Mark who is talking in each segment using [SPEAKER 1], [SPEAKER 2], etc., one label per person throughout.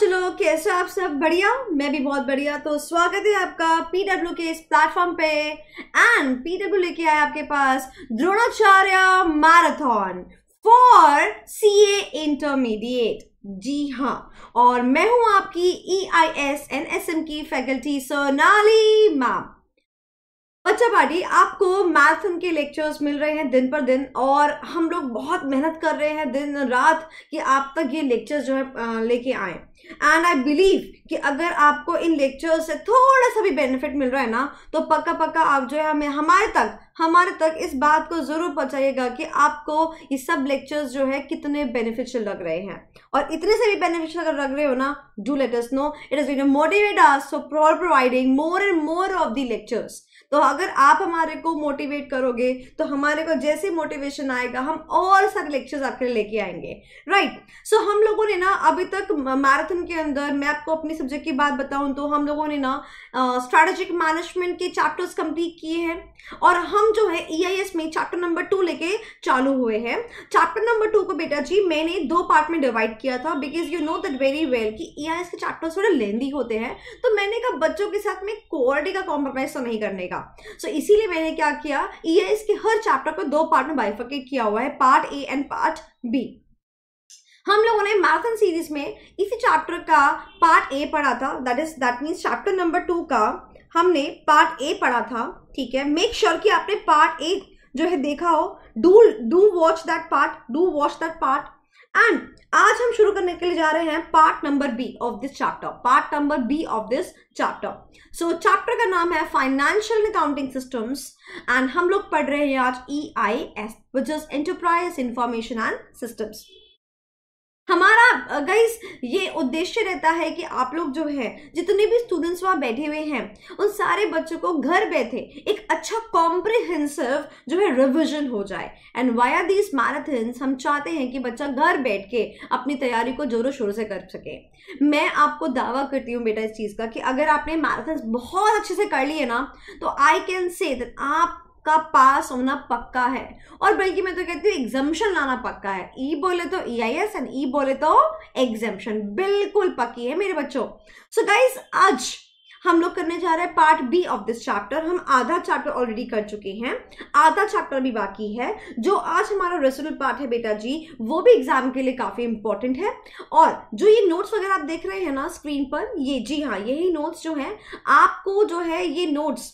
[SPEAKER 1] चलो लोग कैसे आप सब बढ़िया मैं भी बहुत बढ़िया तो स्वागत है आपका पीडब्ल्यू के इस प्लेटफॉर्म पे एंड पीडब्ल्यू लेके आए आपके पास Dronacharya marathon for C A intermediate जी हाँ और मैं हूँ आपकी E I S and S M की फैकल्टी सोनाली मैम अच्छा भाटी आपको मैथ्स के लेक्चर्स मिल रहे हैं दिन पर दिन और हम लोग बहुत मेहनत कर रहे हैं दिन रात कि आप तक ये लेक्चर्स जो है लेके आए एंड आई बिलीव कि अगर आपको इन लेक्चर्स से थोड़ा सा भी बेनिफिट मिल रहा है ना तो पक्का पक्का आप जो है हमें हमारे तक हमारे तक इस बात को ज़रूर पहुँचाइएगा कि आपको ये सब लेक्चर्स जो है कितने बेनिफिशियल लग रहे हैं और इतने से भी बेनिफिशियल अगर लग रहे हो ना do let us know it is motivator for providing more and more of the lectures तो अगर आप हमारे को मोटिवेट करोगे तो हमारे को जैसे मोटिवेशन आएगा हम और सारे लेक्चर्स आपके लिए लेके आएंगे राइट right. सो so, हम लोगों ने ना अभी तक मैराथन के अंदर मैं आपको अपनी सब्जेक्ट की बात बताऊं तो हम लोगों ने ना स्ट्रेटेजिक मैनेजमेंट के चैप्टर्स कंप्लीट किए हैं और हम जो है ई e में चैप्टर नंबर टू लेके चालू हुए हैं चैप्टर नंबर टू को बेटा जी मैंने दो पार्ट में डिवाइड किया था because you know that very well कि ई e के चैप्टर थोड़े लेंदी होते हैं तो मैंने कहा बच्चों के साथ में क्वालिटी का कॉम्प्रोमाइज तो नहीं करने का का सो so, इसीलिए मैंने क्या किया ये के हर चैप्टर को दो पार्ट में बाइफकेट किया हुआ है part A and part B हम लोगों ने मैराथन सीरीज में इसी चैप्टर का पार्ट ए पढ़ा था that is that means chapter number two का हमने पार्ट ए पढ़ा था ठीक है मेक श्योर sure कि आपने पार्ट ए जो है देखा हो do do watch that part do watch that part and आज हम शुरू करने के लिए जा रहे हैं part number B of this chapter part number B of this chapter so chapter का नाम है फाइनेंशियल अकाउंटिंग सिस्टम्स एंड हम लोग पढ़ रहे हैं आज E I S which is enterprise information and systems हमारा गाइस ये उद्देश्य रहता है कि आप लोग जो है जितने भी स्टूडेंट्स वहाँ बैठे हुए हैं उन सारे बच्चों को घर बैठे एक अच्छा कॉम्प्रिहेंसिव जो है रिविजन हो जाए एंड वाया दीज मैराथन हम चाहते हैं कि बच्चा घर बैठ के अपनी तैयारी को जोरों शोर से कर सके मैं आपको दावा करती हूँ बेटा इस चीज़ का कि अगर आपने मैराथन बहुत अच्छे से कर लिए ना तो आई कैन से दैट आप का पास होना पक्का है और बल्कि मैं तो कहती हूँ एग्जामेशन लाना पक्का है ई e बोले तो ई आई एस एंड ई बोले तो एग्जामेशन बिल्कुल पक्की है मेरे बच्चों सो so गाइस आज हम लोग करने जा रहे हैं part B of this chapter हम आधा चैप्टर ऑलरेडी कर चुके हैं आधा चैप्टर भी बाकी है जो आज हमारा रेसोनल पार्ट है बेटा जी वो भी एग्जाम के लिए काफ़ी इंपॉर्टेंट है और जो ये नोट्स वगैरह आप देख रहे हैं ना स्क्रीन पर ये जी हाँ यही नोट्स जो है आपको जो है ये नोट्स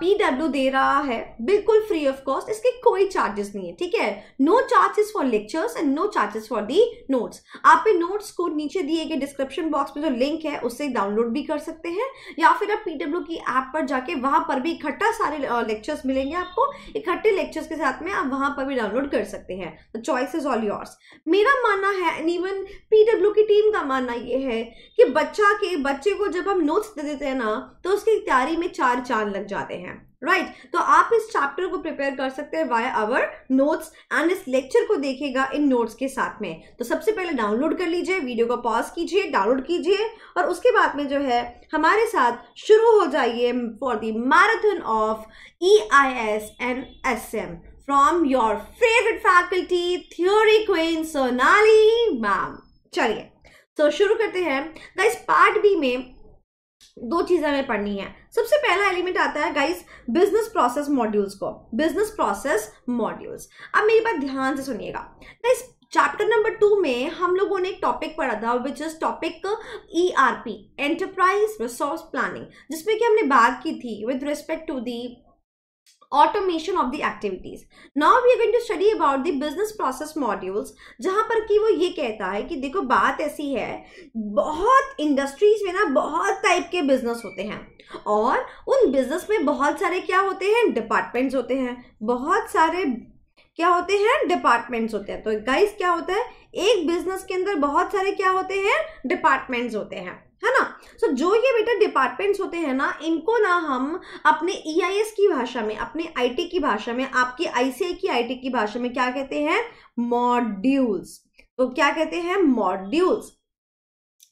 [SPEAKER 1] पी डब्ल्यू दे रहा है बिल्कुल फ्री ऑफ कॉस्ट इसके कोई चार्जेस नहीं है ठीक है no charges for lectures and no charges for the notes आप नोट्स को नीचे दिए गए डिस्क्रिप्शन बॉक्स में जो लिंक है उससे डाउनलोड भी कर सकते हैं या फिर आप पी डब्ल्यू की ऐप पर जाके वहां पर भी इकट्ठा सारे लेक्चर्स मिलेंगे आपको इकट्ठे लेक्चर्स के साथ में आप वहां पर भी डाउनलोड कर सकते हैं चॉइस इज ऑल योर्स मेरा मानना है एंड इवन पी डब्ल्यू की टीम का मानना यह है कि बच्चा के बच्चे को जब हम नोट्स दे देते हैं ना तो उसकी तैयारी में चार चांद लग जाते हैं राइट right. तो आप इस चैप्टर को प्रिपेयर कर सकते हैं वाई आवर नोट्स एंड इस लेक्चर को देखेगा इन नोट्स के साथ में तो सबसे पहले डाउनलोड कर लीजिए वीडियो को पॉज कीजिए डाउनलोड कीजिए और उसके बाद में जो है हमारे साथ शुरू हो जाइए for the marathon of E I S and S M from your favourite faculty theory queen Sonali ma'am चलिए तो so, शुरू करते हैं गाइस पार्ट बी में दो चीज़ें हमें पढ़नी है सबसे पहला एलिमेंट आता है गाइस बिजनेस प्रोसेस मॉड्यूल्स को बिजनेस प्रोसेस मॉड्यूल्स अब मेरी बात ध्यान से सुनिएगा गाइस चैप्टर नंबर टू में हम लोगों ने एक टॉपिक पढ़ा था which is topic E R P enterprise resource planning जिसमें कि हमने बात की थी with respect to the automation of the activities now we are going to study about the business process modules जहां पर कि वो ये कहता है कि देखो बात ऐसी है बहुत इंडस्ट्रीज में ना बहुत टाइप के बिजनेस होते हैं और उन बिजनेस में बहुत सारे क्या होते हैं डिपार्टमेंट्स होते हैं बहुत सारे क्या होते हैं डिपार्टमेंट्स होते हैं तो गाइस क्या होता है एक बिजनेस के अंदर बहुत सारे क्या होते हैं डिपार्टमेंट्स होते हैं है ना सो so, जो ये बेटा डिपार्टमेंट्स होते हैं ना इनको ना हम अपने ई e की भाषा में अपने आई की भाषा में आपकी आईसीआई की आई की भाषा में क्या कहते हैं मॉड्यूल्स तो क्या कहते हैं मॉड्यूल्स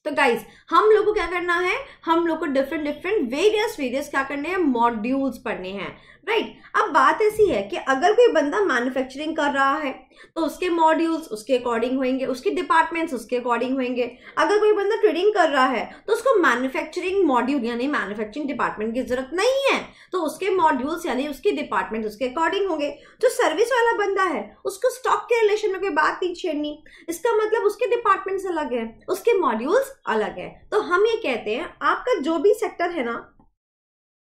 [SPEAKER 1] तो गाइज हम लोग को क्या करना है हम लोग को डिफरेंट डिफरेंट वेरियस वेरियस क्या करने हैं मॉड्यूल्स पढ़ने हैं राइट right. अब बात ऐसी है कि अगर कोई बंदा मैन्युफैक्चरिंग कर रहा है तो उसके मॉड्यूल्स उसके अकॉर्डिंग होंगे उसके डिपार्टमेंट्स उसके अकॉर्डिंग होंगे अगर कोई बंदा ट्रेडिंग कर रहा है तो उसको मैन्युफैक्चरिंग मॉड्यूल यानी मैन्युफैक्चरिंग डिपार्टमेंट की जरूरत नहीं है तो उसके मॉड्यूल्स यानी उसके डिपार्टमेंट उसके अकॉर्डिंग होंगे जो सर्विस वाला बंदा है उसको स्टॉक के रिलेशन में कोई बात नहीं छेड़नी इसका मतलब उसके डिपार्टमेंट्स अलग है उसके मॉड्यूल्स अलग है तो हम ये कहते हैं आपका जो भी सेक्टर है ना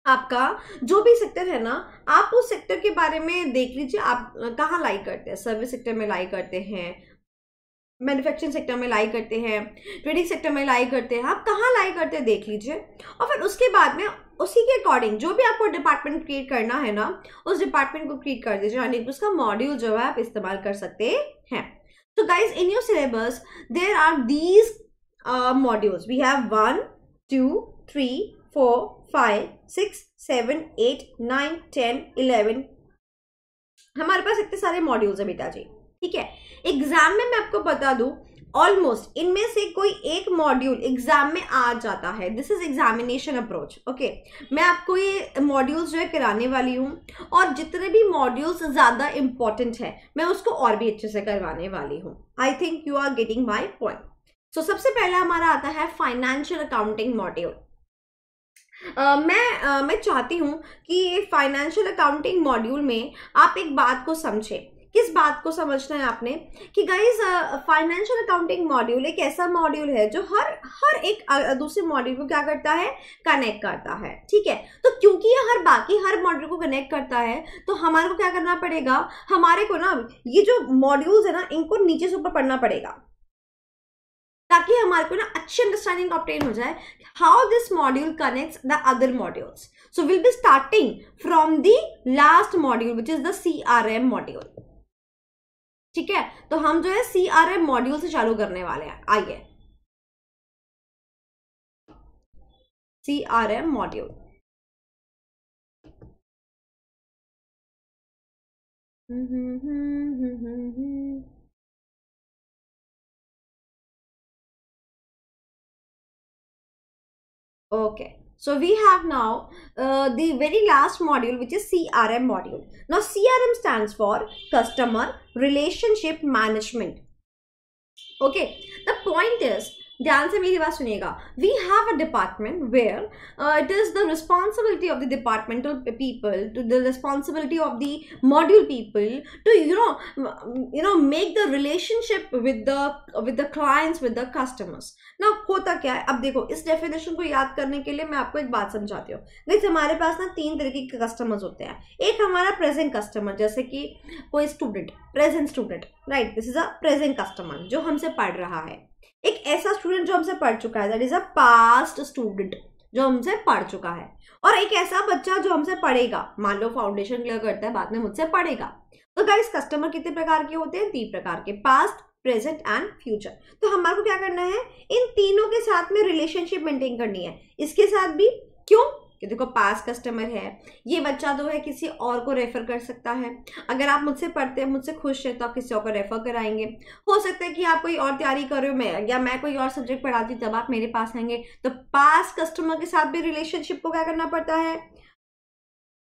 [SPEAKER 1] आपका जो भी सेक्टर है ना आप उस सेक्टर के बारे में देख लीजिए आप कहाँ लाई करते हैं सर्विस सेक्टर में लाई करते हैं मैन्युफैक्चरिंग सेक्टर में लाई करते हैं ट्रेडिंग सेक्टर में लाई करते हैं आप कहाँ लाई करते हैं देख लीजिए और फिर उसके बाद में उसी के अकॉर्डिंग जो भी आपको डिपार्टमेंट क्रिएट करना है ना उस डिपार्टमेंट को क्रिएट कर दीजिए यानी कि उसका मॉड्यूल जो है आप इस्तेमाल कर सकते हैं तो guys in your syllabus there are these modules we have one two three four five six seven eight nine ten eleven हमारे पास इतने सारे मॉड्यूल्स हैं बेटा जी ठीक है एग्जाम में मैं आपको बता दूं ऑलमोस्ट इनमें से कोई एक मॉड्यूल एग्जाम में आ जाता है this is examination approach okay मैं आपको ये मॉड्यूल्स जो है कराने वाली हूँ और जितने भी मॉड्यूल्स ज़्यादा इंपॉर्टेंट है मैं उसको और भी अच्छे से करवाने वाली हूँ I think you are getting my point so सबसे पहला हमारा आता है फाइनेंशियल अकाउंटिंग मॉड्यूल मैं आ, मैं चाहती हूँ कि ये फाइनेंशियल अकाउंटिंग मॉड्यूल में आप एक बात को समझें किस बात को समझना है आपने कि गाइज फाइनेंशियल अकाउंटिंग मॉड्यूल एक ऐसा मॉड्यूल है जो हर हर एक दूसरे मॉड्यूल को क्या करता है कनेक्ट करता है ठीक है तो क्योंकि ये हर बाकी हर मॉड्यूल को कनेक्ट करता है तो हमारे को क्या करना पड़ेगा हमारे को ना ये जो मॉड्यूल्स है ना इनको नीचे से ऊपर पढ़ना पड़ेगा ताकि हमारे को ना अच्छी अंडरस्टैंडिंग ऑप्टेन हो जाए how this module connects the other modules so will be starting from the last module which
[SPEAKER 2] is the C R M module ठीक है तो हम जो है सी आर एम मॉड्यूल से चालू करने वाले हैं आइए C R M module hmm hmm hmm hmm hmm, hmm, hmm. Okay. So we have now uh, the very last module which is CRM module. Now
[SPEAKER 1] CRM stands for Customer Relationship Management. Okay. The point is ध्यान से मेरी बात सुनिएगा we have a department where it is the responsibility of the departmental people to the responsibility of the module people to you know you know make the relationship with the with the clients with the customers ना होता क्या है अब देखो इस definition को याद करने के लिए मैं आपको एक बात समझाती हूँ देखिए हमारे पास ना तीन तरीके के कस्टमर्स होते हैं एक हमारा प्रेजेंट कस्टमर जैसे कि कोई student present student right this is a present customer जो हमसे पढ़ रहा है एक ऐसा स्टूडेंट जो हमसे पढ़ चुका है that is a past student जो हमसे पढ़ चुका है और एक ऐसा बच्चा जो हमसे पढ़ेगा मान लो फाउंडेशन क्लियर करता है बाद में मुझसे पढ़ेगा तो गाइस कस्टमर कितने प्रकार के होते हैं तीन प्रकार के पास्ट प्रेजेंट एंड फ्यूचर तो हमारे को क्या करना है इन तीनों के साथ में रिलेशनशिप मेंटेन करनी है इसके साथ भी क्यों कि देखो पास कस्टमर है ये बच्चा तो है किसी और को रेफ़र कर सकता है अगर आप मुझसे पढ़ते हैं मुझसे खुश हैं तो आप किसी और को रेफ़र कराएंगे हो सकता है कि आप कोई और तैयारी करो मैं या मैं कोई और सब्जेक्ट पढ़ाती हूँ तब आप मेरे पास आएंगे तो पास कस्टमर के साथ भी रिलेशनशिप को क्या करना पड़ता है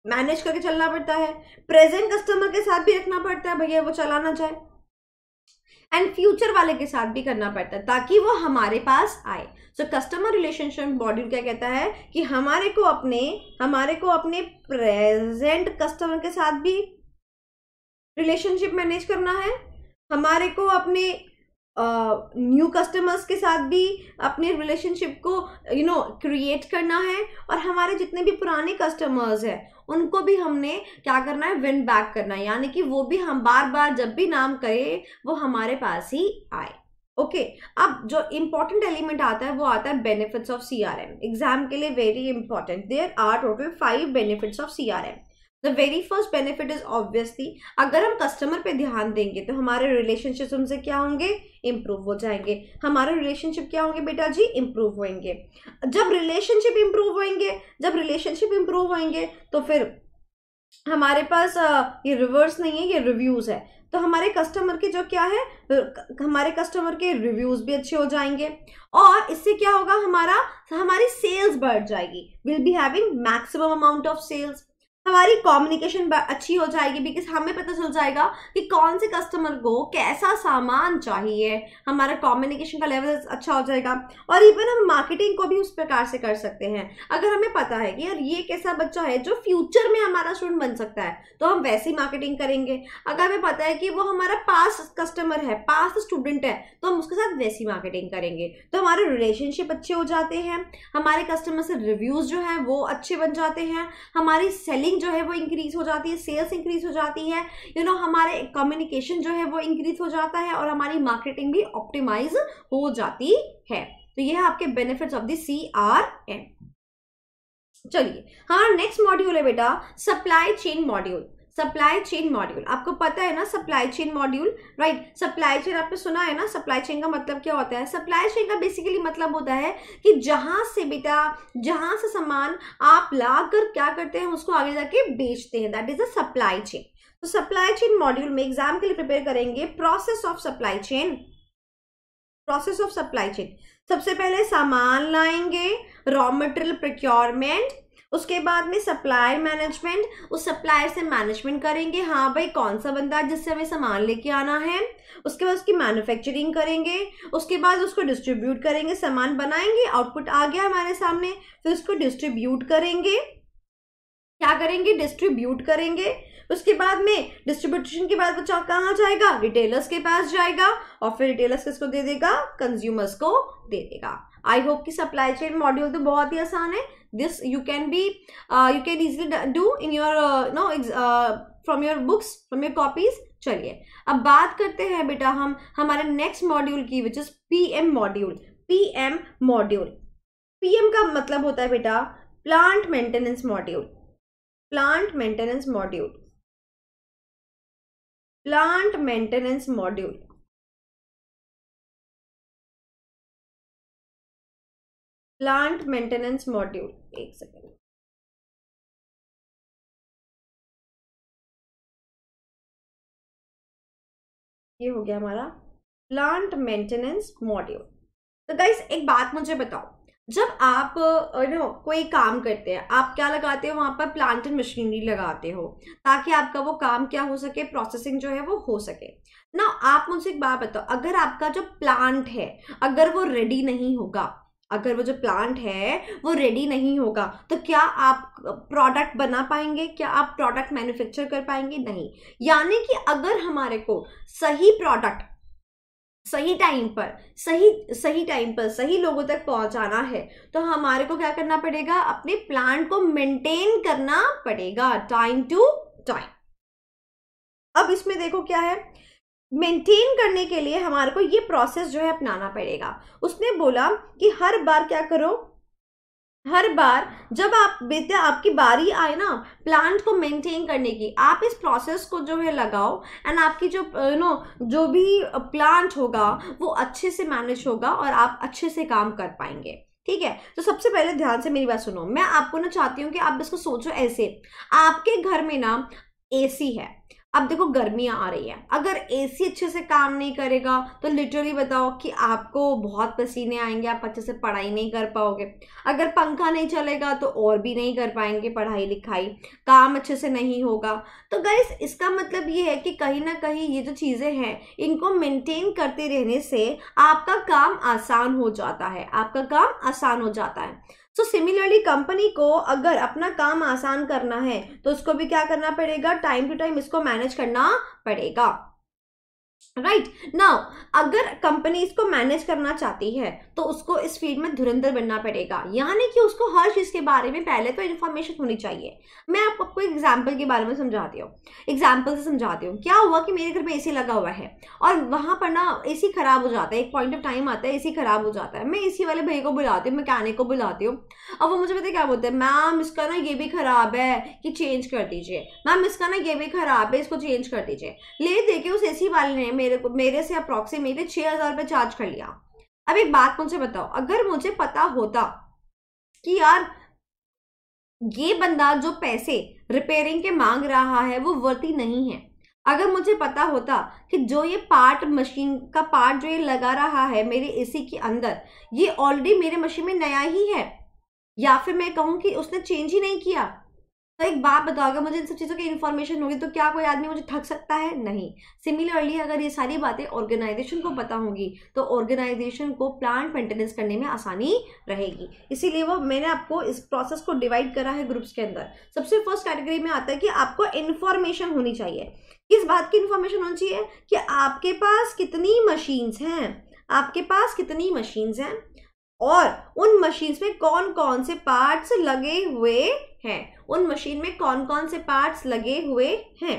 [SPEAKER 1] मैनेज करके चलना पड़ता है प्रेजेंट कस्टमर के साथ भी रखना पड़ता है भैया वो चलाना चाहे जाए एंड फ्यूचर वाले के साथ भी करना पड़ता है ताकि वो हमारे पास आए सो कस्टमर रिलेशनशिप मॉड्यूल क्या कहता है कि हमारे को अपने हमारे को अपने प्रेजेंट कस्टमर के साथ भी रिलेशनशिप मैनेज करना है हमारे को अपने न्यू uh, कस्टमर्स के साथ भी अपने रिलेशनशिप को यू नो क्रिएट करना है और हमारे जितने भी पुराने कस्टमर्स हैं उनको भी हमने क्या करना है विन बैक करना है यानी कि वो भी हम बार बार जब भी नाम करें वो हमारे पास ही आए ओके okay, अब जो इम्पॉर्टेंट एलिमेंट आता है वो आता है बेनिफिट्स ऑफ सीआरएम एग्जाम के लिए very important there are total five benefits of CRM the very first benefit is obviously अगर हम कस्टमर पे ध्यान देंगे तो हमारे रिलेशनशिप उनसे क्या होंगे इम्प्रूव हो जाएंगे हमारे रिलेशनशिप क्या होंगे बेटा जी इम्प्रूव होंगे जब रिलेशनशिप इम्प्रूव होंगे जब रिलेशनशिप इम्प्रूव होंगे तो फिर हमारे पास ये रिवर्स नहीं है ये रिव्यूज़ है तो हमारे कस्टमर के जो क्या है हमारे कस्टमर के रिव्यूज भी अच्छे हो जाएंगे और इससे क्या होगा हमारा हमारी सेल्स बढ़ जाएगी will be having maximum amount of sales हमारी कम्युनिकेशन अच्छी हो जाएगी बिकॉज हमें पता चल जाएगा कि कौन से कस्टमर को कैसा सामान चाहिए हमारा कम्युनिकेशन का लेवल अच्छा हो जाएगा और इवन हम मार्केटिंग को भी उस प्रकार से कर सकते हैं अगर हमें पता है कि यार ये कैसा बच्चा है जो फ्यूचर में हमारा स्टूडेंट बन सकता है तो हम वैसी मार्केटिंग करेंगे अगर हमें पता है कि वो हमारा पास कस्टमर है पास स्टूडेंट है तो हम उसके साथ वैसी मार्केटिंग करेंगे तो हमारे रिलेशनशिप अच्छे हो जाते हैं हमारे कस्टमर से रिव्यूज़ जो हैं वो अच्छे बन जाते हैं हमारी सेलिंग सेलिंग जो है वो इंक्रीज हो जाती है सेल्स इंक्रीज हो जाती है यू you नो know, हमारे कम्युनिकेशन जो है वो इंक्रीज हो जाता है और हमारी मार्केटिंग भी ऑप्टिमाइज हो जाती है तो ये है आपके benefits of the C R M चलिए हमारा नेक्स्ट मॉड्यूल है बेटा supply chain module supply chain module आपको पता है ना supply chain module right supply chain आपने सुना है ना सप्लाई चेन का मतलब क्या होता है सप्लाई चेन का बेसिकली मतलब होता है कि जहाँ से बेटा जहाँ से सामान आप ला कर क्या करते हैं उसको आगे जाके बेचते हैं that is a supply chain तो सप्लाई चेन मॉड्यूल में एग्जाम के लिए प्रिपेयर करेंगे process of supply chain process of supply chain सबसे पहले सामान लाएंगे रॉ मटेरियल प्रिक्योरमेंट उसके बाद में सप्लायर मैनेजमेंट उस सप्लायर से मैनेजमेंट करेंगे हाँ भाई कौन सा बंदा है जिससे हमें सामान लेके आना है उसके बाद उसकी मैन्युफैक्चरिंग करेंगे उसके बाद उसको डिस्ट्रीब्यूट करेंगे सामान बनाएंगे आउटपुट आ गया हमारे सामने फिर उसको डिस्ट्रीब्यूट करेंगे क्या करेंगे डिस्ट्रीब्यूट करेंगे उसके बाद में डिस्ट्रीब्यूशन के बाद बच्चा कहाँ जाएगा रिटेलर्स के पास जाएगा और फिर रिटेलर्स किसको दे देगा कंज्यूमर्स को दे देगा आई होप कि सप्लाई चेन मॉड्यूल तो बहुत ही आसान है this you can be uh, you can easily do in your uh, no uh, from your books from your copies चलिए अब बात करते हैं बेटा हम हमारे नेक्स्ट मॉड्यूल की which is P M module P M module P M का मतलब होता है बेटा
[SPEAKER 2] plant maintenance module plant maintenance module plant maintenance module plant maintenance module एक सेकेंड ये हो गया हमारा प्लांट
[SPEAKER 1] मेंटेनेंस मॉड्यूल तो गाइस एक बात मुझे बताओ जब आप यू नो कोई काम करते हैं आप क्या लगाते हो वहाँ पर प्लांट एंड मशीनरी लगाते हो ताकि आपका वो काम क्या हो सके प्रोसेसिंग जो है वो हो सके ना आप मुझसे एक बात बताओ अगर आपका जो प्लांट है अगर वो रेडी नहीं होगा अगर वो जो प्लांट है वो रेडी नहीं होगा तो क्या आप प्रोडक्ट बना पाएंगे क्या आप प्रोडक्ट मैन्युफैक्चर कर पाएंगे नहीं यानी कि अगर हमारे को सही प्रोडक्ट सही टाइम पर सही सही टाइम पर सही लोगों तक पहुंचाना है तो हमारे को क्या करना पड़ेगा अपने प्लांट को मेंटेन करना पड़ेगा टाइम टू टाइम अब इसमें देखो क्या है मेंटेन करने के लिए हमारे को ये प्रोसेस जो है अपनाना पड़ेगा उसने बोला कि हर बार क्या करो हर बार जब आप बेटे आपकी बारी आए ना प्लांट को मेंटेन करने की आप इस प्रोसेस को जो है लगाओ एंड आपकी जो यू नो जो भी प्लांट होगा वो अच्छे से मैनेज होगा और आप अच्छे से काम कर पाएंगे ठीक है तो सबसे पहले ध्यान से मेरी बात सुनो मैं आपको ना चाहती हूँ कि आप इसको सोचो ऐसे आपके घर में ना एसी है अब देखो गर्मियाँ आ रही है अगर एसी अच्छे से काम नहीं करेगा तो लिटरली बताओ कि आपको बहुत पसीने आएंगे आप अच्छे से पढ़ाई नहीं कर पाओगे अगर पंखा नहीं चलेगा तो और भी नहीं कर पाएंगे पढ़ाई लिखाई काम अच्छे से नहीं होगा तो गैस इसका मतलब ये है कि कहीं ना कहीं ये जो चीज़ें हैं इनको मेनटेन करते रहने से आपका काम आसान हो जाता है आपका काम आसान हो जाता है सो सिमिलरली कंपनी को अगर अपना काम आसान करना है तो उसको भी क्या करना पड़ेगा टाइम टू टाइम इसको मैनेज करना पड़ेगा राइट right. नाउ अगर कंपनी इसको मैनेज करना चाहती है तो उसको इस फील्ड में धुरंधर बनना पड़ेगा यानी कि उसको हर चीज़ के बारे में पहले तो इन्फॉर्मेशन होनी चाहिए मैं आप आपको एग्जाम्पल के बारे में समझाती हूँ एग्जाम्पल से समझाती हूँ क्या हुआ कि मेरे घर में एसी लगा हुआ है और वहां पर ना ए ख़राब हो जाता है एक पॉइंट ऑफ टाइम आता है ए ख़राब हो जाता है मैं ए वाले भैया को बुलाती हूँ मैकेनिक को बुलाती हूँ अब वो मुझे पता है क्या बोलते हैं मैम इसका ना ये भी ख़राब है कि चेंज कर दीजिए मैम इसका ना ये भी ख़राब है इसको चेंज कर दीजिए ले देखे उस ए वाले ने मेरे को मेरे से अप्रोक्सीमेटली छः हज़ार रुपये चार्ज कर लिया अब एक बात मुझे बताओ अगर मुझे पता होता कि यार ये बंदा जो पैसे रिपेयरिंग के मांग रहा है वो वर्ती नहीं है अगर मुझे पता होता कि जो ये पार्ट मशीन का पार्ट जो ये लगा रहा है मेरे एसी के अंदर ये ऑलरेडी मेरे मशीन में नया ही है या फिर मैं कहूँ कि उसने चेंज ही नहीं किया तो एक बात बताओ अगर मुझे इन सब चीज़ों की इन्फॉर्मेशन होगी तो क्या कोई आदमी मुझे ठग सकता है नहीं सिमिलरली अगर ये सारी बातें ऑर्गेनाइजेशन को पता होंगी तो ऑर्गेनाइजेशन को प्लांट मेंटेनेंस करने में आसानी रहेगी इसीलिए वो मैंने आपको इस प्रोसेस को डिवाइड करा है ग्रुप्स के अंदर सबसे फर्स्ट कैटेगरी में आता है कि आपको इन्फॉर्मेशन होनी चाहिए किस बात की इन्फॉर्मेशन होनी चाहिए कि आपके पास कितनी मशीन्स हैं आपके पास कितनी मशीन्स हैं और उन मशीन्स में कौन कौन से पार्ट्स लगे हुए हैं उन मशीन में कौन कौन से पार्ट्स लगे हुए हैं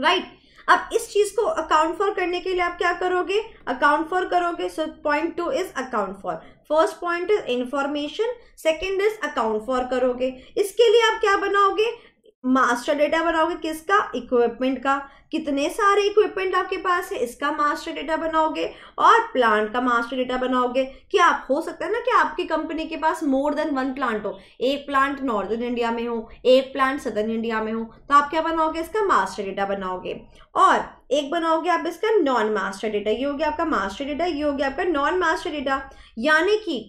[SPEAKER 1] राइट right. अब इस चीज को अकाउंट फॉर करने के लिए आप क्या करोगे अकाउंट फॉर करोगे so point two is account for first point is information second is account for करोगे इसके लिए आप क्या बनाओगे मास्टर डेटा बनाओगे किसका इक्विपमेंट का कितने सारे इक्विपमेंट आपके पास है इसका मास्टर डेटा बनाओगे और प्लांट का मास्टर डेटा बनाओगे कि आप हो सकता है ना कि आपकी कंपनी के पास मोर देन वन प्लांट हो एक प्लांट नॉर्दर्न इंडिया में हो एक प्लांट सदर्न इंडिया में हो तो आप क्या बनाओगे इसका मास्टर डेटा बनाओगे और एक बनाओगे आप इसका नॉन मास्टर डेटा ये हो गया आपका मास्टर डेटा ये हो गया आपका नॉन मास्टर डेटा यानी कि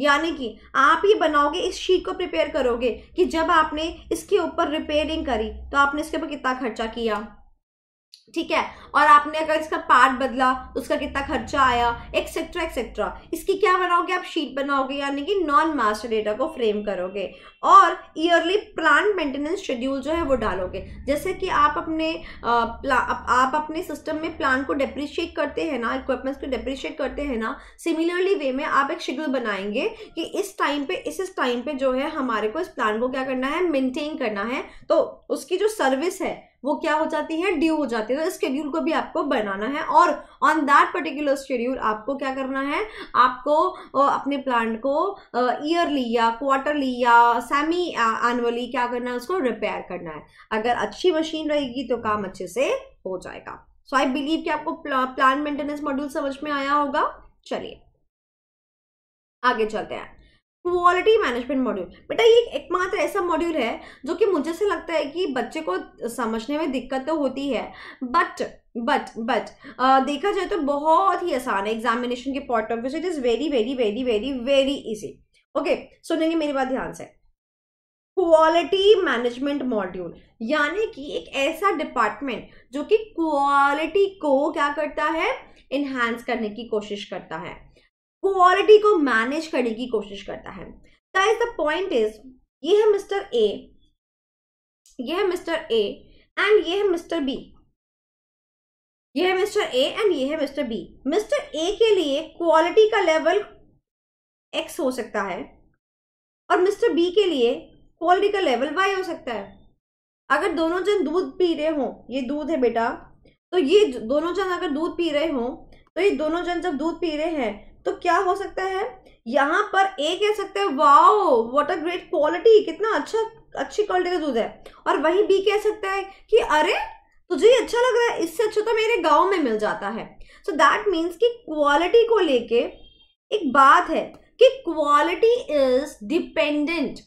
[SPEAKER 1] यानी कि आप ही बनाओगे इस शीट को प्रिपेयर करोगे कि जब आपने इसके ऊपर रिपेयरिंग करी तो आपने इसके ऊपर कितना खर्चा किया ठीक है और आपने अगर इसका पार्ट बदला उसका कितना खर्चा आया एक्सेट्रा एक्सेट्रा इसकी क्या बनाओगे आप शीट बनाओगे यानी कि नॉन मास्टर डेटा को फ्रेम करोगे और ईयरली प्लान मेंटेनेंस शेड्यूल जो है वो डालोगे जैसे कि आप अपने आ, आप, आप अपने सिस्टम में प्लान को डिप्रिशिएट करते हैं ना इक्विपमेंट्स को डिप्रिशिएट करते हैं ना सिमिलरली वे में आप एक शेड्यूल बनाएंगे कि इस टाइम पे इस इस टाइम पे जो है हमारे को इस प्लान को क्या करना है मेंटेन करना है तो उसकी जो सर्विस है वो क्या हो जाती है ड्यू हो जाती है तो पर्टिकुलर शेड्यूल को भी आपको बनाना है और ऑन दैट पर्टिकुलर स्केड्यूल आपको क्या करना है आपको अपने प्लांट को ईयरली या क्वार्टरली या सेमी एनुअली क्या करना है उसको रिपेयर करना है अगर अच्छी मशीन रहेगी तो काम अच्छे से हो जाएगा सो आई बिलीव कि आपको प्लान मेंटेनेंस मॉड्यूल समझ में आया होगा चलिए आगे चलते हैं क्वालिटी मैनेजमेंट मॉड्यूल बेटा ये एकमात्र ऐसा मॉड्यूल है जो कि मुझे से लगता है कि बच्चे को समझने में दिक्कत तो होती है बट बट बट देखा जाए तो बहुत ही आसान है एग्जामिनेशन के पॉइंट ऑफ व्यू से it is very very very very very easy okay सुनेंगे मेरी बात ध्यान से क्वालिटी मैनेजमेंट मॉड्यूल यानी कि एक ऐसा डिपार्टमेंट जो कि क्वालिटी को क्या करता है इन्हांस करने की कोशिश करता है क्वालिटी को मैनेज करने की कोशिश करता है द पॉइंट इज ये है मिस्टर ए ये है मिस्टर ए एंड ये है मिस्टर बी ये है मिस्टर ए एंड ये है मिस्टर बी मिस्टर ए के लिए क्वालिटी का लेवल एक्स हो सकता है और मिस्टर बी के लिए क्वालिटी का लेवल वाई हो सकता है अगर दोनों जन दूध पी रहे हों ये दूध है बेटा तो ये दोनों जन अगर दूध पी रहे हों तो ये दोनों जन जब दूध पी रहे हैं तो क्या हो सकता है यहाँ पर ए कह सकते हैं wow what a great quality कितना अच्छा अच्छी क्वालिटी का दूध है और वही बी कह सकता है कि अरे तुझे अच्छा लग रहा है इससे अच्छा तो मेरे गांव में मिल जाता है सो दैट मीन्स कि क्वालिटी को लेके एक बात है कि क्वालिटी इज डिपेंडेंट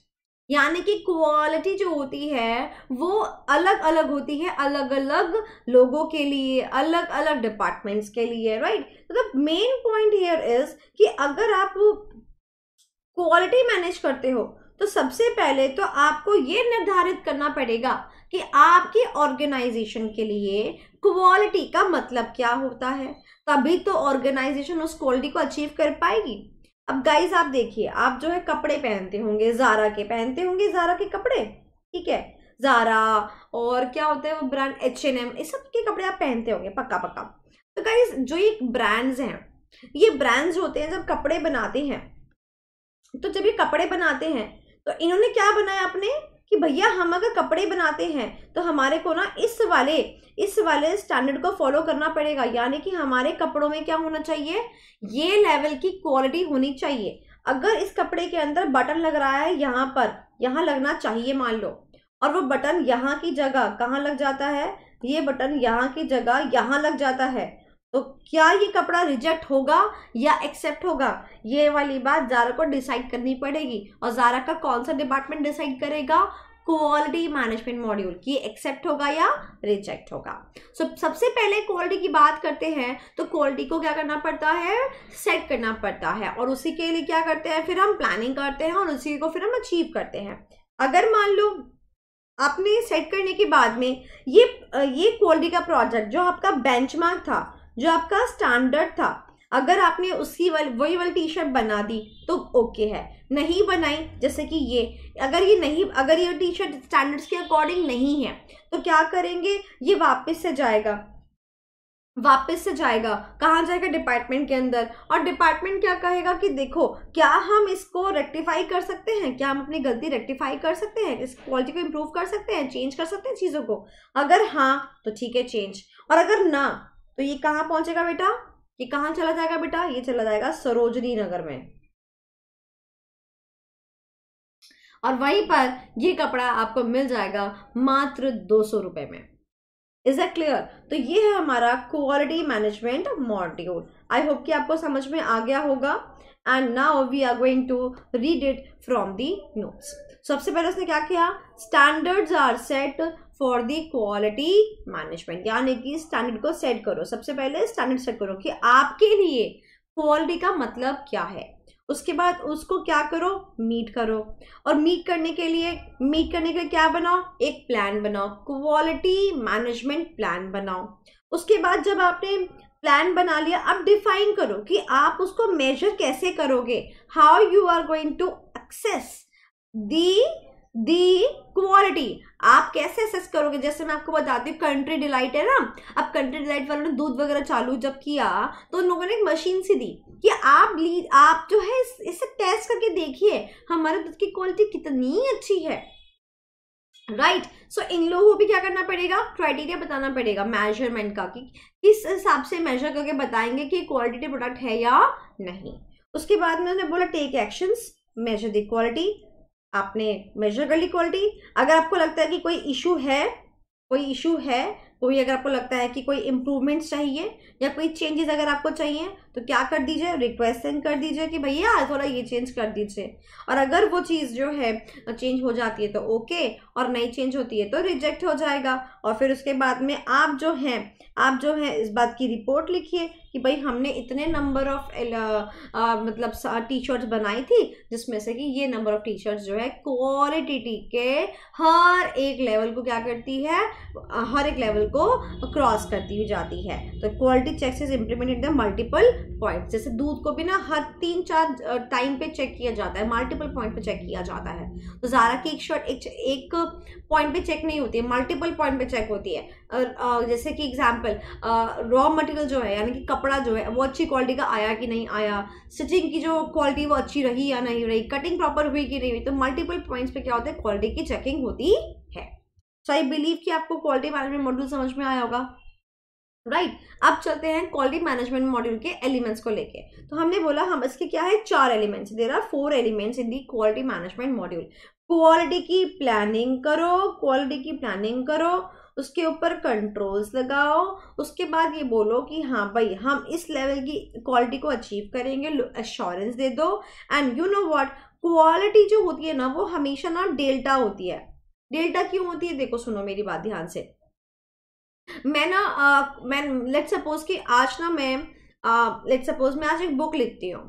[SPEAKER 1] यानी कि क्वालिटी जो होती है वो अलग अलग होती है अलग अलग लोगों के लिए अलग अलग डिपार्टमेंट्स के लिए राइट तो मेन पॉइंट हियर इज कि अगर आप क्वालिटी मैनेज करते हो तो सबसे पहले तो आपको ये निर्धारित करना पड़ेगा कि आपकी ऑर्गेनाइजेशन के लिए क्वालिटी का मतलब क्या होता है तभी तो ऑर्गेनाइजेशन उस क्वालिटी को अचीव कर पाएगी अब गाइज आप देखिए आप जो है कपड़े पहनते होंगे जारा के पहनते होंगे जारा के कपड़े ठीक है जारा और क्या होता है वो ब्रांड एच एन एम इस सब के कपड़े आप पहनते होंगे पक्का पक्का तो गाइज जो ये ब्रांड्स हैं ये ब्रांड्स होते हैं जब कपड़े बनाते हैं तो जब ये कपड़े बनाते हैं तो इन्होंने क्या बनाया अपने कि भैया हम अगर कपड़े बनाते हैं तो हमारे को ना इस वाले इस वाले स्टैंडर्ड को फॉलो करना पड़ेगा यानी कि हमारे कपड़ों में क्या होना चाहिए ये लेवल की क्वालिटी होनी चाहिए अगर इस कपड़े के अंदर बटन लग रहा है यहाँ पर यहाँ लगना चाहिए मान लो और वो बटन यहाँ की जगह कहाँ लग जाता है ये बटन यहाँ की जगह यहाँ लग जाता है तो क्या ये कपड़ा रिजेक्ट होगा या एक्सेप्ट होगा ये वाली बात जारा को डिसाइड करनी पड़ेगी और जारा का कौन सा डिपार्टमेंट डिसाइड करेगा क्वालिटी मैनेजमेंट मॉड्यूल कि एक्सेप्ट होगा या रिजेक्ट होगा सो so, सबसे पहले क्वालिटी की बात करते हैं तो क्वालिटी को क्या करना पड़ता है सेट करना पड़ता है और उसी के लिए क्या करते हैं फिर हम प्लानिंग करते हैं और उसी को फिर हम अचीव करते हैं अगर मान लो आपने सेट करने के बाद में ये ये क्वालिटी का प्रोजेक्ट जो आपका बेंचमार्क था जो आपका स्टैंडर्ड था अगर आपने उसकी वाल वही वाली टी शर्ट बना दी तो ओके है नहीं बनाई जैसे कि ये अगर ये नहीं अगर ये टी शर्ट स्टैंडर्ड्स के अकॉर्डिंग नहीं है तो क्या करेंगे ये वापस से जाएगा वापस से जाएगा कहाँ जाएगा डिपार्टमेंट के अंदर और डिपार्टमेंट क्या कहेगा कि देखो क्या हम इसको रेक्टिफाई कर सकते हैं क्या हम अपनी गलती रेक्टिफाई कर सकते हैं इस क्वालिटी को इम्प्रूव कर सकते हैं चेंज कर सकते हैं चीज़ों को अगर हाँ तो ठीक है चेंज और अगर ना तो ये कहाँ पहुंचेगा बेटा ये कहाँ चला जाएगा बेटा ये चला जाएगा सरोजनी नगर में और वहीं पर ये कपड़ा आपको मिल जाएगा मात्र दो सौ रुपए में इज ए क्लियर तो ये है हमारा quality management module I hope कि आपको समझ में आ गया होगा and now we are going to read it from the notes सबसे पहले उसने क्या किया standards are set for the quality management यानी कि स्टैंडर्ड को सेट करो सबसे पहले स्टैंडर्ड सेट करो कि आपके लिए क्वालिटी का मतलब क्या है उसके बाद उसको क्या करो मीट करो और मीट करने के लिए मीट करने के लिए क्या बनाओ एक प्लान बनाओ क्वालिटी मैनेजमेंट प्लान बनाओ उसके बाद जब आपने प्लान बना लिया अब डिफाइन करो कि आप उसको मेजर कैसे करोगे how you are going to access the the quality आप कैसे असेस करोगे जैसे मैं आपको बताती हूँ कंट्री डिलाइट है ना अब कंट्री डिलाइट वालों ने दूध वगैरह चालू जब किया तो उन लोगों ने एक मशीन सी दी कि आप ली आप जो है इस, इसे टेस्ट करके देखिए हमारे दूध की क्वालिटी कितनी अच्छी है राइट सो इन लोगों को भी क्या करना पड़ेगा क्राइटेरिया बताना पड़ेगा मेजरमेंट का कि किस हिसाब से मेजर करके बताएंगे कि क्वालिटी प्रोडक्ट है या नहीं उसके बाद में उसने बोला take actions measure the quality आपने मेजर कर ली क्वालिटी अगर आपको लगता है कि कोई इशू है कोई इशू है कोई अगर आपको लगता है कि कोई इम्प्रूवमेंट्स चाहिए या कोई चेंजेस अगर आपको चाहिए तो क्या कर दीजिए रिक्वेस्ट सेंड कर दीजिए कि भैया थोड़ा ये चेंज कर दीजिए और अगर वो चीज़ जो है चेंज हो जाती है तो ओके और नहीं चेंज होती है तो रिजेक्ट हो जाएगा और फिर उसके बाद में आप जो हैं आप जो है इस बात की रिपोर्ट लिखिए कि भाई हमने इतने नंबर ऑफ मतलब टी शर्ट्स बनाई थी जिसमें से कि ये नंबर ऑफ टी शर्ट्स जो है क्वालिटी के हर एक लेवल को क्या करती है हर एक लेवल को क्रॉस करती हुई जाती है तो quality checks is implemented the multiple point जैसे दूध को भी ना हर तीन चार टाइम पे चेक किया जाता है मल्टीपल पॉइंट पे चेक किया जाता है तो ज़ारा की एक शर्ट एक एक पॉइंट पे चेक नहीं होती है मल्टीपल पॉइंट पे चेक होती है और जैसे कि एग्जांपल रॉ मटेरियल जो है यानी कि कपड़ा जो है वो अच्छी क्वालिटी का आया कि नहीं आया स्टिचिंग की जो क्वालिटी वो अच्छी रही या नहीं रही कटिंग प्रॉपर हुई कि नहीं हुई तो मल्टीपल पॉइंट्स पे क्या होता है क्वालिटी की चेकिंग होती है सो आई बिलीव कि आपको क्वालिटी मैनेजमेंट मॉड्यूल समझ में आया होगा राइट right. अब चलते हैं क्वालिटी मैनेजमेंट मॉड्यूल के एलिमेंट्स को लेके तो हमने बोला हम इसके क्या है चार elements there are four elements in the quality management module quality की प्लानिंग करो क्वालिटी की प्लानिंग करो उसके ऊपर कंट्रोल्स लगाओ उसके बाद ये बोलो कि हाँ भाई हम इस लेवल की क्वालिटी को अचीव करेंगे एश्योरेंस दे दो and you know what quality जो होती है ना वो हमेशा ना डेल्टा होती है डेल्टा क्यों होती है देखो सुनो मेरी बात ध्यान से मैं ना मैं लेट सपोज कि आज ना मैं लेट सपोज मैं आज एक बुक लिखती हूँ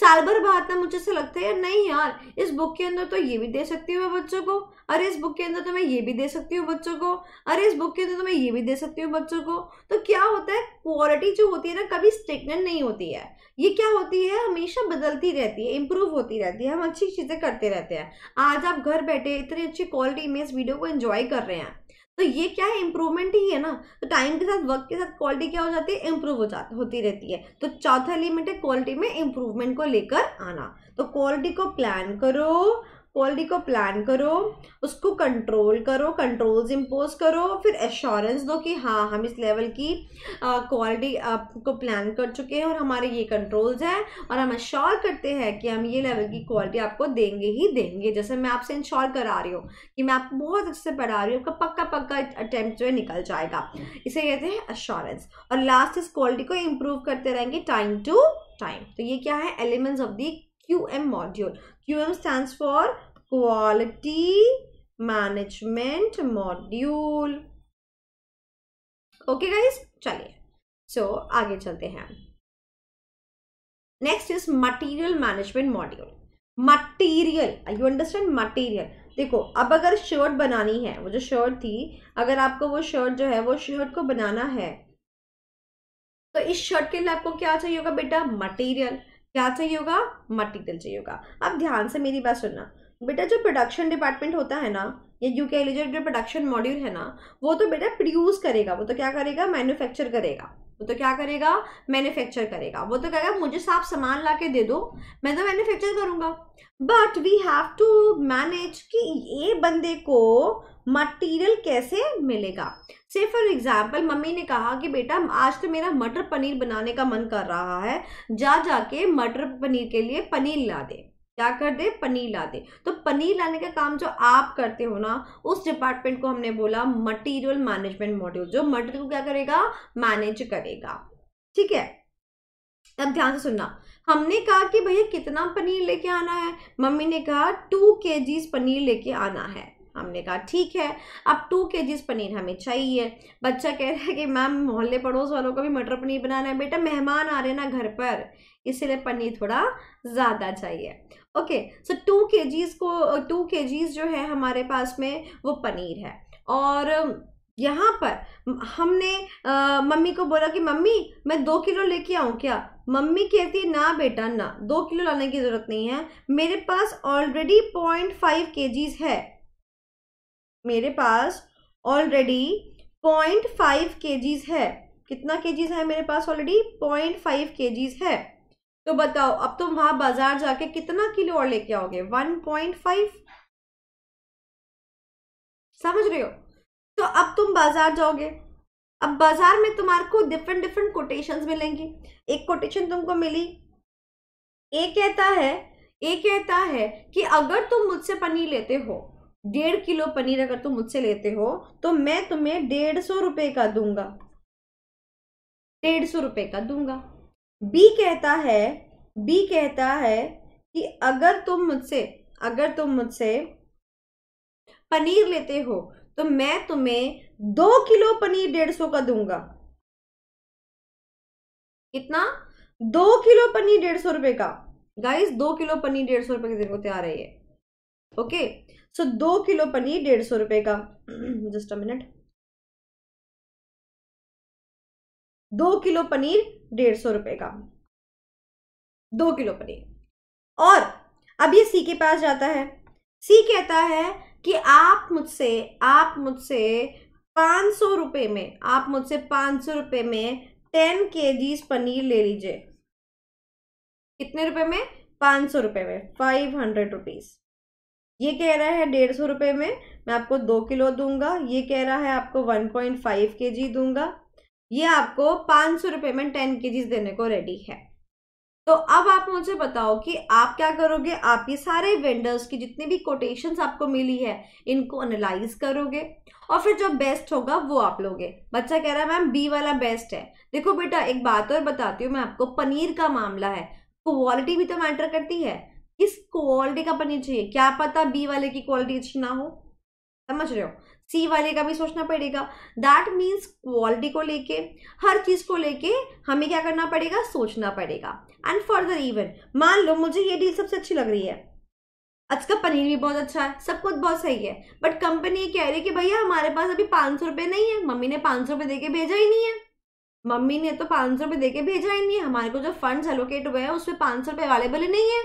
[SPEAKER 1] साल भर बाद ना मुझे ऐसा लगता है यार नहीं यार इस बुक के अंदर तो ये भी दे सकती हूँ मैं बच्चों को अरे इस बुक के अंदर तो मैं ये भी दे सकती हूँ बच्चों को अरे इस बुक के अंदर तो मैं ये भी दे सकती हूँ बच्चों को तो क्या होता है क्वालिटी जो होती है ना कभी स्टेगनेंट नहीं होती है ये क्या होती है हमेशा बदलती रहती है इम्प्रूव होती रहती है हम अच्छी चीज़ें करते रहते हैं आज आप घर बैठे इतनी अच्छी क्वालिटी में इस वीडियो को एन्जॉय कर रहे हैं तो ये क्या है इंप्रूवमेंट ही है ना तो टाइम के साथ वर्क के साथ क्वालिटी क्या हो जाती है इंप्रूव हो जाती होती रहती है तो चौथा एलिमेंट है क्वालिटी में इंप्रूवमेंट को लेकर आना तो क्वालिटी को प्लान करो क्वालिटी को प्लान करो उसको कंट्रोल करो कंट्रोल्स इम्पोज करो फिर एश्योरेंस दो कि हाँ हम इस लेवल की क्वालिटी आपको प्लान कर चुके हैं और हमारे ये कंट्रोल्स हैं और हम एश्योर करते हैं कि हम ये लेवल की क्वालिटी आपको देंगे ही देंगे जैसे मैं आपसे इंश्योर करा रही हूँ कि मैं आपको बहुत अच्छे से पढ़ा रही हूँ आपका पक्का पक्का अटैम्प्ट जो है निकल जाएगा इसे कहते हैं एश्योरेंस और लास्ट इस क्वालिटी को इम्प्रूव करते रहेंगे टाइम टू टाइम तो ये क्या है elements of the QM module. QM stands for Quality Management Module. Okay guys चलिए सो आगे चलते हैं next is material management module material you understand material देखो अब अगर शर्ट बनानी है वो जो शर्ट थी अगर आपको वो शर्ट जो है वो शर्ट को बनाना है तो इस शर्ट के लिए आपको क्या चाहिए होगा बेटा मटेरियल क्या चाहिए होगा मटेरियल चाहिए होगा अब ध्यान से मेरी बात सुनना बेटा जो प्रोडक्शन डिपार्टमेंट होता है ना या यू लीजिए जो प्रोडक्शन मॉड्यूल है ना वो तो बेटा प्रोड्यूस करेगा वो तो क्या करेगा मैन्युफैक्चर करेगा वो तो क्या करेगा मैन्युफैक्चर करेगा वो तो कहेगा मुझे साफ सामान ला के दे दो मैं तो मैन्युफैक्चर करूंगा but we have to manage कि ये बंदे को मटेरियल कैसे मिलेगा से फॉर एग्जाम्पल मम्मी ने कहा कि बेटा आज तो मेरा मटर पनीर बनाने का मन कर रहा है जा जाके मटर पनीर के लिए पनीर ला दे क्या कर दे पनीर ला दे तो पनीर लाने का काम जो आप करते हो ना उस डिपार्टमेंट को हमने बोला मटेरियल मैनेजमेंट मॉड्यूल जो मटर को क्या करेगा मैनेज करेगा ठीक है अब ध्यान से सुनना हमने कहा कि भैया कितना पनीर लेके आना है मम्मी ने कहा टू के पनीर लेके आना है हमने कहा ठीक है अब टू के जीज पनीर हमें चाहिए बच्चा कह रहा है कि मैम मोहल्ले पड़ोस वालों को भी मटर पनीर बनाना है बेटा मेहमान आ रहे हैं ना घर पर इसलिए पनीर थोड़ा ज़्यादा चाहिए ओके सो टू के को टू के जो है हमारे पास में वो पनीर है और यहाँ पर हमने आ, मम्मी को बोला कि मम्मी मैं दो किलो लेके आऊँ क्या मम्मी कहती है ना बेटा ना दो किलो लाने की ज़रूरत नहीं है मेरे पास ऑलरेडी पॉइंट फाइव के जीज है मेरे पास ऑलरेडी पॉइंट फाइव के है कितना के है मेरे पास ऑलरेडी पॉइंट फाइव के है तो बताओ अब तुम वहां बाजार जाके कितना किलो और लेके आओगे वन पॉइंट फाइव समझ रहे हो तो अब तुम बाजार जाओगे अब बाजार में तुम्हारे को डिफरेंट डिफरेंट कोटेशंस मिलेंगे एक कोटेशन तुमको मिली ए कहता है ए कहता है कि अगर तुम मुझसे पनीर लेते हो डेढ़ किलो पनीर अगर तुम मुझसे लेते हो तो मैं तुम्हें डेढ़ सौ रुपए का दूंगा डेढ़ सौ रुपए का दूंगा बी कहता है बी कहता है कि अगर तुम मुझसे अगर तुम मुझसे पनीर लेते हो तो मैं तुम्हें दो किलो पनीर डेढ़ सौ का दूंगा कितना दो किलो पनीर डेढ़ सौ रुपए का गाइस दो किलो पनीर डेढ़ सौ रुपए की जरूरत आ तैयार है ओके
[SPEAKER 2] ओके सो so, दो किलो पनीर डेढ़ सौ रुपए का जस्ट अ मिनट दो किलो पनीर डेढ़ सौ रुपए का दो किलो पनीर और अब ये सी के पास जाता है सी
[SPEAKER 1] कहता है कि आप मुझसे आप मुझसे पांच सौ रुपये में आप मुझसे पांच सौ रुपये में टेन के जीज पनीर ले लीजिए कितने रुपए में पांच सौ रुपए में फाइव हंड्रेड रुपीज़ ये कह रहा है डेढ़ सौ रुपये में मैं आपको दो किलो दूंगा ये कह रहा है आपको वन पॉइंट फाइव के जी दूंगा ये आपको पाँच सौ रुपये में टेन के जी देने को रेडी है तो अब आप मुझे बताओ कि आप क्या करोगे आप ये सारे वेंडर्स की जितनी भी कोटेशन आपको मिली है इनको एनालाइज करोगे और फिर जो बेस्ट होगा वो आप लोगे बच्चा कह रहा है मैम बी वाला बेस्ट है देखो बेटा एक बात और बताती हूँ मैं आपको पनीर का मामला है क्वालिटी भी तो मैटर करती है इस क्वालिटी का बनी चाहिए क्या पता बी वाले की क्वालिटी अच्छी ना हो समझ रहे हो सी वाले का भी सोचना पड़ेगा दैट मीन्स क्वालिटी को लेके हर चीज़ को लेके हमें क्या करना पड़ेगा सोचना पड़ेगा एंड फर्दर इवन मान लो मुझे ये डील सबसे अच्छी लग रही है आज का पनीर भी बहुत अच्छा है सब कुछ बहुत सही है बट कंपनी ये कह रही है कि भैया हमारे पास अभी पाँच सौ रुपये नहीं है मम्मी ने पाँच सौ रुपये दे के भेजा ही नहीं है मम्मी ने तो पाँच सौ रुपये दे के भेजा ही नहीं है हमारे को जो फंड्स एलोकेट हुए हैं उसमें पाँच सौ रुपये अवेलेबल ही नहीं है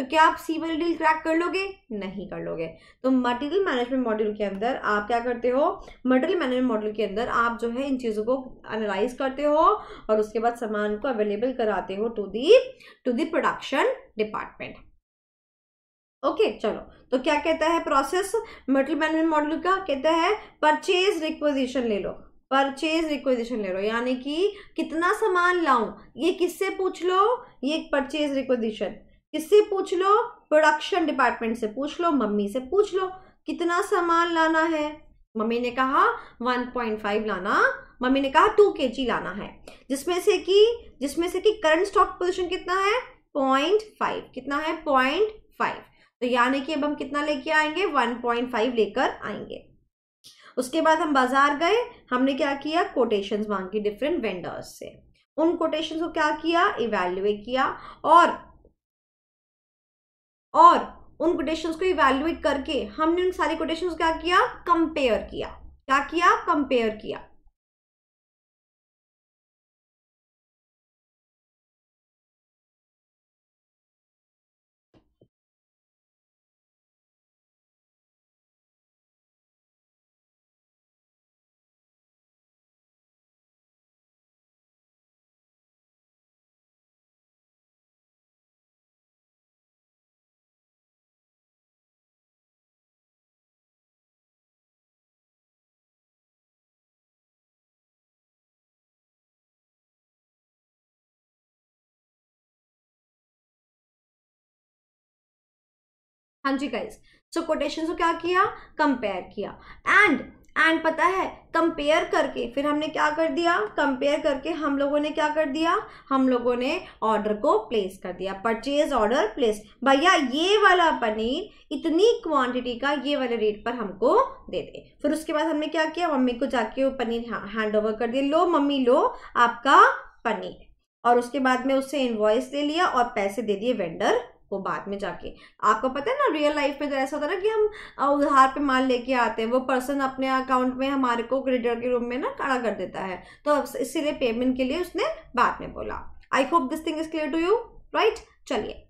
[SPEAKER 1] तो क्या आप सी वाली डील क्रैक कर लोगे नहीं कर लोगे तो मटेरियल मैनेजमेंट मॉड्यूल के अंदर आप क्या करते हो मटेरियल मैनेजमेंट मॉड्यूल के अंदर आप जो है इन चीज़ों को एनालाइज करते हो और उसके बाद सामान को अवेलेबल कराते हो to the to the production department okay चलो तो क्या कहता है प्रोसेस मटेरियल मैनेजमेंट मॉड्यूल का कहता है परचेज रिक्वेजिशन ले लो परचेज रिक्वेजिशन ले लो यानी कि कितना सामान लाऊं ये किससे पूछ लो ये परचेज रिक्वेजिशन किससे पूछ लो प्रोडक्शन डिपार्टमेंट से पूछ लो मम्मी से पूछ लो कितना सामान लाना है मम्मी ने कहा 1.5 लाना मम्मी ने कहा 2 के लाना है जिसमें से कि जिसमें से कि करंट स्टॉक पोजिशन कितना है पॉइंट फाइव कितना है पॉइंट तो यानी कि अब हम कितना लेके आएंगे वन पॉइंट फाइव लेकर आएंगे उसके बाद हम बाजार गए हमने क्या किया कोटेशंस मांगी डिफरेंट वेंडर्स से उन कोटेशंस को क्या किया इवेल्युएट किया और और उन कोटेशंस को इवेल्युएट
[SPEAKER 2] करके हमने उन सारे कोटेशंस क्या किया कंपेयर किया क्या किया कंपेयर किया हाँ जी गाइज सो कोटेशन को क्या किया कंपेयर किया एंड एंड पता है कंपेयर करके
[SPEAKER 1] फिर हमने क्या कर दिया कंपेयर करके हम लोगों ने क्या कर दिया हम लोगों ने ऑर्डर को प्लेस कर दिया परचेज ऑर्डर प्लेस भैया ये वाला पनीर इतनी क्वांटिटी का ये वाले रेट पर हमको दे दे फिर उसके बाद हमने क्या किया मम्मी को जाके वो पनीर हैंड ओवर कर दिया लो मम्मी लो आपका पनीर और उसके बाद में उससे इन्वॉइस ले लिया और पैसे दे दिए वेंडर वो बाद में जाके आपको पता है ना रियल लाइफ में तो ऐसा होता है ना कि हम उधार पे माल लेके आते हैं वो पर्सन अपने अकाउंट में हमारे को क्रेडिटर के रूम में ना खड़ा कर देता है तो इसीलिए पेमेंट के लिए उसने बाद में बोला I hope this thing is clear to you right चलिए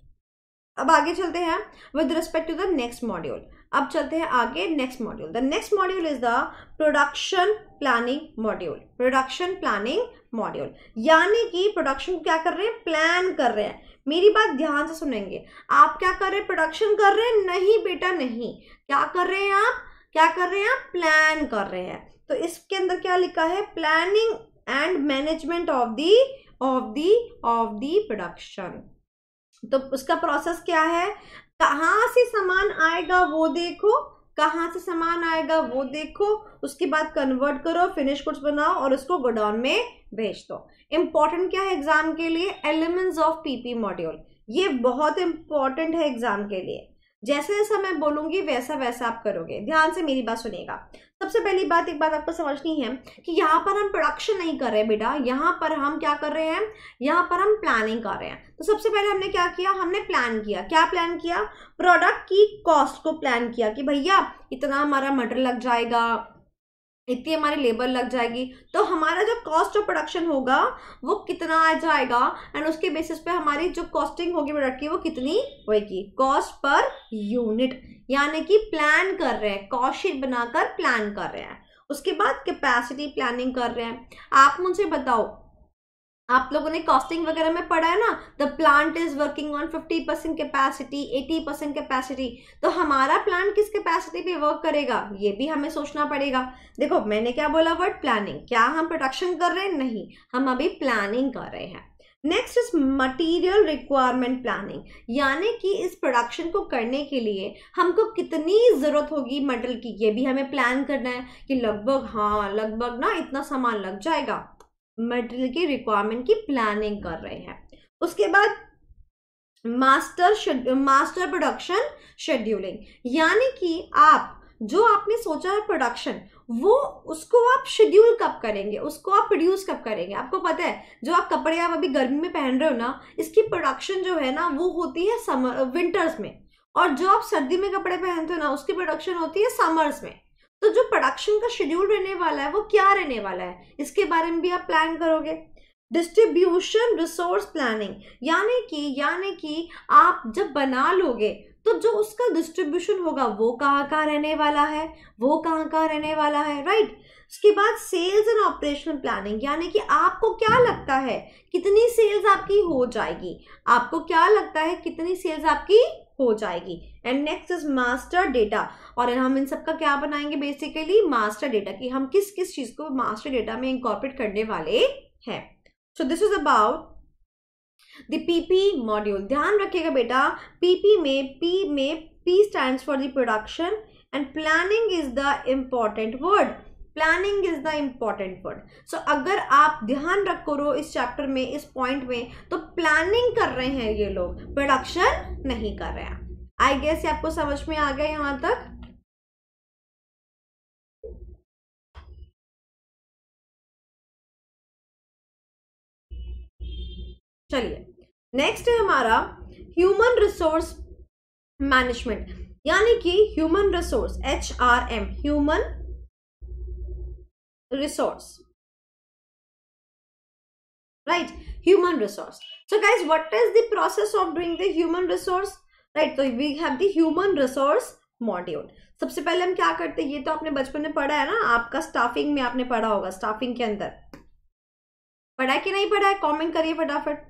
[SPEAKER 1] अब आगे चलते हैं with respect to the next module अब चलते हैं आगे next module the next module is the production planning module production planning module यानी कि प्रोडक्शन को क्या कर रहे हैं प्लान कर रहे हैं मेरी बात ध्यान से सुनेंगे आप क्या कर रहे हैं प्रोडक्शन कर रहे हैं नहीं बेटा नहीं क्या कर रहे हैं आप क्या कर रहे हैं आप प्लान कर रहे हैं तो इसके अंदर क्या लिखा है planning and management of the of the of the production तो उसका प्रोसेस क्या है कहाँ से सामान आएगा वो देखो कहाँ से सामान आएगा वो देखो उसके बाद कन्वर्ट करो फिनिश कुछ बनाओ और उसको गोडाउन में भेज दो इम्पॉर्टेंट क्या है एग्जाम के लिए एलिमेंट्स ऑफ पीपी मॉड्यूल ये बहुत इंपॉर्टेंट है एग्जाम के लिए जैसे जैसा मैं बोलूंगी वैसा वैसा आप करोगे ध्यान से मेरी बात सुनेगा सबसे पहली बात एक बात आपको समझनी है कि यहाँ पर हम प्रोडक्शन नहीं कर रहे बेटा यहाँ पर हम क्या कर रहे हैं यहाँ पर हम प्लानिंग कर रहे हैं तो सबसे पहले हमने क्या किया हमने प्लान किया क्या प्लान किया प्रोडक्ट की कॉस्ट को प्लान किया कि भैया इतना हमारा मटर लग जाएगा इतनी हमारी लेबर लग जाएगी तो हमारा जो कॉस्ट ऑफ प्रोडक्शन होगा वो कितना आ जाएगा एंड उसके बेसिस पे हमारी जो कॉस्टिंग होगी प्रोडक्ट की वो कितनी होगी कॉस्ट पर यूनिट यानी कि प्लान कर रहे हैं कॉस्टशीट बनाकर प्लान कर रहे हैं उसके बाद कैपेसिटी प्लानिंग कर रहे हैं आप मुझे बताओ आप लोगों ने कॉस्टिंग वगैरह में पढ़ा है ना the plant is working on fifty percent capacity eighty percent capacity तो हमारा प्लांट किस कैपेसिटी पे वर्क करेगा ये भी हमें सोचना पड़ेगा देखो मैंने क्या बोला वर्ड प्लानिंग क्या हम प्रोडक्शन कर रहे हैं नहीं हम अभी प्लानिंग कर रहे हैं next is material requirement planning यानी कि इस प्रोडक्शन को करने के लिए हमको कितनी ज़रूरत होगी मटेरियल की ये भी हमें प्लान करना है कि लगभग हाँ लगभग ना इतना सामान लग जाएगा मटेरियल की रिक्वायरमेंट की प्लानिंग कर रहे हैं उसके बाद मास्टर मास्टर प्रोडक्शन शेड्यूलिंग यानी कि आप जो आपने सोचा है प्रोडक्शन वो उसको आप शेड्यूल कब करेंगे उसको आप प्रोड्यूस कब करेंगे आपको पता है जो आप कपड़े आप अभी गर्मी में पहन रहे हो ना इसकी प्रोडक्शन जो है ना वो होती है समर विंटर्स में और जो आप सर्दी में कपड़े पहनते हो ना उसकी प्रोडक्शन होती है समर्स में तो जो प्रोडक्शन का शेड्यूल रहने वाला है वो क्या रहने वाला है इसके बारे में भी आप प्लान करोगे डिस्ट्रीब्यूशन रिसोर्स प्लानिंग यानी कि यानी कि आप जब बना लोगे तो जो उसका डिस्ट्रीब्यूशन होगा वो कहाँ कहाँ रहने वाला है वो कहाँ कहाँ रहने वाला है राइट उसके बाद सेल्स एंड ऑपरेशन प्लानिंग यानी कि आपको क्या लगता है कितनी सेल्स आपकी हो जाएगी आपको क्या लगता है कितनी सेल्स आपकी हो जाएगी and next is master data और हम इन सब का क्या बनाएंगे बेसिकली मास्टर डेटा कि हम किस किस चीज़ को मास्टर डेटा में इंकॉर्पोरेट करने वाले हैं so this is about the PP module ध्यान रखिएगा बेटा पीपी में पी में P stand for the production and planning is the important word planning is the important word so अगर आप ध्यान रखो इस चैप्टर में इस पॉइंट में तो प्लानिंग कर रहे
[SPEAKER 2] हैं ये लोग प्रोडक्शन नहीं कर रहे हैं आई गेस आपको समझ में आ गया यहाँ तक चलिए नेक्स्ट है हमारा ह्यूमन रिसोर्स मैनेजमेंट यानी कि human resource H R M human resource right human resource so guys what is the
[SPEAKER 1] process of doing the human resource right तो we have the human resource module सबसे पहले हम क्या करते हैं ये तो आपने बचपन में पढ़ा है ना आपका स्टाफिंग में आपने पढ़ा होगा स्टाफिंग के अंदर पढ़ा कि नहीं पढ़ा है कमेंट करिए फटाफट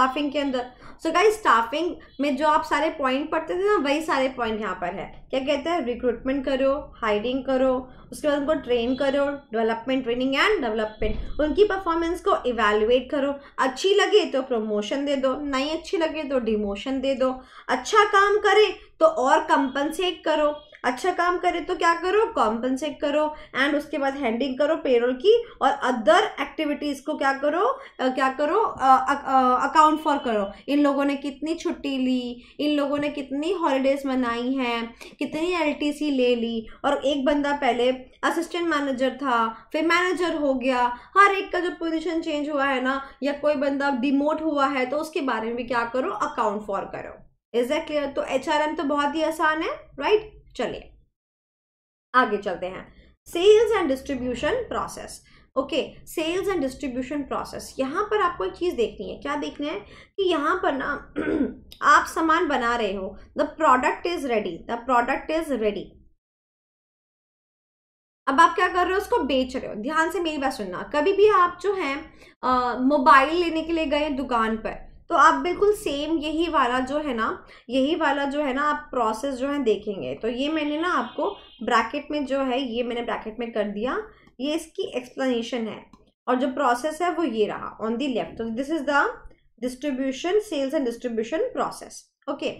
[SPEAKER 1] स्टाफिंग के अंदर सो गाइस स्टाफिंग में जो आप सारे पॉइंट पढ़ते थे ना वही सारे पॉइंट यहाँ पर है क्या कहते हैं रिक्रूटमेंट करो हायरिंग करो उसके बाद उनको ट्रेन करो डेवलपमेंट ट्रेनिंग एंड डेवलपमेंट उनकी परफॉर्मेंस को इवेल्युएट करो अच्छी लगे तो प्रमोशन दे दो नहीं अच्छी लगे तो डिमोशन दे दो अच्छा काम करे तो और कंपनसेट करो अच्छा काम करे तो क्या करो कॉम्पनसेट करो एंड उसके बाद हैंडिंग करो पेरोल की और अदर एक्टिविटीज़ को क्या करो आ, क्या करो अकाउंट फॉर करो इन लोगों ने कितनी छुट्टी ली इन लोगों ने कितनी हॉलीडेज़ मनाई हैं कितनी एल ले ली और एक बंदा पहले असिस्टेंट मैनेजर था फिर मैनेजर हो गया हर एक का जब पोजिशन चेंज हुआ है ना या कोई बंदा डिमोट हुआ है तो उसके बारे में भी क्या करो अकाउंट फॉर करो इज दैट क्लियर तो एच तो बहुत ही आसान है राइट right? चलिए आगे चलते हैं sales and distribution process okay sales and distribution process यहाँ पर आपको एक चीज़ देखनी है क्या देखना है कि यहाँ पर ना आप सामान बना रहे हो the product is ready the product is ready अब आप क्या कर रहे हो उसको बेच रहे हो ध्यान से मेरी बात सुनना कभी भी आप जो है मोबाइल लेने के लिए गए दुकान पर तो आप बिल्कुल सेम यही वाला जो है ना यही वाला जो है ना आप प्रोसेस जो है देखेंगे तो ये मैंने ना आपको ब्रैकेट में जो है ये मैंने ब्रैकेट में कर दिया ये इसकी एक्सप्लेनेशन है और जो प्रोसेस है वो ये रहा ऑन दी लेफ्ट तो this is the distribution sales and distribution process okay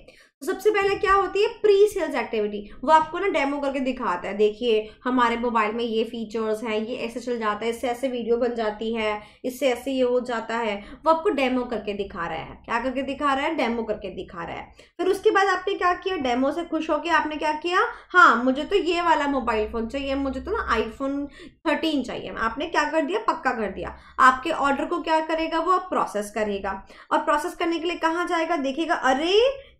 [SPEAKER 1] तो सबसे पहले क्या होती है प्री सेल्स एक्टिविटी वो आपको ना डेमो करके दिखाता है देखिए हमारे मोबाइल में ये फीचर्स हैं ये ऐसे चल जाता है इससे ऐसे वीडियो बन जाती है इससे ऐसे ये हो जाता है वो आपको डेमो करके दिखा रहा है क्या करके दिखा रहा है डेमो करके दिखा रहा है फिर उसके बाद आपने क्या किया डेमो से खुश होकर आपने क्या किया हाँ मुझे तो ये वाला मोबाइल फ़ोन चाहिए मुझे तो ना आईफोन थर्टीन चाहिए आपने क्या कर दिया पक्का कर दिया आपके ऑर्डर को क्या करेगा वो प्रोसेस करेगा और प्रोसेस करने के लिए कहाँ जाएगा देखेगा अरे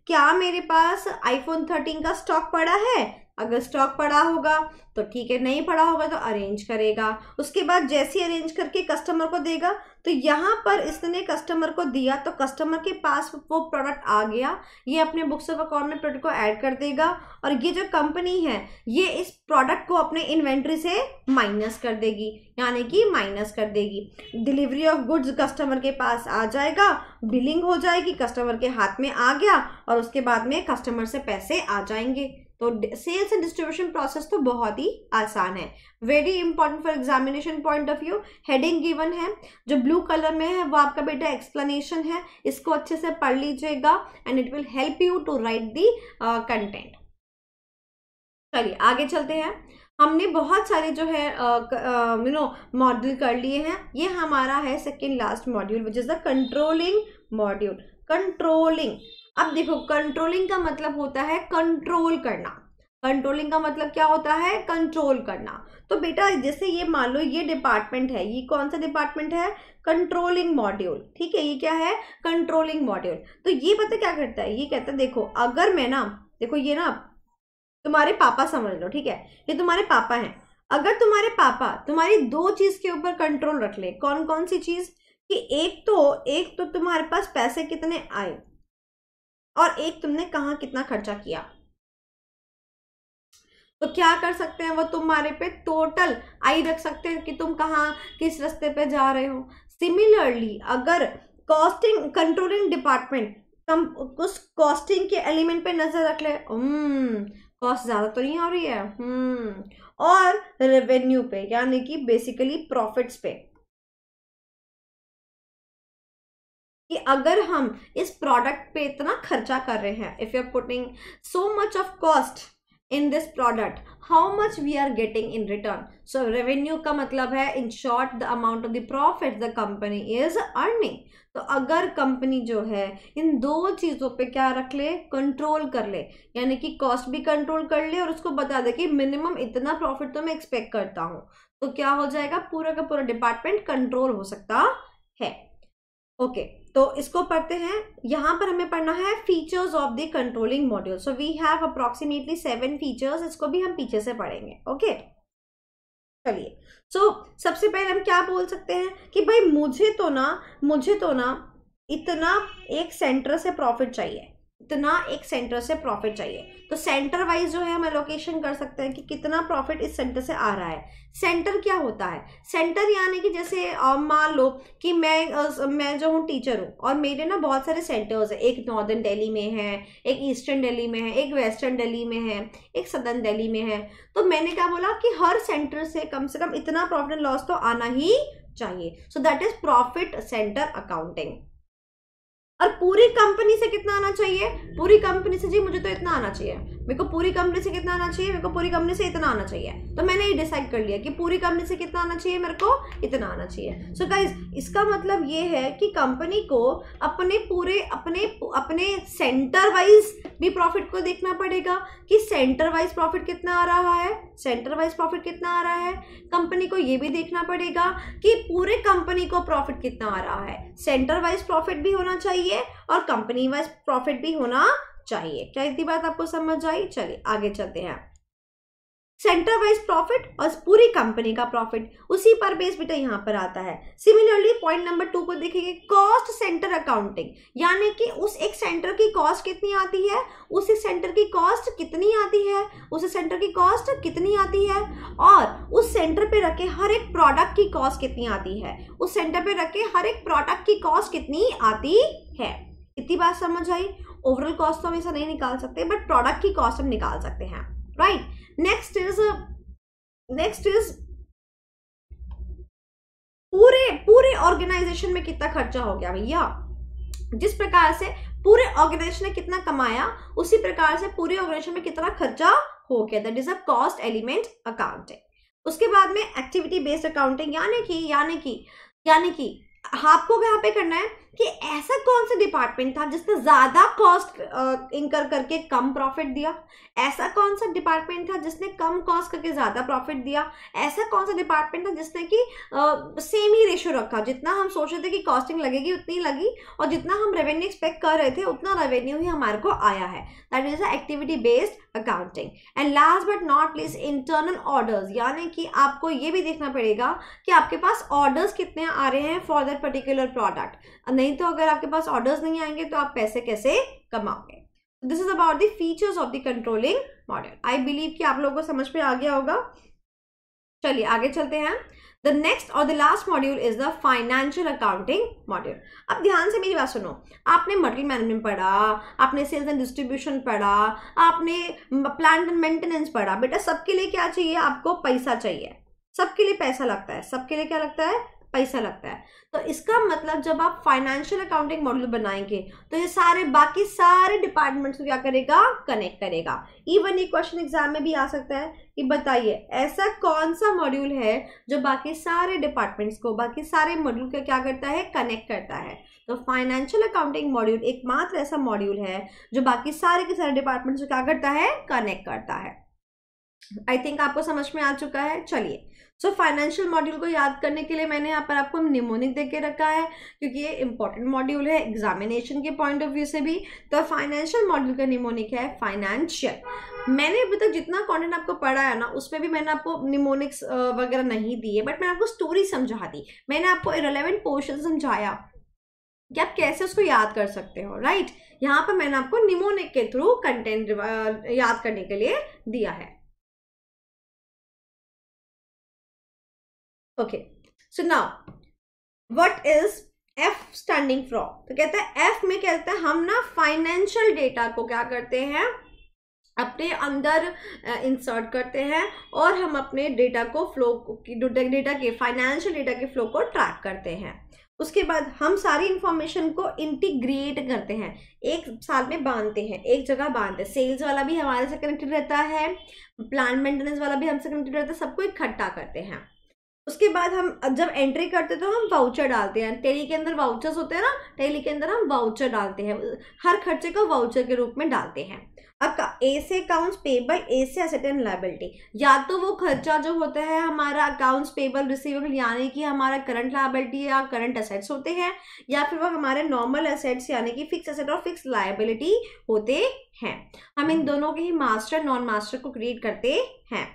[SPEAKER 1] क्या मेरे पास आईफोन थर्टीन का स्टॉक पड़ा है अगर स्टॉक पड़ा होगा तो ठीक है नहीं पड़ा होगा तो अरेंज करेगा उसके बाद जैसे अरेंज करके कस्टमर को देगा तो यहाँ पर इसने कस्टमर को दिया तो कस्टमर के पास वो प्रोडक्ट आ गया ये अपने बुक्स ऑफ अकाउंट में प्रोडक्ट को ऐड कर देगा और ये जो कंपनी है ये इस प्रोडक्ट को अपने इन्वेंट्री से माइनस कर देगी यानी कि माइनस कर देगी डिलीवरी ऑफ गुड्स कस्टमर के पास आ जाएगा बिलिंग हो जाएगी कस्टमर के हाथ में आ गया और उसके बाद में कस्टमर से पैसे आ जाएंगे तो सेल्स एंड डिस्ट्रीब्यूशन प्रोसेस तो बहुत ही आसान है very important for examination point of view heading given है जो ब्लू कलर में है वो आपका बेटा एक्सप्लेनेशन है इसको अच्छे से पढ़ लीजिएगा and it will help you to write the content चलिए आगे चलते हैं हमने बहुत सारे जो है यू नो मॉड्यूल कर लिए हैं ये हमारा है second last module which is the controlling module controlling अब देखो कंट्रोलिंग का मतलब होता है कंट्रोल करना कंट्रोलिंग का मतलब क्या होता है कंट्रोल करना तो बेटा जैसे ये मान लो ये डिपार्टमेंट है ये कौन सा डिपार्टमेंट है कंट्रोलिंग मॉड्यूल ठीक है ये क्या है कंट्रोलिंग मॉड्यूल तो ये पता क्या करता है ये कहता है देखो अगर मैं ना देखो ये ना तुम्हारे पापा समझ लो ठीक है ये तुम्हारे पापा हैं अगर तुम्हारे पापा तुम्हारी दो चीज के ऊपर कंट्रोल रख ले कौन कौन सी चीज कि एक तो एक तो तुम्हारे पास पैसे कितने आए और एक तुमने कहा कितना खर्चा किया तो क्या कर सकते हैं वो तुम्हारे पे टोटल आई रख सकते हैं कि तुम कहाँ किस रास्ते पे जा रहे हो सिमिलरली अगर कॉस्टिंग कंट्रोलिंग डिपार्टमेंट कम उस कॉस्टिंग के एलिमेंट पे नजर रख ले कॉस्ट हम्म, ज़्यादा तो नहीं आ रही है हम्म, और रेवेन्यू पे यानी कि बेसिकली प्रॉफिट्स पे कि अगर हम इस प्रोडक्ट पे इतना खर्चा कर रहे हैं if you are putting so much of cost in this product how much we are getting in return so revenue का मतलब है in short the amount of the profit the company is earning तो अगर company जो है इन दो चीज़ों पे क्या रख ले कंट्रोल कर ले यानी कि कॉस्ट भी कंट्रोल कर ले और उसको बता दे कि मिनिमम इतना प्रॉफिट तो मैं एक्सपेक्ट करता हूँ तो क्या हो जाएगा पूरा का पूरा डिपार्टमेंट कंट्रोल हो सकता है ओके okay. तो इसको पढ़ते हैं यहाँ पर हमें पढ़ना है features of the controlling module so we have approximately seven features इसको भी हम पीछे से पढ़ेंगे ओके चलिए सो सबसे पहले हम क्या बोल सकते हैं कि भाई मुझे तो ना मुझे तो ना इतना एक सेंटर से प्रॉफिट चाहिए कितना एक सेंटर से प्रॉफिट चाहिए तो सेंटर वाइज जो है हम एलोकेशन कर सकते हैं कि कितना प्रॉफिट इस सेंटर से आ रहा है सेंटर क्या होता है सेंटर यानी कि जैसे मान लो कि मैं मैं जो हूँ टीचर हूँ और मेरे ना बहुत सारे सेंटर्स हैं एक नॉर्दर्न दिल्ली में है एक ईस्टर्न दिल्ली में है एक वेस्टर्न दिल्ली में है एक सदर्न दिल्ली में है तो मैंने क्या बोला कि हर सेंटर से कम से कम इतना प्रॉफिट एंड लॉस तो आना ही चाहिए so that is profit centre accounting और पूरी कंपनी से कितना आना चाहिए पूरी कंपनी से जी मुझे तो इतना आना चाहिए मेरे को पूरी कंपनी से कितना आना चाहिए मेरे को पूरी कंपनी से इतना आना चाहिए तो मैंने ये डिसाइड कर लिया कि पूरी कंपनी से कितना आना चाहिए मेरे को इतना आना चाहिए सो so गाइज इसका मतलब ये है कि कंपनी को अपने पूरे अपने अपने सेंटर वाइज भी प्रॉफिट को देखना पड़ेगा कि सेंटर वाइज प्रॉफिट कितना आ रहा है सेंटर वाइज प्रॉफिट कितना आ रहा है कंपनी को ये भी देखना पड़ेगा कि पूरे कंपनी को प्रॉफिट कितना आ रहा है सेंटर वाइज प्रॉफिट भी होना चाहिए और कंपनी वाइज प्रॉफिट भी होना चाहिए क्या इतनी बात आपको समझ आई चलिए आगे चलते हैं सेंटर वाइज प्रॉफिट और पूरी कंपनी का प्रॉफिट उसी पर बेस बेटा यहाँ पर आता है सिमिलरली पॉइंट नंबर टू को देखेंगे कॉस्ट सेंटर अकाउंटिंग यानी कि उस एक सेंटर की कॉस्ट कितनी आती है उस एक सेंटर की कॉस्ट कितनी आती है उस सेंटर की कॉस्ट कितनी आती है और उस सेंटर पे रखे हर एक प्रोडक्ट की कॉस्ट कितनी आती है उस सेंटर पे रखे हर एक प्रोडक्ट की कॉस्ट कितनी आती है इतनी बात समझ आई ओवरऑल कॉस्ट तो हम ऐसा नहीं निकाल सकते बट प्रोडक्ट की कॉस्ट हम निकाल सकते हैं right next is next is पूरे पूरे ऑर्गेनाइजेशन में कितना खर्चा हो गया भैया जिस प्रकार से पूरे ऑर्गेनाइजेशन ने कितना कमाया उसी प्रकार से पूरे ऑर्गेनाइजेशन में कितना खर्चा हो गया that is a cost element accounting उसके बाद में एक्टिविटी बेस्ड अकाउंटिंग यानी कि यानी कि यानी कि आपको यहाँ पे करना है कि ऐसा कौन सा डिपार्टमेंट था जिसने ज़्यादा कॉस्ट इंकर करके कम प्रॉफिट दिया ऐसा कौन सा डिपार्टमेंट था जिसने कम कॉस्ट करके ज़्यादा प्रॉफिट दिया ऐसा कौन सा डिपार्टमेंट था जिसने कि सेम ही रेशियो रखा जितना हम सोच रहे थे कि कॉस्टिंग लगेगी उतनी लगी और जितना हम रेवेन्यू एक्सपेक्ट कर रहे थे उतना रेवेन्यू ही हमारे को आया है that is a activity based accounting and last but not least internal orders यानी कि आपको ये भी देखना पड़ेगा कि आपके पास ऑर्डर्स कितने आ रहे हैं फॉर दैट पर्टिकुलर प्रोडक्ट नहीं तो अगर आपके पास ऑर्डर्स नहीं आएंगे तो आप पैसे कैसे कमाओगे this is about the features of the controlling model I believe कि आप लोगों को समझ में आ गया होगा चलिए आगे चलते हैं द नेक्स्ट और the last module is the financial accounting module अब ध्यान से मेरी बात सुनो आपने मटेरियल मैनेजमेंट पढ़ा आपने सेल्स एंड डिस्ट्रीब्यूशन पढ़ा आपने प्लांट एंड मेंटेनेंस पढ़ा बेटा सबके लिए क्या चाहिए आपको पैसा चाहिए सबके लिए पैसा लगता है सबके लिए क्या लगता है पैसा लगता है तो इसका मतलब जब आप फाइनेंशियल अकाउंटिंग मॉडल बनाएंगे तो ये सारे बाकी सारे डिपार्टमेंट्स को क्या करेगा कनेक्ट करेगा इवन ये क्वेश्चन एग्जाम में भी आ सकता है कि बताइए ऐसा कौन सा मॉड्यूल है जो बाकी सारे डिपार्टमेंट्स को बाकी सारे मॉड्यूल का क्या करता है कनेक्ट करता है तो फाइनेंशियल अकाउंटिंग मॉड्यूल एकमात्र ऐसा मॉड्यूल है जो बाकी सारे के सारे डिपार्टमेंट्स को क्या करता है कनेक्ट करता है आई थिंक आपको समझ में आ चुका है चलिए सो फाइनेंशियल मॉड्यूल को याद करने के लिए मैंने यहाँ पर आपको निमोनिक दे के रखा है क्योंकि ये इंपॉर्टेंट मॉड्यूल है एग्जामिनेशन के पॉइंट ऑफ व्यू से भी तो फाइनेंशियल मॉड्यूल का निमोनिक है फाइनेंशियल मैंने अभी तक जितना कंटेंट आपको पढ़ा है ना उसमें भी मैंने आपको निमोनिक्स वगैरह नहीं दिए बट मैंने आपको स्टोरी समझा दी मैंने आपको रिलेवेंट पोर्शन समझाया कि आप कैसे उसको याद कर सकते हो राइट
[SPEAKER 2] यहाँ पर मैंने आपको निमोनिक के थ्रू कंटेंट याद करने के लिए दिया है okay so now what is f standing for तो कहते हैं एफ में कहता है हम ना
[SPEAKER 1] फाइनेंशियल डेटा को क्या करते हैं अपने अंदर इंसर्ट करते हैं और हम अपने डेटा को फ्लो डेटा के फाइनेंशियल डेटा के फ्लो को ट्रैक करते हैं उसके बाद हम सारी इंफॉर्मेशन को इंटीग्रेट करते हैं एक साल में बांधते हैं एक जगह बांधते हैं सेल्स वाला भी हमारे से कनेक्टेड रहता है प्लान मेंटेनेंस वाला भी हमसे कनेक्टेड रहता है सबको इकट्ठा करते हैं उसके बाद हम जब एंट्री करते तो हम वाउचर डालते हैं टेली के अंदर वाउचर्स होते हैं ना टेली के अंदर हम वाउचर डालते हैं हर खर्चे को वाउचर के रूप में डालते हैं अब ए से अकाउंट्स पेबल ए से असेट एंड लाइबिलिटी या तो वो खर्चा जो होता है हमारा अकाउंट्स पेबल रिसीवेबल यानी कि हमारा करंट लाइबिलिटी या करंट असेट्स होते हैं या फिर वो हमारे नॉर्मल असेट्स यानी कि फिक्स असेट और फिक्स लाइबिलिटी होते हैं हम इन हम्म। दोनों के ही मास्टर नॉन मास्टर को क्रिएट करते हैं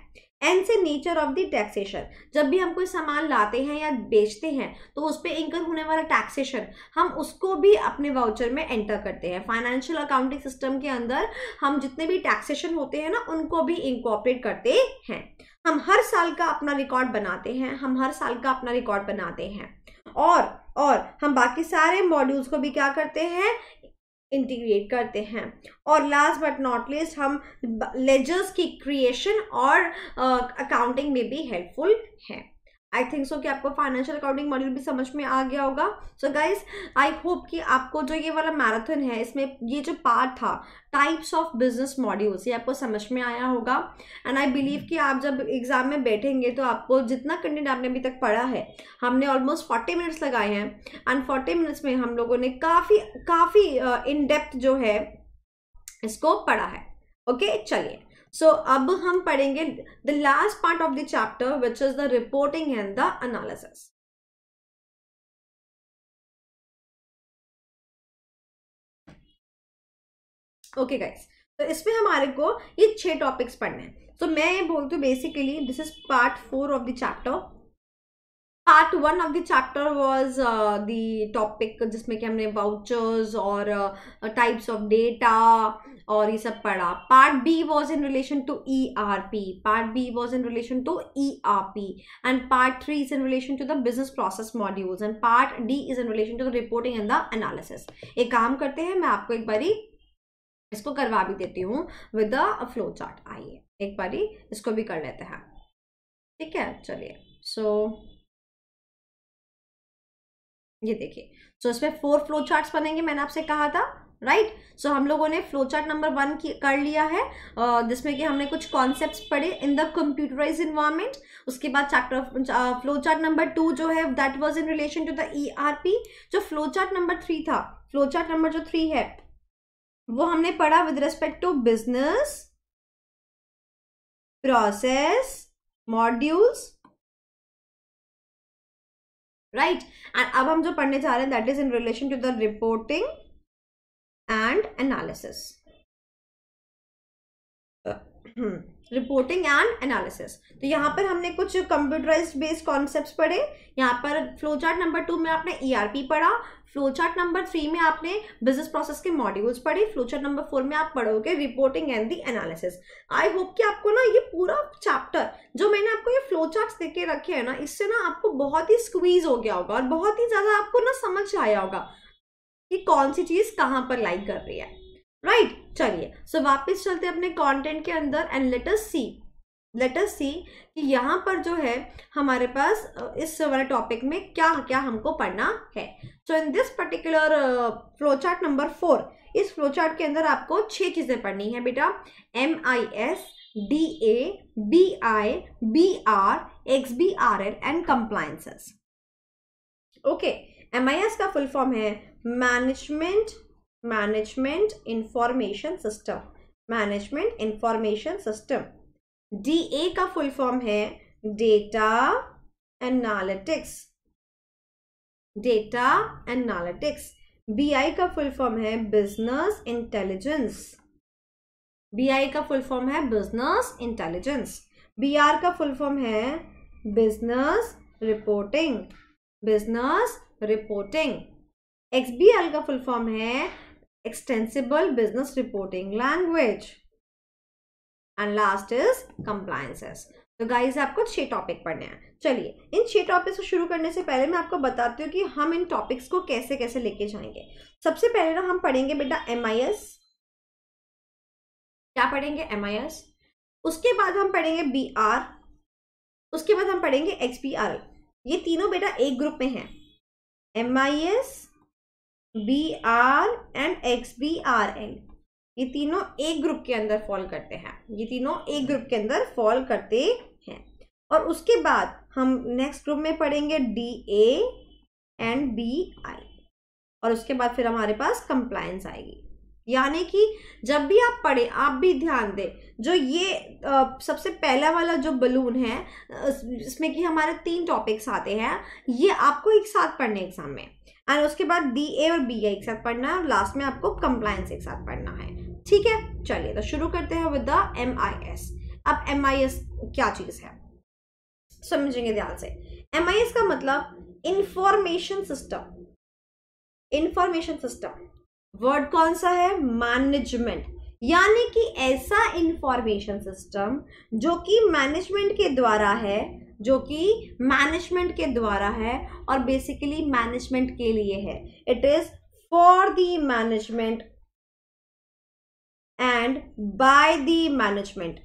[SPEAKER 1] एन से नेचर ऑफ द टैक्सेशन जब भी हम कोई सामान लाते हैं या बेचते हैं तो उस पर इंकर होने वाला टैक्सेशन हम उसको भी अपने वाउचर में एंटर करते हैं फाइनेंशियल अकाउंटिंग सिस्टम के अंदर हम जितने भी टैक्सेशन होते हैं ना उनको भी इंकॉपरेट करते हैं हम हर साल का अपना रिकॉर्ड बनाते हैं हम हर साल का अपना रिकॉर्ड बनाते हैं और और हम बाकी सारे मॉड्यूल्स को भी क्या करते हैं इंटीग्रेट करते हैं और लास्ट बट नॉट लीस्ट हम लेजर्स की क्रिएशन और अकाउंटिंग में भी हेल्पफुल है आई थिंक सो कि आपको फाइनेंशियल अकाउंटिंग मॉड्यूल भी समझ में आ गया होगा सो गाइज आई होप कि आपको जो ये वाला मैराथन है इसमें ये जो पार्ट था टाइप्स ऑफ बिजनेस मॉड्यूल्स ये आपको समझ में आया होगा एंड आई बिलीव कि आप जब एग्ज़ाम में बैठेंगे तो आपको जितना कंटेंट आपने अभी तक पढ़ा है हमने ऑलमोस्ट फोर्टी मिनट्स लगाए हैं एंड फोर्टी मिनट्स में हम लोगों ने काफ़ी काफ़ी इन uh, डेप्थ जो है इसको पढ़ा है ओके okay? चलिए सो अब हम पढ़ेंगे
[SPEAKER 2] the last part of the chapter which is the reporting and the analysis okay guys तो इसमें हमारे को ये छह टॉपिक्स पढ़ने हैं तो so, मैं
[SPEAKER 1] बोलती हूँ basically this is part four of the chapter part one of the chapter was the topic जिसमें कि हमने वाउचर्स और टाइप्स ऑफ डेटा और ये सब पढ़ा part B was in relation to E R P part B was in relation to E R P and part three is in relation to the business process modules and part D is in relation to the reporting and the analysis एक काम करते हैं मैं आपको एक बारी इसको करवा भी देती हूँ विद द फ्लो चार्ट आइए एक बारी इसको भी कर लेते हैं ठीक है चलिए सो so, ये देखिए सो so, इसमें फोर फ्लो चार्ट्स बनेंगे मैंने आपसे कहा था राइट right? सो so, हम लोगों ने फ्लो चार्ट नंबर वन कर लिया है जिसमें कि हमने कुछ कॉन्सेप्ट्स पढ़े इन द कंप्यूटराइज इन्वायरमेंट उसके बाद chapter flow chart number two जो है that was in relation to the ERP जो फ्लो चार्ट नंबर थ्री था फ्लो चार्ट नंबर जो थ्री है
[SPEAKER 2] वो हमने पढ़ा with respect to business process modules
[SPEAKER 1] right and अब हम जो पढ़ने जा रहे हैं that is in relation to the reporting and analysis. Reporting and analysis तो यहाँ पर हमने कुछ कंप्यूटराइज बेस्ड कॉन्सेप्ट पढ़े यहाँ पर फ्लो चार्ट नंबर टू में आपने पी e पढ़ा फ्लो चार्ट नंबर थ्री में आपने बिजनेस प्रोसेस के मॉड्यूल्स पढ़े फ्लो चार्ट नंबर फोर में आप पढ़ोगे reporting and the analysis I hope कि आपको ना ये पूरा चैप्टर जो मैंने आपको ये फ्लो चार्ट दे के रखे हैं ना इससे ना आपको बहुत ही स्क्वीज हो गया होगा और बहुत ही ज़्यादा आपको ना समझ आया होगा कि कौन सी चीज कहां पर लाइक कर रही है राइट right? चलिए सो so, वापस चलते अपने कंटेंट के अंदर and let us see let us see कि यहां पर जो है हमारे पास इस वाले टॉपिक में क्या क्या हमको पढ़ना है so in this particular flowchart number four इस फ्लोचार्ट के अंदर आपको छह चीजें पढ़नी है बेटा M I S D A B I B R X B R L and compliances okay M I S का फुल फॉर्म है management management information system management information system D A का फुल फॉर्म है data analytics data analytics B I का full form है business intelligence B I का full form है business intelligence B R का full form है business reporting business reporting L का full form है extensible business reporting language and last is compliances तो guys आपको छह टॉपिक पढ़ने हैं चलिए इन छह टॉपिक्स को शुरू करने से पहले मैं आपको बताती हूँ कि हम इन टॉपिक्स को कैसे कैसे लेके जाएंगे सबसे पहले ना हम पढ़ेंगे बेटा एम क्या पढ़ेंगे एम उसके बाद हम पढ़ेंगे बी आर उसके बाद हम पढ़ेंगे एक्स ये तीनों बेटा एक ग्रुप में हैं M I S B R and X B R N ये तीनों एक ग्रुप के अंदर फॉल करते हैं ये तीनों एक ग्रुप के अंदर फॉल करते हैं और उसके बाद हम नेक्स्ट ग्रुप में पढ़ेंगे D A and B I और उसके बाद फिर हमारे पास कंप्लायंस आएगी यानी कि जब भी आप पढ़े आप भी ध्यान दें जो ये आ, सबसे पहला वाला जो बलून है इसमें कि हमारे तीन टॉपिक्स आते हैं ये आपको एक साथ पढ़ने एग्जाम में एंड उसके बाद बी ए और बी ए एक साथ पढ़ना है और लास्ट में आपको कंप्लायंस एक साथ पढ़ना है ठीक है चलिए तो शुरू करते हैं with the M I S अब एम आई एस क्या चीज़ है समझेंगे ध्यान से एम आई एस का मतलब information system information system word कौन सा है मैनेजमेंट यानी कि ऐसा इंफॉर्मेशन सिस्टम जो कि मैनेजमेंट के द्वारा है जो कि मैनेजमेंट के द्वारा है और बेसिकली मैनेजमेंट के लिए है it is for the management and by the management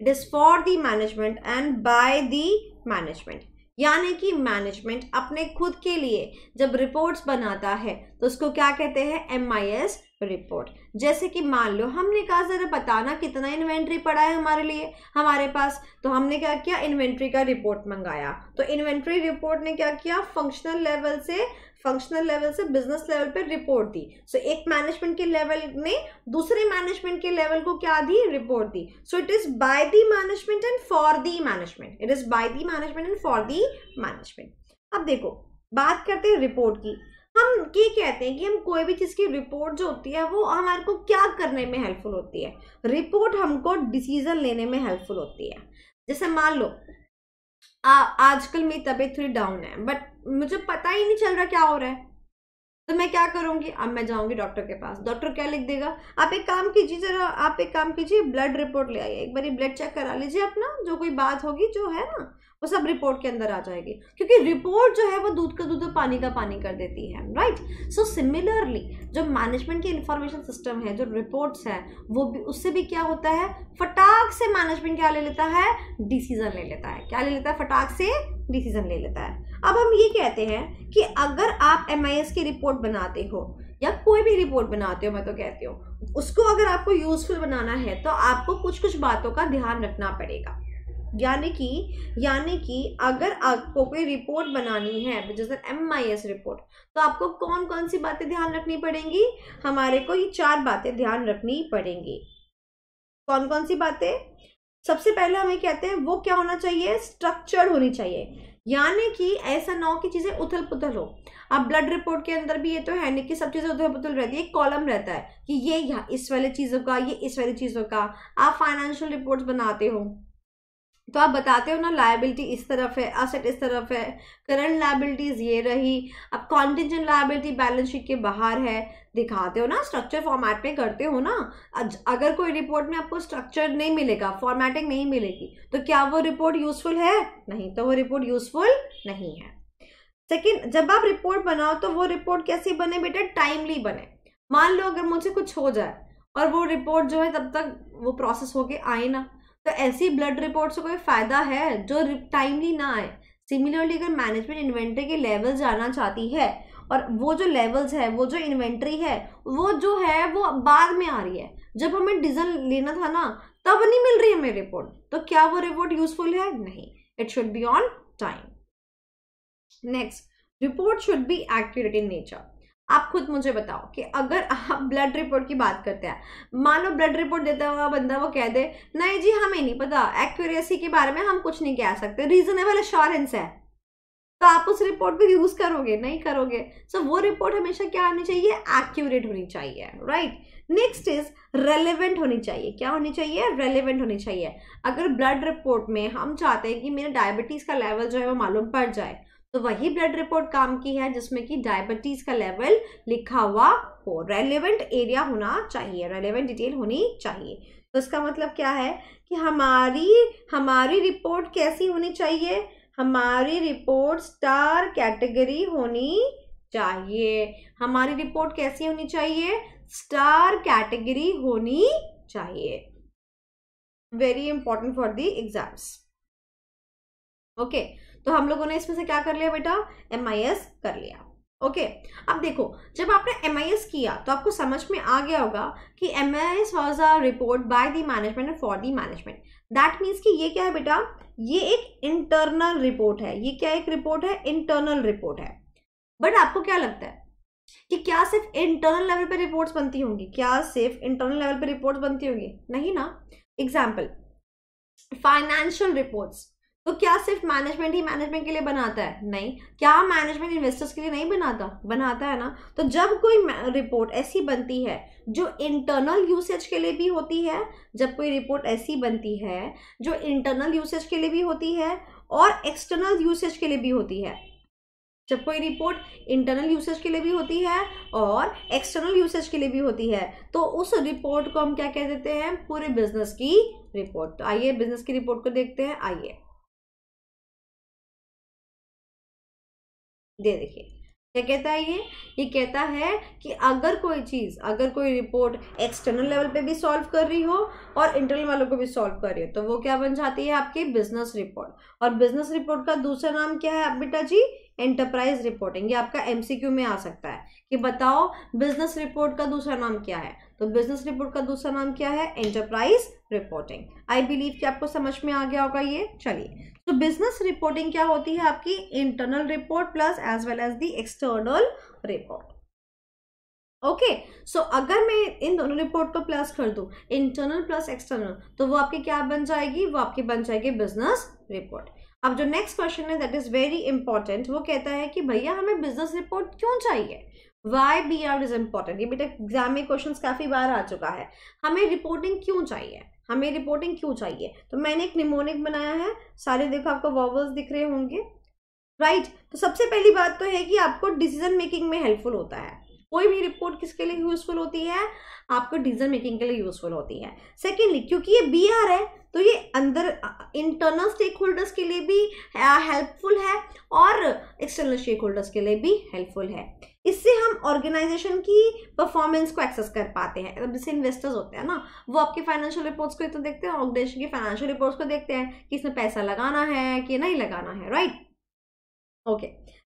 [SPEAKER 1] it is for the management and by the management यानी कि मैनेजमेंट अपने खुद के लिए जब रिपोर्ट्स बनाता है तो उसको क्या कहते हैं एम आई एस रिपोर्ट जैसे कि मान लो हमने कहा ज़रा बताना कितना इन्वेंट्री पड़ा है हमारे लिए हमारे पास तो हमने क्या किया इन्वेंट्री का रिपोर्ट मंगाया तो इन्वेंट्री रिपोर्ट ने क्या किया फंक्शनल लेवल से फंक्शनल लेवल से बिजनेस लेवल पर रिपोर्ट दी सो so, एक मैनेजमेंट के लेवल ने दूसरे मैनेजमेंट के लेवल को क्या दी रिपोर्ट दी so it is by the management and for the management it is by the management and for the management अब देखो बात करते हैं रिपोर्ट की हम ये कहते हैं कि हम कोई भी चीज़ की रिपोर्ट जो होती है वो हमारे को क्या करने में हेल्पफुल होती है रिपोर्ट हमको डिसीजन लेने में हेल्पफुल होती है जैसे मान लो आजकल मेरी तबीयत थोड़ी डाउन है बट मुझे पता ही नहीं चल रहा क्या हो रहा है तो मैं क्या करूंगी अब मैं जाऊंगी डॉक्टर के पास डॉक्टर क्या लिख देगा आप एक काम कीजिए जरा आप एक काम कीजिए ब्लड रिपोर्ट ले आइए एक बार ब्लड चेक करा लीजिए अपना जो कोई बात होगी जो है ना वो सब रिपोर्ट के अंदर आ जाएगी क्योंकि रिपोर्ट जो है वो दूध का दूध और पानी का पानी कर देती है राइट सो सिमिलरली जो मैनेजमेंट की इंफॉर्मेशन सिस्टम है जो रिपोर्ट्स है वो भी उससे भी क्या होता है फटाक से मैनेजमेंट क्या ले लेता है डिसीजन ले लेता है क्या ले लेता है फटाक से डिसीजन ले लेता है अब हम ये कहते हैं कि अगर आप एम की रिपोर्ट बनाते हो या कोई भी रिपोर्ट बनाते हो मैं तो कहती हूँ उसको अगर आपको यूज़फुल बनाना है तो आपको कुछ कुछ बातों का ध्यान रखना पड़ेगा यानी कि यानी कि अगर आपको कोई रिपोर्ट बनानी है जैसे एम आई एस रिपोर्ट तो आपको कौन कौन सी बातें ध्यान रखनी पड़ेंगी हमारे को ये चार बातें ध्यान रखनी पड़ेंगी कौन कौन सी बातें सबसे पहले हमें कहते हैं वो क्या होना चाहिए स्ट्रक्चर्ड होनी चाहिए यानी कि ऐसा ना हो कि चीज़ें उथल पुथल हो अब ब्लड रिपोर्ट के अंदर भी ये तो है नहीं कि सब चीज़ें उथल पुथल रहती है एक कॉलम रहता है कि ये यहाँ इस वाले चीज़ों का ये इस वाली चीज़ों का आप फाइनेंशियल रिपोर्ट्स बनाते हो तो आप बताते हो ना लाइबिलिटी इस तरफ है असेट इस तरफ है करंट लाइबिलिटीज़ ये रही अब कॉन्टिजन लाइबिलिटी बैलेंस शीट के बाहर है दिखाते हो ना स्ट्रक्चर फॉर्मेट में करते हो ना अगर कोई रिपोर्ट में आपको स्ट्रक्चर नहीं मिलेगा फॉर्मेटिंग नहीं मिलेगी तो क्या वो रिपोर्ट यूज़फुल है नहीं तो वो रिपोर्ट यूज़फुल नहीं है सेकेंड जब आप रिपोर्ट बनाओ तो वो रिपोर्ट कैसी बने बेटा टाइमली बने मान लो अगर मुझे कुछ हो जाए और वो रिपोर्ट जो है तब तक वो प्रोसेस होके आए ना तो ऐसी ब्लड रिपोर्ट से कोई फ़ायदा है जो टाइमली ना आए सिमिलरली अगर मैनेजमेंट इन्वेंट्री के लेवल जाना चाहती है और वो जो लेवल्स है वो जो इन्वेंट्री है वो जो है वो बाद में आ रही है जब हमें डीजल लेना था ना तब नहीं मिल रही हमें रिपोर्ट तो क्या वो रिपोर्ट यूजफुल है नहीं it should be on time next report should be accurate in nature आप खुद मुझे बताओ कि अगर आप ब्लड रिपोर्ट की बात करते हैं मान लो ब्लड रिपोर्ट देता हुआ बंदा वो कह दे नहीं जी हमें नहीं पता एक्यूरेसी के बारे में हम कुछ नहीं कह सकते रीजनेबल एश्योरेंस है तो आप उस रिपोर्ट को यूज़ करोगे नहीं करोगे सो so, वो रिपोर्ट हमेशा क्या होनी चाहिए एक्यूरेट होनी चाहिए राइट नेक्स्ट इज रेलिवेंट होनी चाहिए क्या होनी चाहिए रेलिवेंट होनी चाहिए अगर ब्लड रिपोर्ट में हम चाहते हैं कि मेरे डायबिटीज़ का लेवल जो है वो मालूम पड़ जाए तो वही ब्लड रिपोर्ट काम की है जिसमें कि डायबिटीज का लेवल लिखा हुआ हो रेलिवेंट एरिया होना चाहिए रेलिवेंट डिटेल होनी चाहिए तो इसका मतलब क्या है कि हमारी हमारी रिपोर्ट कैसी होनी चाहिए हमारी रिपोर्ट स्टार कैटेगरी होनी चाहिए हमारी रिपोर्ट कैसी होनी चाहिए स्टार कैटेगरी होनी चाहिए very important for the exams okay तो हम लोगों ने इसमें से क्या कर लिया बेटा एम कर लिया ओके okay. अब देखो जब आपने एम किया तो आपको समझ में आ गया होगा कि M I S was a report by the management and for the management that means कि ये क्या है बेटा ये एक इंटरनल रिपोर्ट है ये क्या एक रिपोर्ट है इंटरनल रिपोर्ट है बट आपको क्या लगता है कि क्या सिर्फ इंटरनल लेवल पर रिपोर्ट्स बनती होंगी क्या सिर्फ इंटरनल लेवल पर रिपोर्ट्स बनती होंगी नहीं ना एग्जाम्पल फाइनेंशियल रिपोर्ट्स तो क्या सिर्फ मैनेजमेंट ही मैनेजमेंट के लिए बनाता है नहीं क्या मैनेजमेंट इन्वेस्टर्स के लिए नहीं बनाता बनाता है ना तो जब कोई रिपोर्ट ऐसी बनती है जो इंटरनल यूसेज के लिए भी होती है जब कोई रिपोर्ट ऐसी बनती है जो इंटरनल यूसेज के लिए भी होती है और एक्सटर्नल यूसेज के लिए भी होती है जब कोई रिपोर्ट इंटरनल यूसेज के लिए भी होती है और एक्सटर्नल यूसेज के लिए भी होती है
[SPEAKER 2] तो उस रिपोर्ट को हम क्या कह देते हैं पूरे बिजनेस की रिपोर्ट तो आइए बिजनेस की रिपोर्ट को देखते हैं आइए दे देखिए क्या कहता है ये ये कहता है कि अगर कोई चीज़ अगर कोई
[SPEAKER 1] रिपोर्ट एक्सटर्नल लेवल पे भी सॉल्व कर रही हो और इंटरनल वालों को भी सॉल्व कर रही हो तो वो क्या बन जाती है आपकी बिजनेस रिपोर्ट और बिजनेस रिपोर्ट का दूसरा नाम क्या है आप बेटा जी एंटरप्राइज रिपोर्टिंग ये आपका एम में आ सकता है कि बताओ बिजनेस रिपोर्ट का दूसरा नाम क्या है तो बिजनेस रिपोर्ट का दूसरा नाम क्या है एंटरप्राइज रिपोर्टिंग आई बिलीव कि आपको समझ में आ गया होगा ये चलिए तो बिजनेस रिपोर्टिंग क्या होती है आपकी internal report plus as well as the external report okay so अगर मैं इन दोनों रिपोर्ट को प्लस कर दू इंटरनल प्लस एक्सटर्नल तो वो आपकी क्या बन जाएगी वो आपकी बन जाएगी बिजनेस रिपोर्ट अब जो नेक्स्ट क्वेश्चन है दैट इज वेरी इंपॉर्टेंट वो कहता है कि भैया हमें बिजनेस रिपोर्ट क्यों चाहिए why B R is important ये बेटा एग्जाम तो में क्वेश्चन काफी बार आ चुका है हमें रिपोर्टिंग क्यों चाहिए हमें रिपोर्टिंग क्यों चाहिए तो मैंने एक निमोनिक बनाया है सारे देखो आपको वॉवल्स दिख रहे होंगे राइट right. तो सबसे पहली बात तो है कि आपको डिसीजन मेकिंग में हेल्पफुल होता है कोई भी रिपोर्ट किसके लिए यूजफुल होती है आपको डिसीजन मेकिंग के लिए यूजफुल होती है सेकेंडली क्योंकि ये बी आर है तो ये अंदर इंटरनल स्टेक होल्डर्स के लिए भी हेल्पफुल है और एक्सटर्नल स्टेक होल्डर्स के लिए भी हेल्पफुल है इससे हम ऑर्गेनाइजेशन की परफॉर्मेंस को एक्सेस कर पाते हैं जैसे इन्वेस्टर्स होते हैं ना वो आपके फाइनेंशियल रिपोर्ट्स को तो देखते हैं ऑर्गेनाइजेशन की फाइनेंशियल रिपोर्ट्स को देखते हैं कि इसमें पैसा लगाना है कि नहीं लगाना है राइट ओके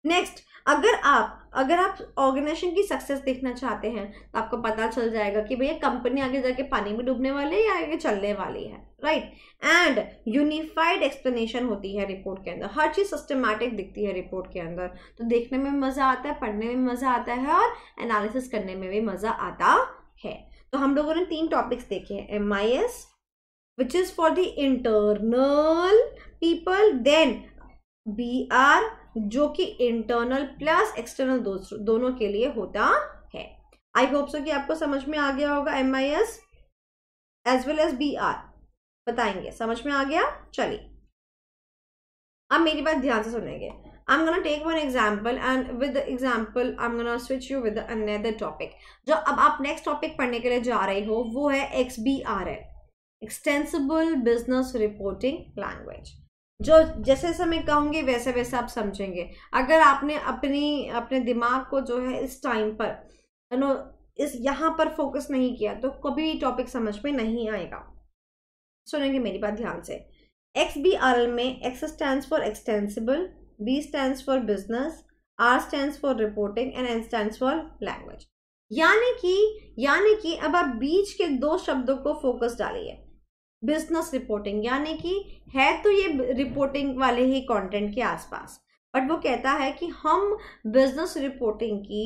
[SPEAKER 1] नेक्स्ट अगर आप अगर आप ऑर्गेनाइजेशन की सक्सेस देखना चाहते हैं तो आपको पता चल जाएगा कि भैया कंपनी आगे जाके पानी में डूबने वाली है या आगे चलने वाली है राइट एंड यूनिफाइड एक्सप्लेनेशन होती है रिपोर्ट के अंदर हर चीज़ सिस्टमैटिक दिखती है रिपोर्ट के अंदर तो देखने में मज़ा आता है पढ़ने में मज़ा आता है और एनालिसिस करने में भी मज़ा आता है तो हम लोगों ने तीन टॉपिक्स देखे हैं M I S which is for the internal people then B R जो कि इंटरनल प्लस एक्सटर्नल दोनों के लिए होता है आई होप सो कि आपको समझ में आ गया होगा M I S as well as B R बताएंगे समझ में आ गया चलिए अब मेरी बात ध्यान से सुनेंगे I am gonna take one example and with example I am gonna switch you with another topic जो अब आप नेक्स्ट टॉपिक पढ़ने के लिए जा रहे हो वो है X B R L extensible business reporting language जो जैसे जैसे मैं कहूँगी वैसे वैसे आप समझेंगे अगर आपने अपनी अपने दिमाग को जो है इस टाइम पर नो इस यहाँ पर फोकस नहीं किया तो कभी टॉपिक समझ में नहीं आएगा सुनेंगे मेरी बात ध्यान से एक्स बी आर एल में X stand for extensible B stand for business R stand for reporting and N stand for language यानी कि यानी कि अब आप बीच के दो शब्दों को फोकस डालिए बिजनेस रिपोर्टिंग यानी कि है तो ये रिपोर्टिंग वाले ही कंटेंट के आसपास बट वो कहता है कि हम बिजनेस रिपोर्टिंग की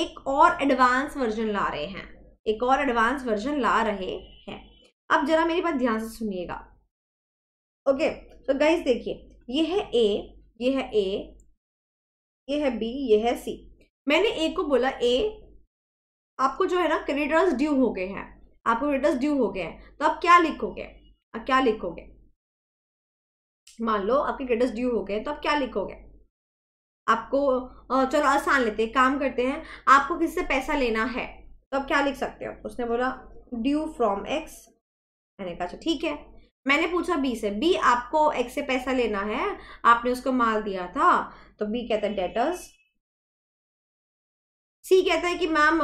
[SPEAKER 1] एक और एडवांस वर्जन ला रहे हैं एक और एडवांस वर्जन ला रहे हैं अब जरा मेरी बात ध्यान से सुनिएगा ओके तो गाइज देखिए ये है ए ये है ए ये है बी ये है सी मैंने ए को बोला ए आपको जो है ना क्रेडिटर्स ड्यू हो गए हैं आपको रिटर्न ड्यू हो गया है तो आप क्या लिखोगे आप क्या लिखोगे मान लो आपके क्रेडिट्स ड्यू हो गए तो आप क्या लिखोगे आपको चलो आसान लेते हैं काम करते हैं आपको किसी से पैसा लेना है तो आप क्या लिख सकते हो उसने बोला ड्यू फ्रॉम एक्स मैंने कहा अच्छा, ठीक है मैंने पूछा बी से बी आपको एक्स से पैसा लेना है आपने उसको माल दिया था तो बी कहता है डेटर्स सी कहता है कि मैम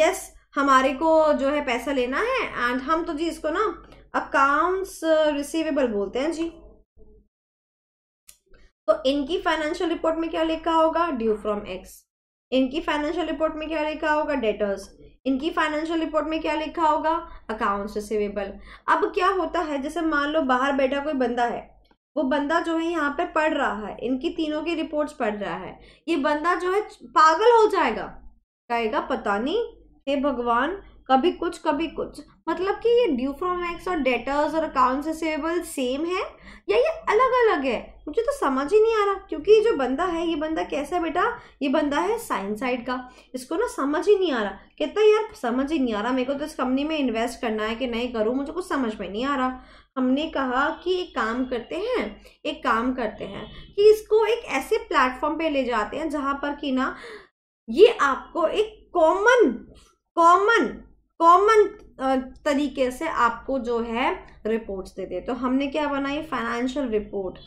[SPEAKER 1] यस हमारे को जो है पैसा लेना है एंड हम तो जी इसको ना अकाउंट्स रिसीवेबल बोलते हैं जी तो इनकी फाइनेंशियल रिपोर्ट में क्या लिखा होगा ड्यू फ्रॉम एक्स इनकी फाइनेंशियल रिपोर्ट में क्या लिखा होगा डेटर्स इनकी फाइनेंशियल रिपोर्ट में क्या लिखा होगा अकाउंट्स रिसीवेबल अब क्या होता है जैसे मान लो बाहर बैठा कोई बंदा है वो बंदा जो है यहाँ पर पढ़ रहा है इनकी तीनों की रिपोर्ट्स पढ़ रहा है ये बंदा जो है पागल हो जाएगा कहेगा पता नहीं हे भगवान कभी कुछ कभी कुछ मतलब कि ये ड्यू फ्रॉम एक्स और डेटर्स और अकाउंट्स रिसिवेबल सेम है या ये अलग अलग है मुझे तो समझ ही नहीं आ रहा क्योंकि जो बंदा है ये बंदा कैसा है बेटा ये बंदा है साइंस साइड का इसको ना समझ ही नहीं आ रहा कहता यार समझ ही नहीं आ रहा मेरे को तो इस कंपनी में इन्वेस्ट करना है कि नहीं करूँ मुझे कुछ समझ में नहीं आ रहा हमने कहा कि एक काम करते हैं एक काम करते हैं कि इसको एक ऐसे प्लेटफॉर्म पर ले जाते हैं जहाँ पर कि ना ये आपको एक कॉमन कॉमन कॉमन तरीके से आपको जो है रिपोर्ट देते हैं तो हमने क्या बनाई फाइनेंशियल रिपोर्ट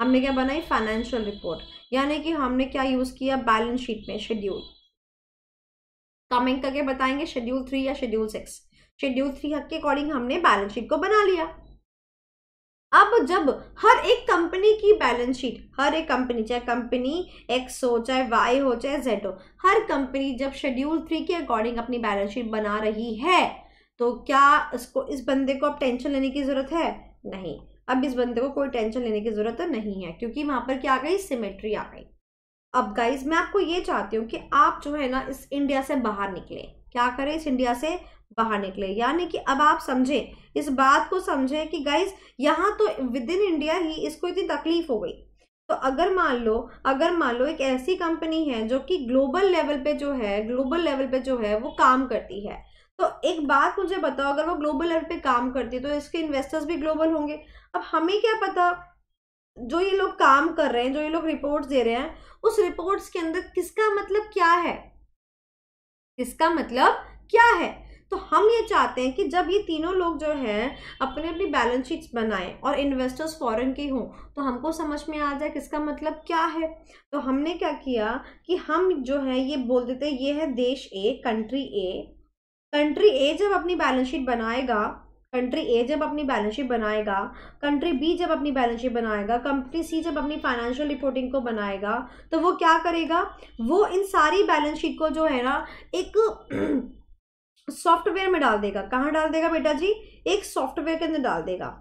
[SPEAKER 1] हमने क्या बनाई फाइनेंशियल रिपोर्ट यानी कि हमने क्या यूज़ किया बैलेंस शीट में शेड्यूल कमेंट करके बताएंगे शेड्यूल थ्री या शेड्यूल सिक्स शेड्यूल थ्री के अकॉर्डिंग हमने बैलेंस शीट को बना लिया अब जब हर एक कंपनी की बैलेंस शीट हर एक कंपनी चाहे कंपनी एक्स हो चाहे वाई हो चाहे जेड हो हर कंपनी जब शेड्यूल थ्री के अकॉर्डिंग अपनी बैलेंस शीट बना रही है तो क्या इसको इस बंदे को अब टेंशन लेने की ज़रूरत है नहीं अब इस बंदे को कोई टेंशन लेने की ज़रूरत नहीं है क्योंकि वहां पर क्या आ गई सिमेट्री आ गई अब गाइज मैं आपको ये चाहती हूँ कि आप जो है ना इस इंडिया से बाहर निकले क्या करें इस इंडिया से बाहर निकले यानी कि अब आप समझें इस बात को समझें कि गाइज यहाँ तो विद इन इंडिया ही इसको इतनी तकलीफ हो गई तो अगर मान लो अगर मान लो एक ऐसी कंपनी है जो कि ग्लोबल लेवल पे जो है ग्लोबल लेवल पे जो है वो काम करती है तो एक बात मुझे बताओ अगर वो ग्लोबल लेवल पे काम करती है तो इसके इन्वेस्टर्स भी ग्लोबल होंगे अब हमें क्या पता जो ये लोग काम कर रहे हैं जो ये लोग रिपोर्ट्स दे रहे हैं उस रिपोर्ट्स के अंदर किसका मतलब क्या है किसका मतलब क्या है तो हम ये चाहते हैं कि जब ये तीनों लोग जो हैं अपने अपनी बैलेंस शीट्स बनाएं और इन्वेस्टर्स फॉरेन के हों तो हमको समझ में आ जाए कि इसका मतलब क्या है तो हमने क्या किया कि हम जो है ये बोल देते ये है देश a country a country A जब अपनी बैलेंस शीट बनाएगा कंट्री ए जब अपनी बैलेंस शीट बनाएगा कंट्री बी जब अपनी बैलेंस शीट बनाएगा कंपनी सी जब अपनी फाइनेंशियल रिपोर्टिंग को बनाएगा तो वो क्या करेगा वो इन सारी बैलेंस शीट को जो है ना
[SPEAKER 2] एक
[SPEAKER 1] सॉफ्टवेयर में डाल देगा कहाँ डाल देगा बेटा जी एक सॉफ्टवेयर के अंदर डाल देगा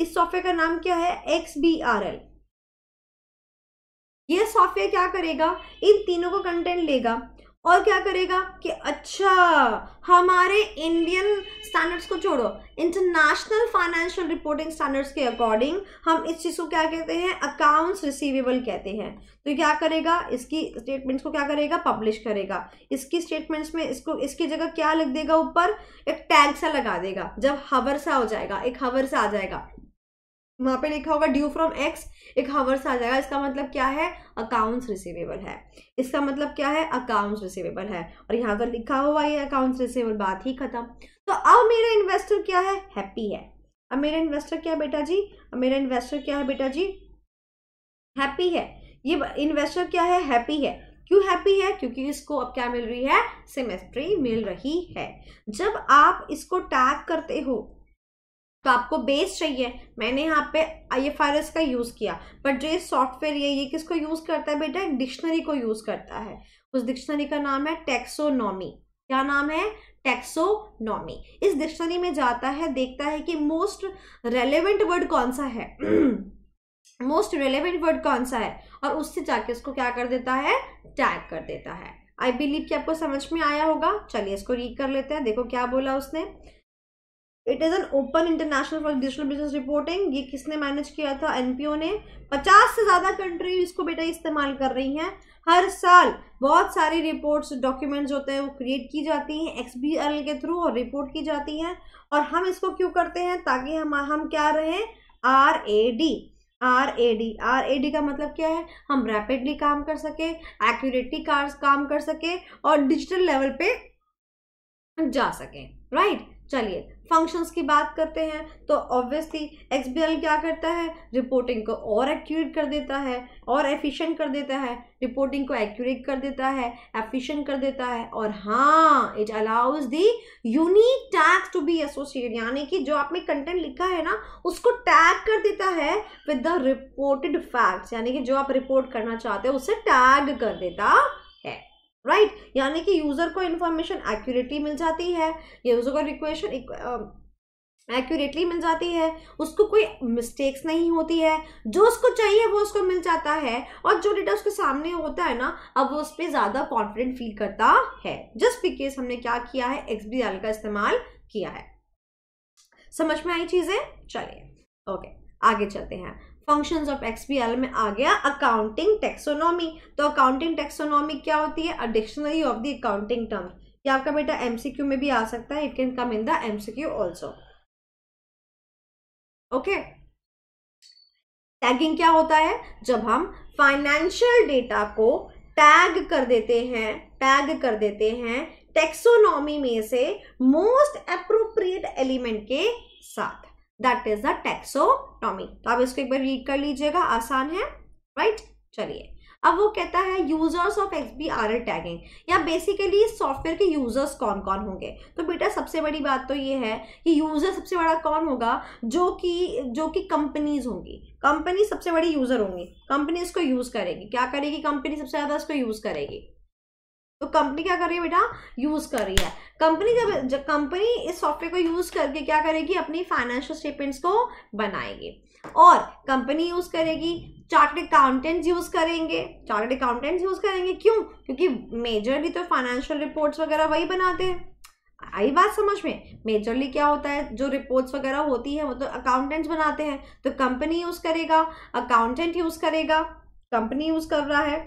[SPEAKER 1] इस सॉफ्टवेयर का नाम क्या है एक्स बी आर एल यह सॉफ्टवेयर क्या करेगा इन तीनों को कंटेंट लेगा और क्या करेगा कि अच्छा हमारे इंडियन स्टैंडर्ड्स को छोड़ो इंटरनेशनल फाइनेंशियल रिपोर्टिंग स्टैंडर्ड्स के अकॉर्डिंग हम इस चीज़ को क्या कहते हैं अकाउंट्स रिसीवेबल कहते हैं तो क्या करेगा इसकी स्टेटमेंट्स को क्या करेगा पब्लिश करेगा इसकी स्टेटमेंट्स में इसको इसकी जगह क्या लग देगा ऊपर एक टैग सा लगा देगा जब हवर सा हो जाएगा एक हवर सा आ जाएगा वहां पे लिखा होगा ड्यू फ्रॉम एक्स एक हावर्स आ जाएगा इसका मतलब क्या है अकाउंट्स रिसीवेबल है इसका मतलब क्या है अकाउंट्स रिसीवेबल है और यहाँ पर लिखा हुआ ये अकाउंट्स रिसीवेबल बात ही खत्म तो अब मेरा इन्वेस्टर क्या है हैप्पी है अब मेरा इन्वेस्टर क्या है बेटा जी अब मेरा इन्वेस्टर क्या है बेटा जी हैप्पी है ये इन्वेस्टर क्या है हैप्पी है क्यों हैप्पी है क्योंकि इसको अब क्या मिल रही है सेमेस्ट्री मिल रही है जब आप इसको टैग करते हो तो आपको बेस चाहिए मैंने यहाँ पे आई एफ आर एस का यूज़ किया बट जो ये सॉफ्टवेयर ये ये किसको यूज़ करता है बेटा डिक्शनरी को यूज़ करता है उस डिक्शनरी का नाम है टेक्सोनॉमी क्या नाम है टेक्सोनॉमी इस डिक्शनरी में जाता है देखता है कि मोस्ट रेलेवेंट वर्ड कौन सा है मोस्ट रेलेवेंट वर्ड कौन सा है और उससे जाके उसको क्या कर देता है टैग कर देता है आई बिलीव कि आपको समझ में आया होगा चलिए इसको रीड कर लेते हैं देखो क्या बोला उसने it is an open international for digital business reporting ये किसने मैनेज किया था एनपीओ ने पचास से ज़्यादा कंट्री इसको बेटा इस्तेमाल कर रही हैं हर साल बहुत सारी रिपोर्ट्स डॉक्यूमेंट्स होते हैं वो क्रिएट की जाती हैं एक्स बी एल के थ्रू और रिपोर्ट की जाती हैं और हम इसको क्यों करते हैं ताकि हम हम क्या रहें R A D R A D R A D का मतलब क्या है हम रैपिडली काम कर सके एक्यूरेटली काम कर सके और डिजिटल लेवल पे जा सकें राइट right? चलिए फंक्शंस की बात करते हैं तो ऑब्वियसली एक्स क्या करता है रिपोर्टिंग को और एक्यूरेट कर देता है और एफिशिएंट कर देता है रिपोर्टिंग को एक्यूरेट कर देता है एफिशिएंट कर देता है और हाँ it allows the unique tags to be associate यानी कि जो आपने कंटेंट लिखा है ना उसको टैग कर देता है विद द रिपोर्टेड फैक्ट्स यानी कि जो आप रिपोर्ट करना चाहते हो उसे टैग कर देता राइट right? यानी कि यूज़र को इन्फॉर्मेशन एक्यूरेटली मिल जाती है यूज़र को रिक्वेशन एक्यूरेटली मिल जाती है उसको कोई मिस्टेक्स नहीं होती है जो उसको चाहिए वो उसको मिल जाता है और जो डेटा उसके सामने होता है ना अब वो उस पर ज़्यादा कॉन्फिडेंट फील करता है जस्ट बिकेस हमने क्या किया है एक्स का इस्तेमाल किया है समझ में आई चीज़ें चलिए ओके आगे चलते हैं फंक्शंस ऑफ एक्सपीएल में आ गया अकाउंटिंग टेक्सोनॉमी तो अकाउंटिंग टेक्सोनॉमी क्या होती है dictionary of the accounting term ये आपका बेटा एमसीक्यू में भी आ सकता है it can come in the MCQ also okay tagging क्या होता है जब हम फाइनेंशियल डेटा को टैग कर देते हैं टैग कर देते हैं टेक्सोनॉमी में से मोस्ट अप्रोप्रिएट एलिमेंट के साथ दैट इज द टेक्सोटॉमी तो आप इसको एक बार रीड कर लीजिएगा आसान है राइट right? चलिए अब वो कहता है users of X B R tagging या बेसिकली सॉफ्टवेयर के यूजर्स कौन कौन होंगे तो बेटा सबसे बड़ी बात तो ये है कि यूजर सबसे बड़ा कौन होगा जो कि जो कि कंपनीज होंगी कंपनी सबसे बड़ी यूजर होंगी कंपनी इसको यूज करेगी क्या करेगी कंपनी सबसे ज्यादा इसको यूज करेगी तो कंपनी क्या कर रही है बेटा यूज़ कर रही है कंपनी जब जब कंपनी इस सॉफ्टवेयर को यूज़ करके क्या करेगी अपनी फाइनेंशियल स्टेटमेंट्स को बनाएगी और कंपनी यूज़ करेगी चार्टेड अकाउंटेंट्स यूज़ करेंगे चार्टेड अकाउंटेंट्स यूज़ करेंगे क्यों क्योंकि मेजरली तो फाइनेंशियल रिपोर्ट्स वगैरह वही बनाते हैं आई बात समझ में मेजरली क्या होता है जो रिपोर्ट्स वगैरह होती है वो तो अकाउंटेंट्स बनाते हैं तो कंपनी यूज़ करेगा अकाउंटेंट यूज़ करेगा कंपनी यूज़ कर रहा है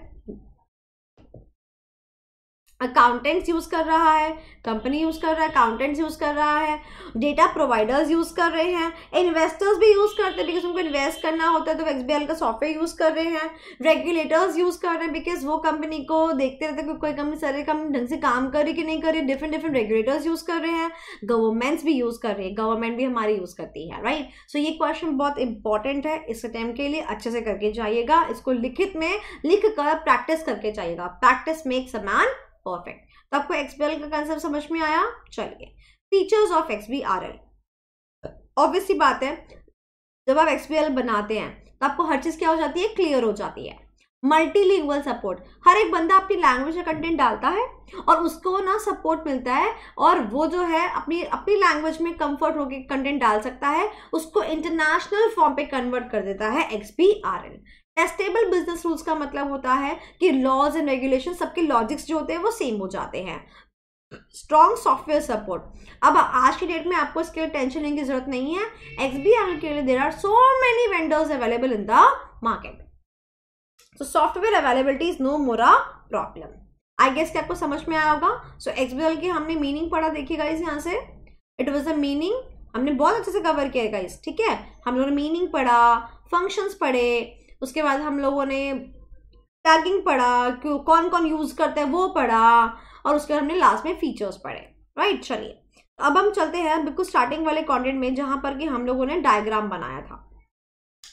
[SPEAKER 1] अकाउंटेंट्स यूज़ कर रहा है कंपनी यूज़ कर रहा है अकाउंटेंट्स यूज़ कर रहा है डेटा प्रोवाइडर्स यूज़ कर रहे हैं इन्वेस्टर्स भी यूज़ करते हैं बिकॉज उनको इन्वेस्ट करना होता है तो एक्स का सॉफ्टवेयर यूज़ कर रहे हैं रेगुलेटर्स यूज़ कर रहे हैं बिकॉज वो कंपनी को देखते रहते हैं कि कोई कंपनी सारे कंपनी ढंग से काम करे कि नहीं करे डिफरेंट डिफरेंट रेगुलेटर्स यूज़ कर रहे हैं गवर्नमेंट्स भी यूज़ कर रहे हैं गवर्नमेंट भी हमारी यूज़ करती है राइट सो ये क्वेश्चन बहुत इंपॉर्टेंट है इस अटैम्प के लिए अच्छे से करके जाइएगा इसको लिखित में लिख कर प्रैक्टिस करके जाइएगा practice makes a man perfect तो आपको एक्स का कंसेप्ट समझ में आया चलिए features of X B R L obviously बात है जब आप एक्सपीएल बनाते हैं तो आपको हर चीज़ क्या हो जाती है क्लियर हो जाती है मल्टीलिंगुअल सपोर्ट हर एक बंदा अपनी लैंग्वेज का कंटेंट डालता है और उसको ना सपोर्ट मिलता है और वो जो है अपनी अपनी लैंग्वेज में कंफर्ट होकर कंटेंट डाल सकता है उसको इंटरनेशनल फॉर्म पे कन्वर्ट कर देता है एक्स एस्टेबल बिजनेस रूल्स का मतलब होता है कि लॉज एंड रेगुलेशन सबके लॉजिक्स जो होते हैं वो सेम हो जाते हैं स्ट्रॉन्ग सॉफ्टवेयर सपोर्ट अब आज की डेट में आपको इसके लिए टेंशन लेने की जरूरत नहीं है एक्स बी आर के लिए there are so many vendors available in the market so software availability is no more a problem I guess कि आपको समझ में आया होगा सो एक्स बी की हमने मीनिंग पढ़ा देखिएगा इस यहाँ से इट वॉज अ मीनिंग हमने बहुत अच्छे से कवर किया ठीक है हम लोगों ने मीनिंग पढ़ा फंक्शंस पढ़े उसके बाद हम लोगों ने टैगिंग पढ़ा क्यों कौन कौन यूज़ करते हैं वो पढ़ा और उसके बाद हमने लास्ट में फीचर्स पढ़े राइट चलिए अब हम चलते हैं बिल्कुल स्टार्टिंग वाले कॉन्टेंट में जहाँ पर कि हम लोगों ने डायग्राम बनाया था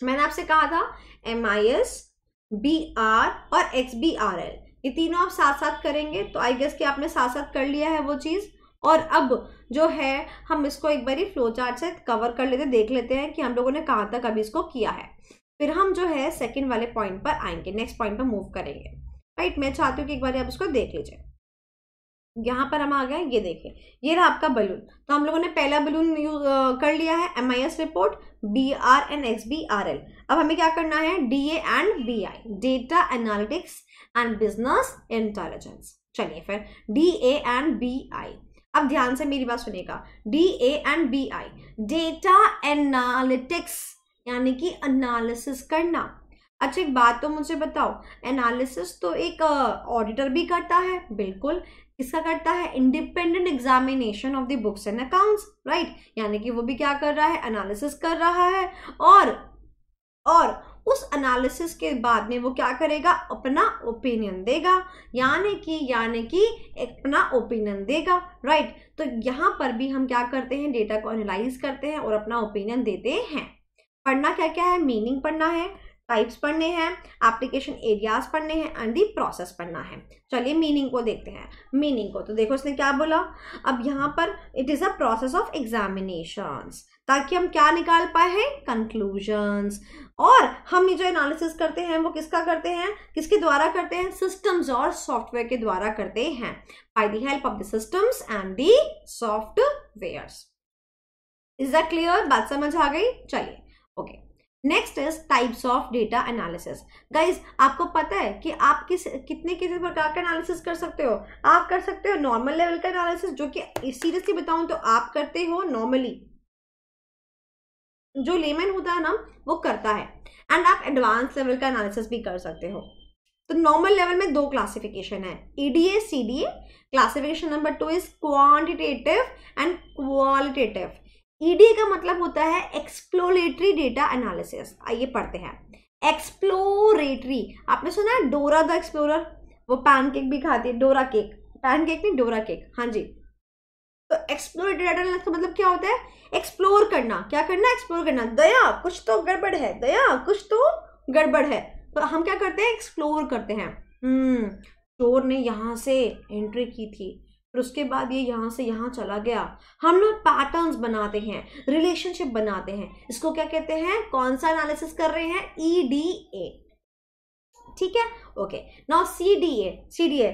[SPEAKER 1] मैंने आपसे कहा था M I S B R और एक्स बी आर एल ये तीनों आप साथ साथ करेंगे तो आई गेस कि आपने साथ साथ कर लिया है वो चीज़ और अब जो है हम इसको एक बार ही फ्लो चार्ट से कवर कर लेते देख लेते हैं कि हम लोगों ने कहाँ तक अभी इसको किया है फिर हम जो है सेकेंड वाले पॉइंट पर आएंगे नेक्स्ट पॉइंट पर मूव करेंगे राइट मैं चाहती हूँ कि एक बार आप उसको देख लीजिए यहाँ पर हम आ गए ये देखिए ये रहा आपका बलून तो हम लोगों ने पहला बलून यू कर लिया है M I S report B R and X B R L अब हमें क्या करना है D A and B I data analytics and business intelligence चलिए फिर D A and B I अब ध्यान से मेरी बात सुनेगा D A and B I data analytics यानी कि एनालिसिस करना अच्छा एक बात तो मुझे बताओ एनालिसिस तो एक ऑडिटर भी करता है बिल्कुल किसका करता है independent examination of the books and accounts right यानी कि वो भी क्या कर रहा है एनालिसिस कर रहा है और और उस एनालिसिस के बाद में वो क्या करेगा अपना ओपिनियन देगा यानी कि यानी कि अपना ओपिनियन देगा राइट तो यहाँ पर भी हम क्या करते हैं डेटा को एनालाइज करते हैं और अपना ओपिनियन देते हैं पढ़ना क्या क्या है मीनिंग पढ़ना है टाइप्स पढ़ने हैं एप्लीकेशन एरियाज पढ़ने हैं एंड दी प्रोसेस पढ़ना है चलिए मीनिंग को देखते हैं मीनिंग को तो देखो उसने क्या बोला अब यहाँ पर it is a process of examinations ताकि हम क्या निकाल पाए हैं कंक्लूजन्स और हम ये जो एनालिसिस करते हैं वो किसका करते हैं किसके द्वारा करते हैं सिस्टम्स और सॉफ्टवेयर के द्वारा करते हैं by the help of the systems and the software is that clear बात समझ आ गई चलिए next is types of data analysis guys आपको पता है कि आप किस कितने कितने प्रकार का एनालिसिस कर सकते हो आप कर सकते हो नॉर्मल लेवल का एनालिसिस जो कि सीरियसली बताऊं तो आप करते हो नॉर्मली जो लेमेन होता है ना वो करता है एंड आप एडवांस लेवल का एनालिसिस भी कर सकते हो तो नॉर्मल लेवल में दो क्लासिफिकेशन है EDA a classification number two is quantitative and qualitative ED का मतलब होता है एक्सप्लोरेटरी डेटा एनालिसिस आइए पढ़ते हैं एक्सप्लोरेटरी आपने सुना है डोरा द एक्सप्लोरर वो पैनकेक भी खाती है डोरा केक पैनकेक नहीं डोरा केक हाँ जी तो एक्सप्लोरेटरी डेटा एनालिसिस का मतलब क्या होता है एक्सप्लोर करना क्या करना एक्सप्लोर करना दया कुछ तो गड़बड़ है दया कुछ तो गड़बड़ है तो हम क्या करते हैं एक्सप्लोर करते हैं हम्म, चोर ने यहाँ से एंट्री की थी फिर उसके बाद ये यहाँ से यहाँ चला गया हम लोग पैटर्न्स बनाते हैं रिलेशनशिप बनाते हैं इसको क्या कहते हैं कौन सा एनालिसिस कर रहे हैं ई डी ए ठीक है okay now C D A C D A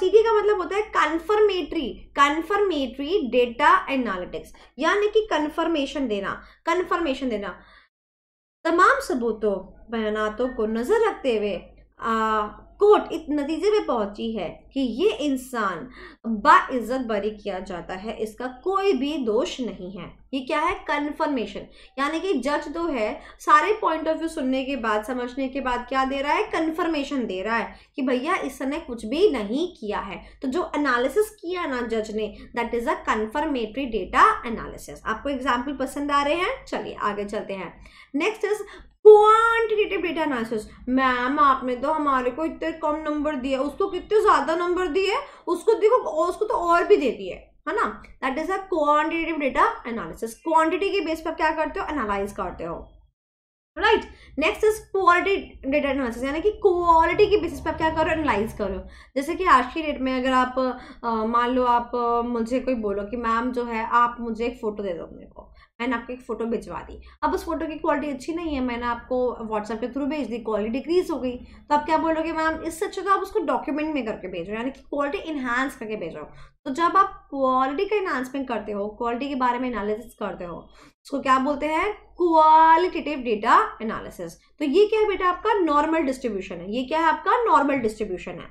[SPEAKER 1] C D का मतलब होता है कन्फर्मेटरी कन्फर्मेटरी डेटा एनालिटिक्स यानी कि कन्फर्मेशन देना कन्फर्मेशन देना तमाम सबूतों बयानातों को नजर रखते हुए कोर्ट एक नतीजे पे पहुंची है कि ये इंसान बाइज्जत बरी किया जाता है इसका कोई भी दोष नहीं है ये क्या है कन्फर्मेशन यानी कि जज तो है सारे पॉइंट ऑफ व्यू सुनने के बाद समझने के बाद क्या दे रहा है कन्फर्मेशन दे रहा है कि भैया इसने कुछ भी नहीं किया है तो जो एनालिसिस किया ना जज ने that is a confirmatory data analysis आपको एग्जाम्पल पसंद आ रहे हैं चलिए आगे चलते हैं next is quantitative data analysis ma'am आपने तो हमारे को इतने कम नंबर दिया उसको कितने ज़्यादा नंबर दिए उसको देखो उसको तो और भी दे दिए है ना that is a quantitative data analysis quantity के बेस पर क्या करते हो एनालाइज करते हो right next is quality data analysis यानी कि क्वालिटी के बेसिस पर क्या करो एनालाइज करो जैसे कि आज की डेट में अगर आप मान लो आप मुझे कोई बोलो कि मैम जो है आप मुझे एक फ़ोटो दे दो मेरे को मैंने आपको एक फ़ोटो भिजवा दी अब उस फोटो की क्वालिटी अच्छी नहीं है मैंने आपको व्हाट्सएप के थ्रू भेज दी क्वालिटी डिक्रीज़ हो गई तो आप क्या बोलोगे मैम इससे अच्छा तो आप उसको डॉक्यूमेंट में करके भेजो यानी कि क्वालिटी इन्हांस करके भेजो तो जब आप क्वालिटी का इन्हांसमेंट करते हो क्वालिटी के बारे में एनालिसिस करते हो उसको क्या बोलते हैं क्वालिटेटिव डेटा एनालिसिस तो ये क्या है बेटा आपका नॉर्मल डिस्ट्रीब्यूशन है ये क्या है आपका नॉर्मल डिस्ट्रीब्यूशन है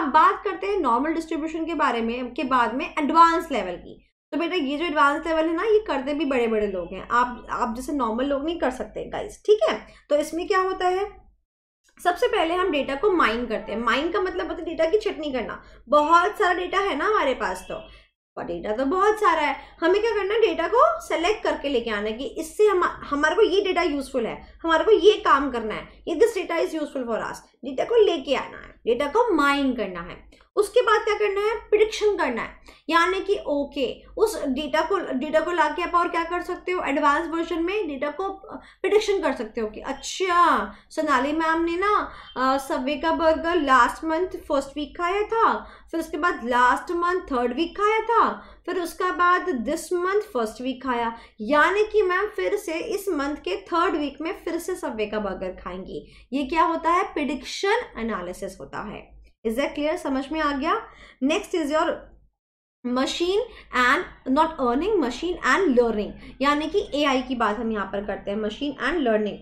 [SPEAKER 1] अब बात करते हैं नॉर्मल डिस्ट्रीब्यूशन के बारे में के बाद में एडवांस लेवल की तो बेटा ये जो एडवांस लेवल है ना ये करते भी बड़े बड़े लोग हैं आप आप जैसे नॉर्मल लोग नहीं कर सकते गाइस ठीक है तो इसमें क्या होता है सबसे पहले हम डेटा को माइन करते हैं माइन का मतलब होता है डेटा की छटनी करना बहुत सारा डेटा है ना हमारे पास तो पर डेटा तो बहुत सारा है हमें क्या करना है डेटा को सेलेक्ट करके लेके आना है कि इससे हम हमारे को ये डेटा यूजफुल है हमारे को ये काम करना है ये this data is useful for us data को लेके आना है डेटा को माइन करना है उसके बाद क्या करना है प्रिडिक्शन करना है यानी कि ओके उस डेटा को डेटा को लाके आप और क्या कर सकते हो एडवांस वर्जन में डेटा को प्रिडिक्शन कर सकते हो कि अच्छा सोनाली मैम ने ना सबवे का burger last month first week खाया था फिर उसके बाद लास्ट मंथ थर्ड वीक खाया था फिर उसका बाद दिस मंथ फर्स्ट वीक खाया यानी कि मैम फिर से इस मंथ के थर्ड वीक में फिर से सबवे का बर्गर खाएंगी ये क्या होता है प्रिडिक्शन एनालिसिस होता है इज दैट क्लियर समझ में आ गया next is your machine and not earning machine and learning यानी कि आई की बात हम यहाँ पर करते हैं मशीन एंड लर्निंग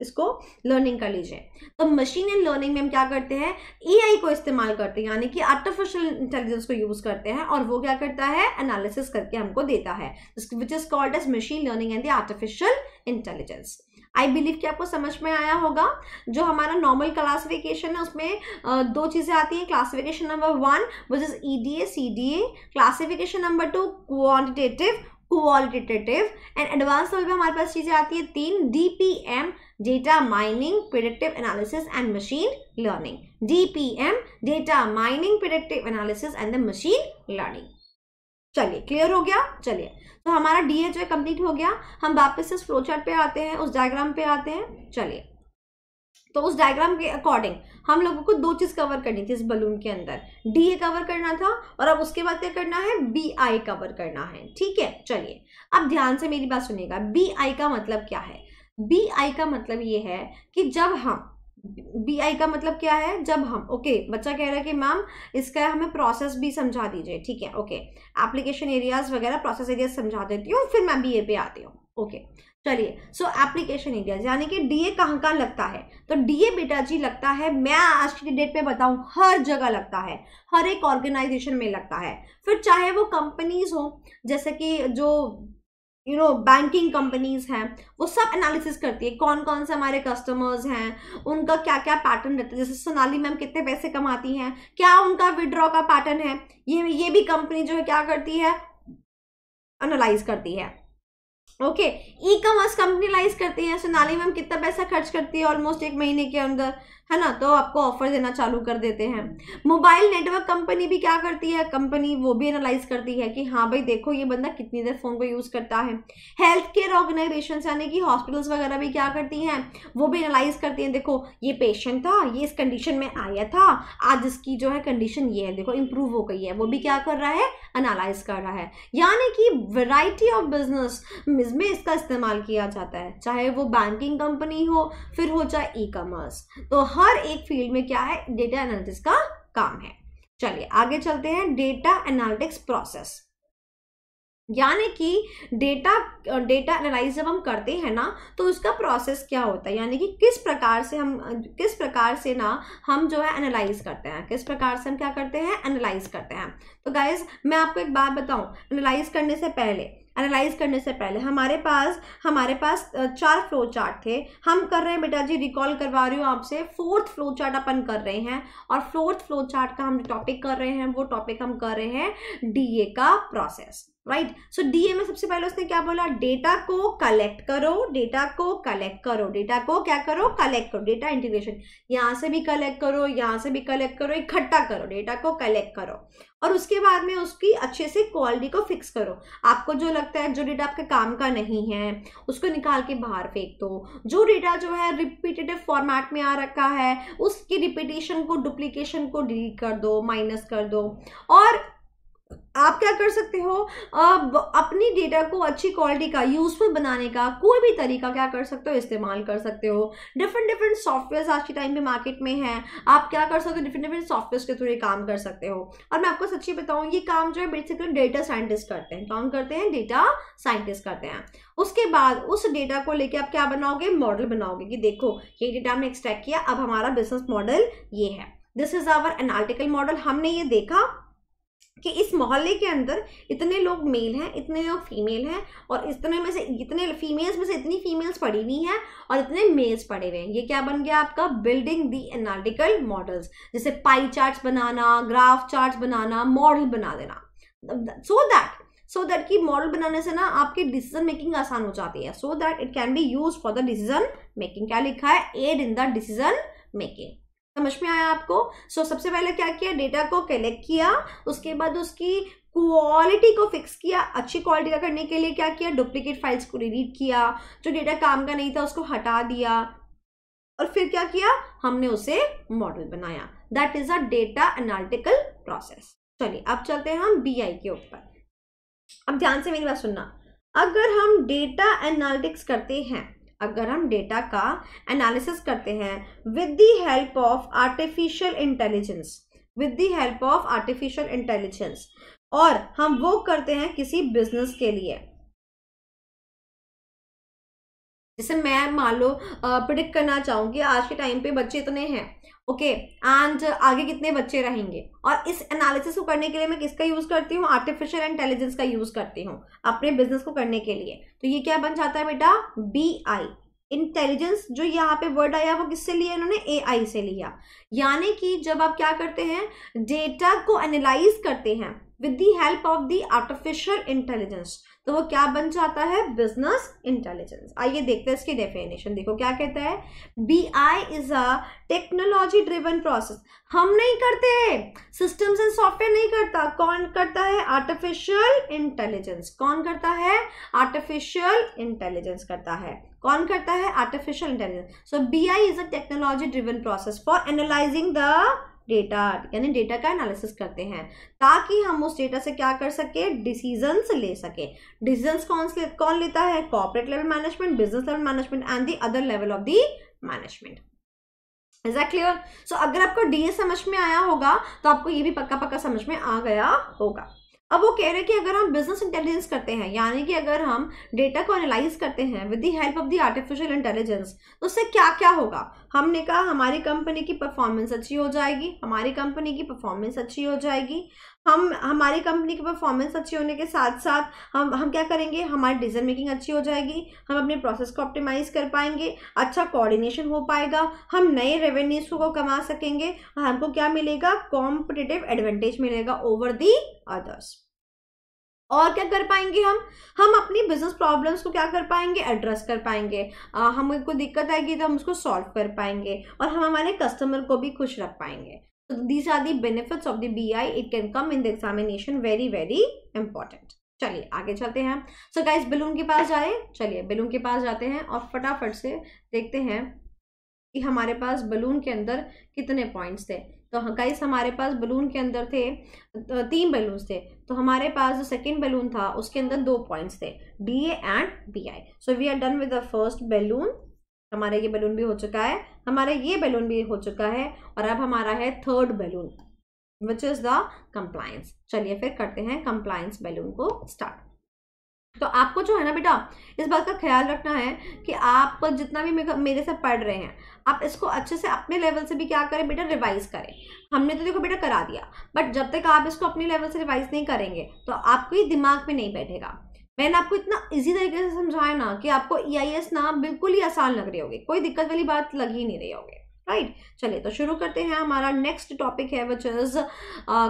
[SPEAKER 1] इसको लर्निंग कर लीजिए तो मशीन एंड लर्निंग में हम क्या करते हैं एआई को इस्तेमाल करते हैं यानी कि आर्टिफिशियल इंटेलिजेंस को यूज करते हैं और वो क्या करता है एनालिसिस करके हमको देता है which is called as machine learning and the artificial intelligence I believe कि आपको समझ में आया होगा जो हमारा नॉर्मल क्लासिफिकेशन है उसमें दो चीज़ें आती हैं classification number one which is E D A C D A classification number two quantitative qualitative and advance level पर हमारे पास चीज़ें आती है तीन D P M data mining predictive analysis and machine learning D P M data mining predictive analysis and the machine learning चलिए clear हो गया चलिए तो हमारा डी एच जो है कंप्लीट हो गया हम वापस इस फ्लो चार्ट पे आते हैं उस डायग्राम पे आते हैं चलिए तो उस डायग्राम के अकॉर्डिंग हम लोगों को दो चीज कवर करनी थी इस बलून के अंदर डी ए कवर करना था और अब उसके बाद क्या करना है बी आई कवर करना है ठीक है चलिए अब ध्यान से मेरी बात सुनिएगा बी आई का मतलब क्या है बी आई का मतलब ये है कि जब हम बी आई का मतलब क्या है जब हम ओके okay, बच्चा कह रहा है कि मैम इसका हमें प्रोसेस भी समझा दीजिए ठीक है ओके एप्लीकेशन एरियाज वगैरह प्रोसेस एरियाज समझा देती हूँ फिर मैं बी ए पे आती हूँ ओके चलिए सो एप्लीकेशन एरियाज यानी कि डी ए कहाँ कहाँ लगता है तो डी ए बेटा जी लगता है मैं आज की डेट पे बताऊँ हर जगह लगता है हर एक ऑर्गेनाइजेशन में लगता है फिर चाहे वो कंपनीज हो जैसे कि जो यू नो बैंकिंग कंपनीज हैं वो सब एनालिसिस करती है कौन कौन से हमारे कस्टमर्स हैं उनका क्या क्या पैटर्न रहता है जैसे सोनाली मैम कितने पैसे कमाती हैं क्या उनका विड्रॉ का पैटर्न है ये ये भी कंपनी जो है क्या करती है एनालाइज करती है ओके ई कॉमर्स कंपनी लाइज करती है सोनाली मैम कितना पैसा खर्च करती है ऑलमोस्ट एक महीने के अंदर है ना तो आपको ऑफर देना चालू कर देते हैं मोबाइल नेटवर्क कंपनी भी क्या करती है कंपनी वो भी एनालाइज करती है कि हाँ भाई देखो ये बंदा कितनी देर फोन को यूज करता है हेल्थ केयर ऑर्गेनाइजेशन यानी कि हॉस्पिटल्स वगैरह भी क्या करती हैं वो भी एनालाइज करती हैं देखो ये पेशेंट था ये इस कंडीशन में आया था आज इसकी जो है कंडीशन ये है देखो इंप्रूव हो गई है वो भी क्या कर रहा है एनालाइज कर रहा है यानी कि वेराइटी ऑफ बिजनेस में इसका इस्तेमाल किया जाता है चाहे वो बैंकिंग कंपनी हो फिर हो चाहे ई कॉमर्स तो हर एक फील्ड में क्या है डेटा एनालिटिक्स का काम है चलिए आगे चलते हैं डेटा एनालिटिक्स प्रोसेस यानी कि डेटा डेटा एनालाइज जब हम करते हैं ना तो उसका प्रोसेस क्या होता है यानी कि किस प्रकार से हम किस प्रकार से ना हम जो है एनालाइज करते हैं किस प्रकार से हम क्या करते हैं एनालाइज करते हैं तो गाइज मैं आपको एक बात बताऊं एनालाइज करने से पहले एनालाइज करने से पहले हमारे पास हमारे पास चार फ्लो चार्ट थे हम कर रहे हैं बेटा जी रिकॉल करवा रही हूँ आपसे फोर्थ फ्लो चार्ट अपन कर रहे हैं और फोर्थ फ्लो चार्ट का हम टॉपिक कर रहे हैं वो टॉपिक हम कर रहे हैं डीए का प्रोसेस राइट सो डीए में सबसे पहले उसने क्या बोला डेटा को कलेक्ट करो डेटा को कलेक्ट करो डेटा को क्या करो कलेक्ट करो डेटा इंटीग्रेशन यहाँ से भी कलेक्ट करो यहाँ से भी कलेक्ट करो इकट्ठा करो डेटा को कलेक्ट करो और उसके बाद में उसकी अच्छे से क्वालिटी को फिक्स करो आपको जो लगता है जो डेटा आपके काम का नहीं है उसको निकाल के बाहर फेंक दो जो डेटा जो है रिपीटेटिव फॉर्मेट में आ रखा है उसकी रिपीटेशन को डुप्लीकेशन को डिलीट कर दो माइनस कर दो और आप क्या कर सकते हो आप अपनी डेटा को अच्छी क्वालिटी का यूजफुल बनाने का कोई भी तरीका क्या कर सकते हो इस्तेमाल कर सकते हो डिफरेंट डिफरेंट सॉफ्टवेयर आज के टाइम पे मार्केट में हैं आप क्या कर सकते हो डिफरेंट डिफरेंट सॉफ्टवेयर के थ्रू काम कर सकते हो और मैं आपको सच्ची बताऊँ ये काम जो है बेसिकली डेटा साइंटिस्ट करते हैं कौन करते हैं डेटा साइंटिस्ट करते हैं उसके बाद उस डेटा को लेके आप क्या बनाओगे मॉडल बनाओगे कि देखो ये डेटा हमने एक्सट्रैक्ट किया अब हमारा बिजनेस मॉडल ये है this is our analytical model हमने ये देखा कि इस मोहल्ले के अंदर इतने लोग मेल हैं इतने लोग फीमेल हैं और इतने में से इतने फीमेल्स में से इतनी फीमेल्स पड़ी हुई हैं और इतने मेल्स पड़े हुए हैं ये क्या बन गया आपका बिल्डिंग दी एनालिटिकल मॉडल्स जैसे पाई चार्ट्स बनाना ग्राफ चार्ट्स बनाना मॉडल बना देना सो दैट सो दैट कि मॉडल बनाने से ना आपकी डिसीजन मेकिंग आसान हो जाती है so that it can be use for the decision making क्या लिखा है aid in the decision making समझ में आया आपको सो so, सबसे पहले क्या किया डेटा को कलेक्ट किया उसके बाद उसकी क्वालिटी को फिक्स किया अच्छी क्वालिटी का करने के लिए क्या किया डुप्लीकेट फाइल्स को रिलीट किया जो डेटा काम का नहीं था उसको हटा दिया और फिर क्या किया हमने उसे मॉडल बनाया that is a data analytical process चलिए अब चलते हैं हम बी के ऊपर अब ध्यान से मेरी बात सुनना अगर हम डेटा एनालिटिक्स करते हैं अगर हम डेटा का एनालिसिस करते हैं with the help of artificial intelligence with the help of artificial intelligence और हम वो करते हैं किसी बिजनेस के लिए जैसे मैं मान लो प्रिडिक्ट करना चाहूंगी आज के टाइम पे बच्चे इतने हैं ओके एंड आगे कितने बच्चे रहेंगे और इस एनालिसिस को करने के लिए मैं किसका यूज़ करती हूँ आर्टिफिशियल इंटेलिजेंस का यूज़ करती हूँ अपने बिजनेस को करने के लिए तो ये क्या बन जाता है बेटा बी आई इंटेलिजेंस जो यहाँ पे वर्ड आया वो किससे लिया इन्होंने ए आई से लिया यानी कि जब आप क्या करते हैं डेटा को एनालाइज करते हैं with the help of the artificial intelligence तो वो क्या बन जाता है बिजनेस इंटेलिजेंस आइए देखते हैं इसकी डेफिनेशन देखो क्या कहता है B I is a technology driven process हम नहीं करते सिस्टम्स एंड सॉफ्टवेयर नहीं करता कौन करता है आर्टिफिशियल इंटेलिजेंस कौन करता है आर्टिफिशियल इंटेलिजेंस करता है कौन करता है artificial intelligence so B I is a technology driven process for analyzing the data यानी डेटा का एनालिसिस करते हैं ताकि हम उस डेटा से क्या कर सके डिसीजंस ले सके डिसीजंस कौन से कौन लेता है corporate level management business level management and the other level of the management is that clear so अगर आपको डीए समझ में आया होगा तो आपको ये भी पक्का पक्का समझ में आ गया होगा अब वो कह रहे हैं कि अगर हम बिजनेस इंटेलिजेंस करते हैं यानी कि अगर हम डेटा को एनालाइज करते हैं with the help of the artificial intelligence तो उससे क्या क्या होगा हमने कहा हमारी कंपनी की परफॉर्मेंस अच्छी हो जाएगी हमारी कंपनी की परफॉर्मेंस अच्छी हो जाएगी हम हमारी कंपनी की परफॉर्मेंस अच्छी होने के साथ साथ हम हम क्या करेंगे हमारी डिसीजन मेकिंग अच्छी हो जाएगी हम अपने प्रोसेस को ऑप्टिमाइज़ कर पाएंगे अच्छा कोऑर्डिनेशन हो पाएगा हम नए रेवेन्यूज को कमा सकेंगे हमको क्या मिलेगा कॉम्पिटिटिव एडवांटेज मिलेगा ओवर दी अदर्स और क्या कर पाएंगे हम हम अपनी बिजनेस प्रॉब्लम्स को क्या कर पाएंगे एड्रेस कर पाएंगे हमें कोई दिक्कत आएगी तो हम उसको सॉल्व कर पाएंगे और हम हमारे कस्टमर को भी खुश रख पाएंगे these are the benefits of the bi it can come in the examination very very important चलिए आगे चलते हैं सो गाइज बिलून के पास जाए चलिए बिलून के पास जाते हैं और फटाफट से देखते हैं कि हमारे पास बलून के अंदर कितने पॉइंट्स थे तो गाइस हाँ, हमारे पास बलून के अंदर थे तीन बलून्स थे तो हमारे पास जो सेकेंड बलून था उसके अंदर दो पॉइंट्स थे D A and B I so we are done with the first balloon हमारा ये बैलून भी हो चुका है हमारा ये बैलून भी हो चुका है और अब हमारा है third balloon which is the compliance चलिए फिर करते हैं कंप्लायंस बैलून को स्टार्ट तो आपको जो है ना बेटा इस बात का ख्याल रखना है कि आप जितना भी मेरे से पढ़ रहे हैं आप इसको अच्छे से अपने लेवल से भी क्या करें बेटा रिवाइज करें हमने तो देखो बेटा करा दिया बट जब तक आप इसको अपने लेवल से रिवाइज नहीं करेंगे तो आपके दिमाग में नहीं बैठेगा मैंने आपको इतना इजी तरीके से समझाया ना कि आपको ई e ना बिल्कुल ही आसान लग रही होगी कोई दिक्कत वाली बात लग ही नहीं रही होगी राइट चलिए तो शुरू करते हैं हमारा नेक्स्ट टॉपिक है विच इज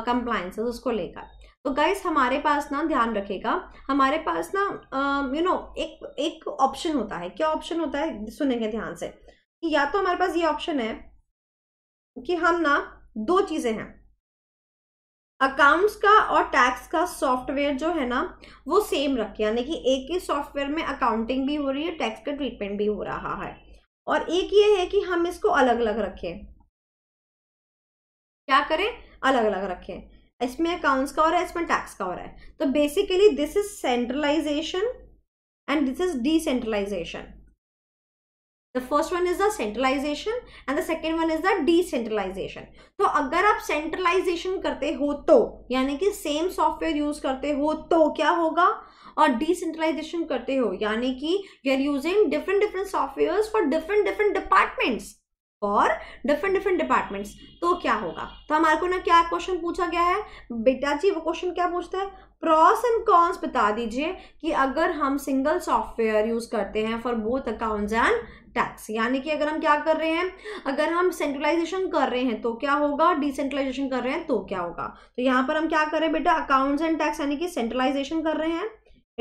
[SPEAKER 1] कंप्लाइंस उसको लेकर तो गाइस हमारे पास ना ध्यान रखेगा हमारे पास ना you uh, know you know, एक एक ऑप्शन होता है क्या ऑप्शन होता है सुनेंगे ध्यान से या तो हमारे पास ये ऑप्शन है कि हम ना दो चीज़ें हैं अकाउंट्स का और टैक्स का सॉफ्टवेयर जो है ना वो सेम रखे यानी कि एक ही सॉफ्टवेयर में अकाउंटिंग भी हो रही है टैक्स का ट्रीटमेंट भी हो रहा है और एक ये है कि हम इसको अलग अलग रखें क्या करें अलग अलग रखें इसमें अकाउंट्स का और है इसमें टैक्स का और है तो basically this is centralization and this is decentralization The first one is the centralization and the second one is the decentralization. तो अगर आप centralization करते हो तो यानी कि same software use करते हो तो क्या होगा और decentralization करते हो यानी कि you are using different different softwares for different different departments और डिफरेंट डिफरेंट डिपार्टमेंट्स तो क्या होगा तो हमारे को ना क्या क्वेश्चन पूछा गया है बेटा जी वो क्वेश्चन क्या पूछता है प्रॉस एंड कॉन्स बता दीजिए कि अगर हम सिंगल सॉफ्टवेयर यूज़ करते हैं for both accounts and tax यानी कि अगर हम क्या कर रहे हैं अगर हम सेंट्रलाइजेशन कर रहे हैं तो क्या होगा डिसेंट्रलाइजेशन कर रहे हैं तो क्या होगा तो यहाँ पर हम क्या कर रहे हैं बेटा अकाउंट्स एंड टैक्स यानी कि सेंट्रलाइजेशन कर रहे हैं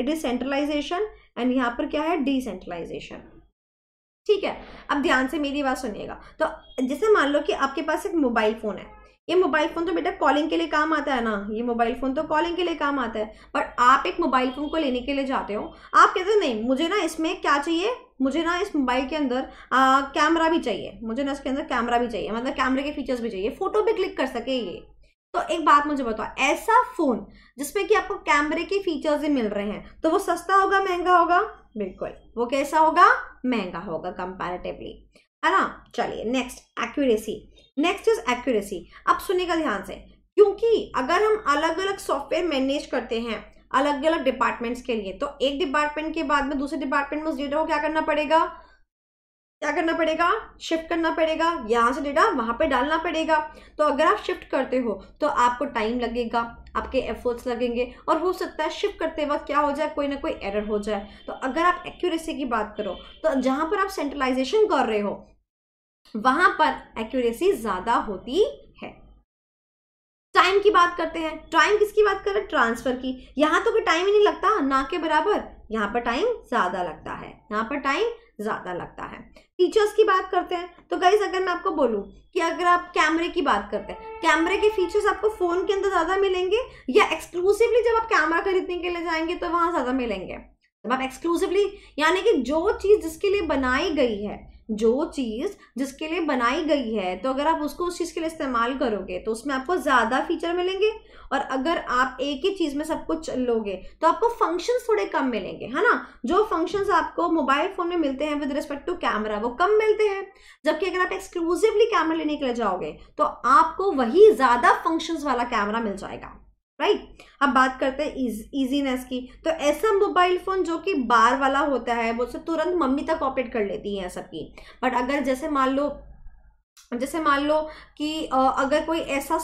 [SPEAKER 1] इट इज सेंट्रलाइजेशन एंड यहाँ पर क्या है डिसेंट्रलाइजेशन ठीक है अब ध्यान से मेरी बात सुनिएगा तो जैसे मान लो कि आपके पास एक मोबाइल फ़ोन है ये मोबाइल फ़ोन तो बेटा कॉलिंग के लिए काम आता है ना ये मोबाइल फ़ोन तो कॉलिंग के लिए काम आता है पर आप एक मोबाइल फ़ोन को लेने के लिए जाते हो आप कहते हो नहीं मुझे ना इसमें क्या चाहिए मुझे ना इस मोबाइल के अंदर कैमरा भी चाहिए मुझे ना इसके अंदर कैमरा भी चाहिए मतलब कैमरे के फीचर्स भी चाहिए फ़ोटो भी क्लिक कर सके ये तो एक बात मुझे बताओ ऐसा फ़ोन जिसमें कि आपको कैमरे के फीचर्स ही मिल रहे हैं तो वो सस्ता होगा महंगा होगा बिल्कुल वो कैसा होगा महंगा होगा कंपेरेटिवली है ना चलिए next accuracy next is accuracy अब सुनेगा ध्यान से क्योंकि अगर हम अलग अलग सॉफ्टवेयर मैनेज करते हैं अलग अलग डिपार्टमेंट्स के लिए तो एक डिपार्टमेंट के बाद में दूसरे डिपार्टमेंट में उस डेटा को क्या करना पड़ेगा क्या करना पड़ेगा शिफ्ट करना पड़ेगा यहाँ से डेटा वहाँ पे डालना पड़ेगा तो अगर आप शिफ्ट करते हो तो आपको टाइम लगेगा आपके एफर्ट्स लगेंगे और हो सकता है शिफ्ट करते वक्त क्या हो जाए कोई ना कोई एरर हो जाए तो अगर आप एक्यूरेसी की बात करो तो जहाँ पर आप सेंट्रलाइजेशन कर रहे हो वहां पर एक्यूरेसी ज्यादा होती है टाइम की बात करते हैं टाइम किसकी बात कर रहे हैं ट्रांसफर की यहां तो कोई टाइम ही नहीं लगता ना के बराबर यहां पर टाइम ज्यादा लगता है यहां पर टाइम ज्यादा लगता है फीचर्स की बात करते हैं तो गाइज अगर मैं आपको बोलूँ कि अगर आप कैमरे की बात करते हैं कैमरे के फीचर्स आपको फ़ोन के अंदर ज़्यादा मिलेंगे या एक्सक्लूसिवली जब आप कैमरा खरीदने के लिए जाएंगे तो वहां ज़्यादा मिलेंगे जब आप एक्सक्लूसिवली यानी कि जो चीज़ जिसके लिए बनाई गई है जो चीज़ जिसके लिए बनाई गई है तो अगर आप उसको उस चीज़ के लिए इस्तेमाल करोगे तो उसमें आपको ज़्यादा फीचर मिलेंगे और अगर आप एक ही चीज़ में सब कुछ लोगे तो आपको फंक्शंस थोड़े कम मिलेंगे है ना जो फंक्शंस आपको मोबाइल फ़ोन में मिलते हैं विद रिस्पेक्ट टू कैमरा वो कम मिलते हैं जबकि अगर आप एक्सक्लूसिवली कैमरा लेने के लिए जाओगे तो आपको वही ज़्यादा फंक्शंस वाला कैमरा मिल जाएगा राइट right? अब बात करते हैं ईजीनेस की तो ऐसा मोबाइल फ़ोन जो कि बार वाला होता है वो से तुरंत मम्मी तक ऑपरेट कर लेती हैं सबकी बट अगर जैसे मान लो जैसे मान लो कि अगर कोई ऐसा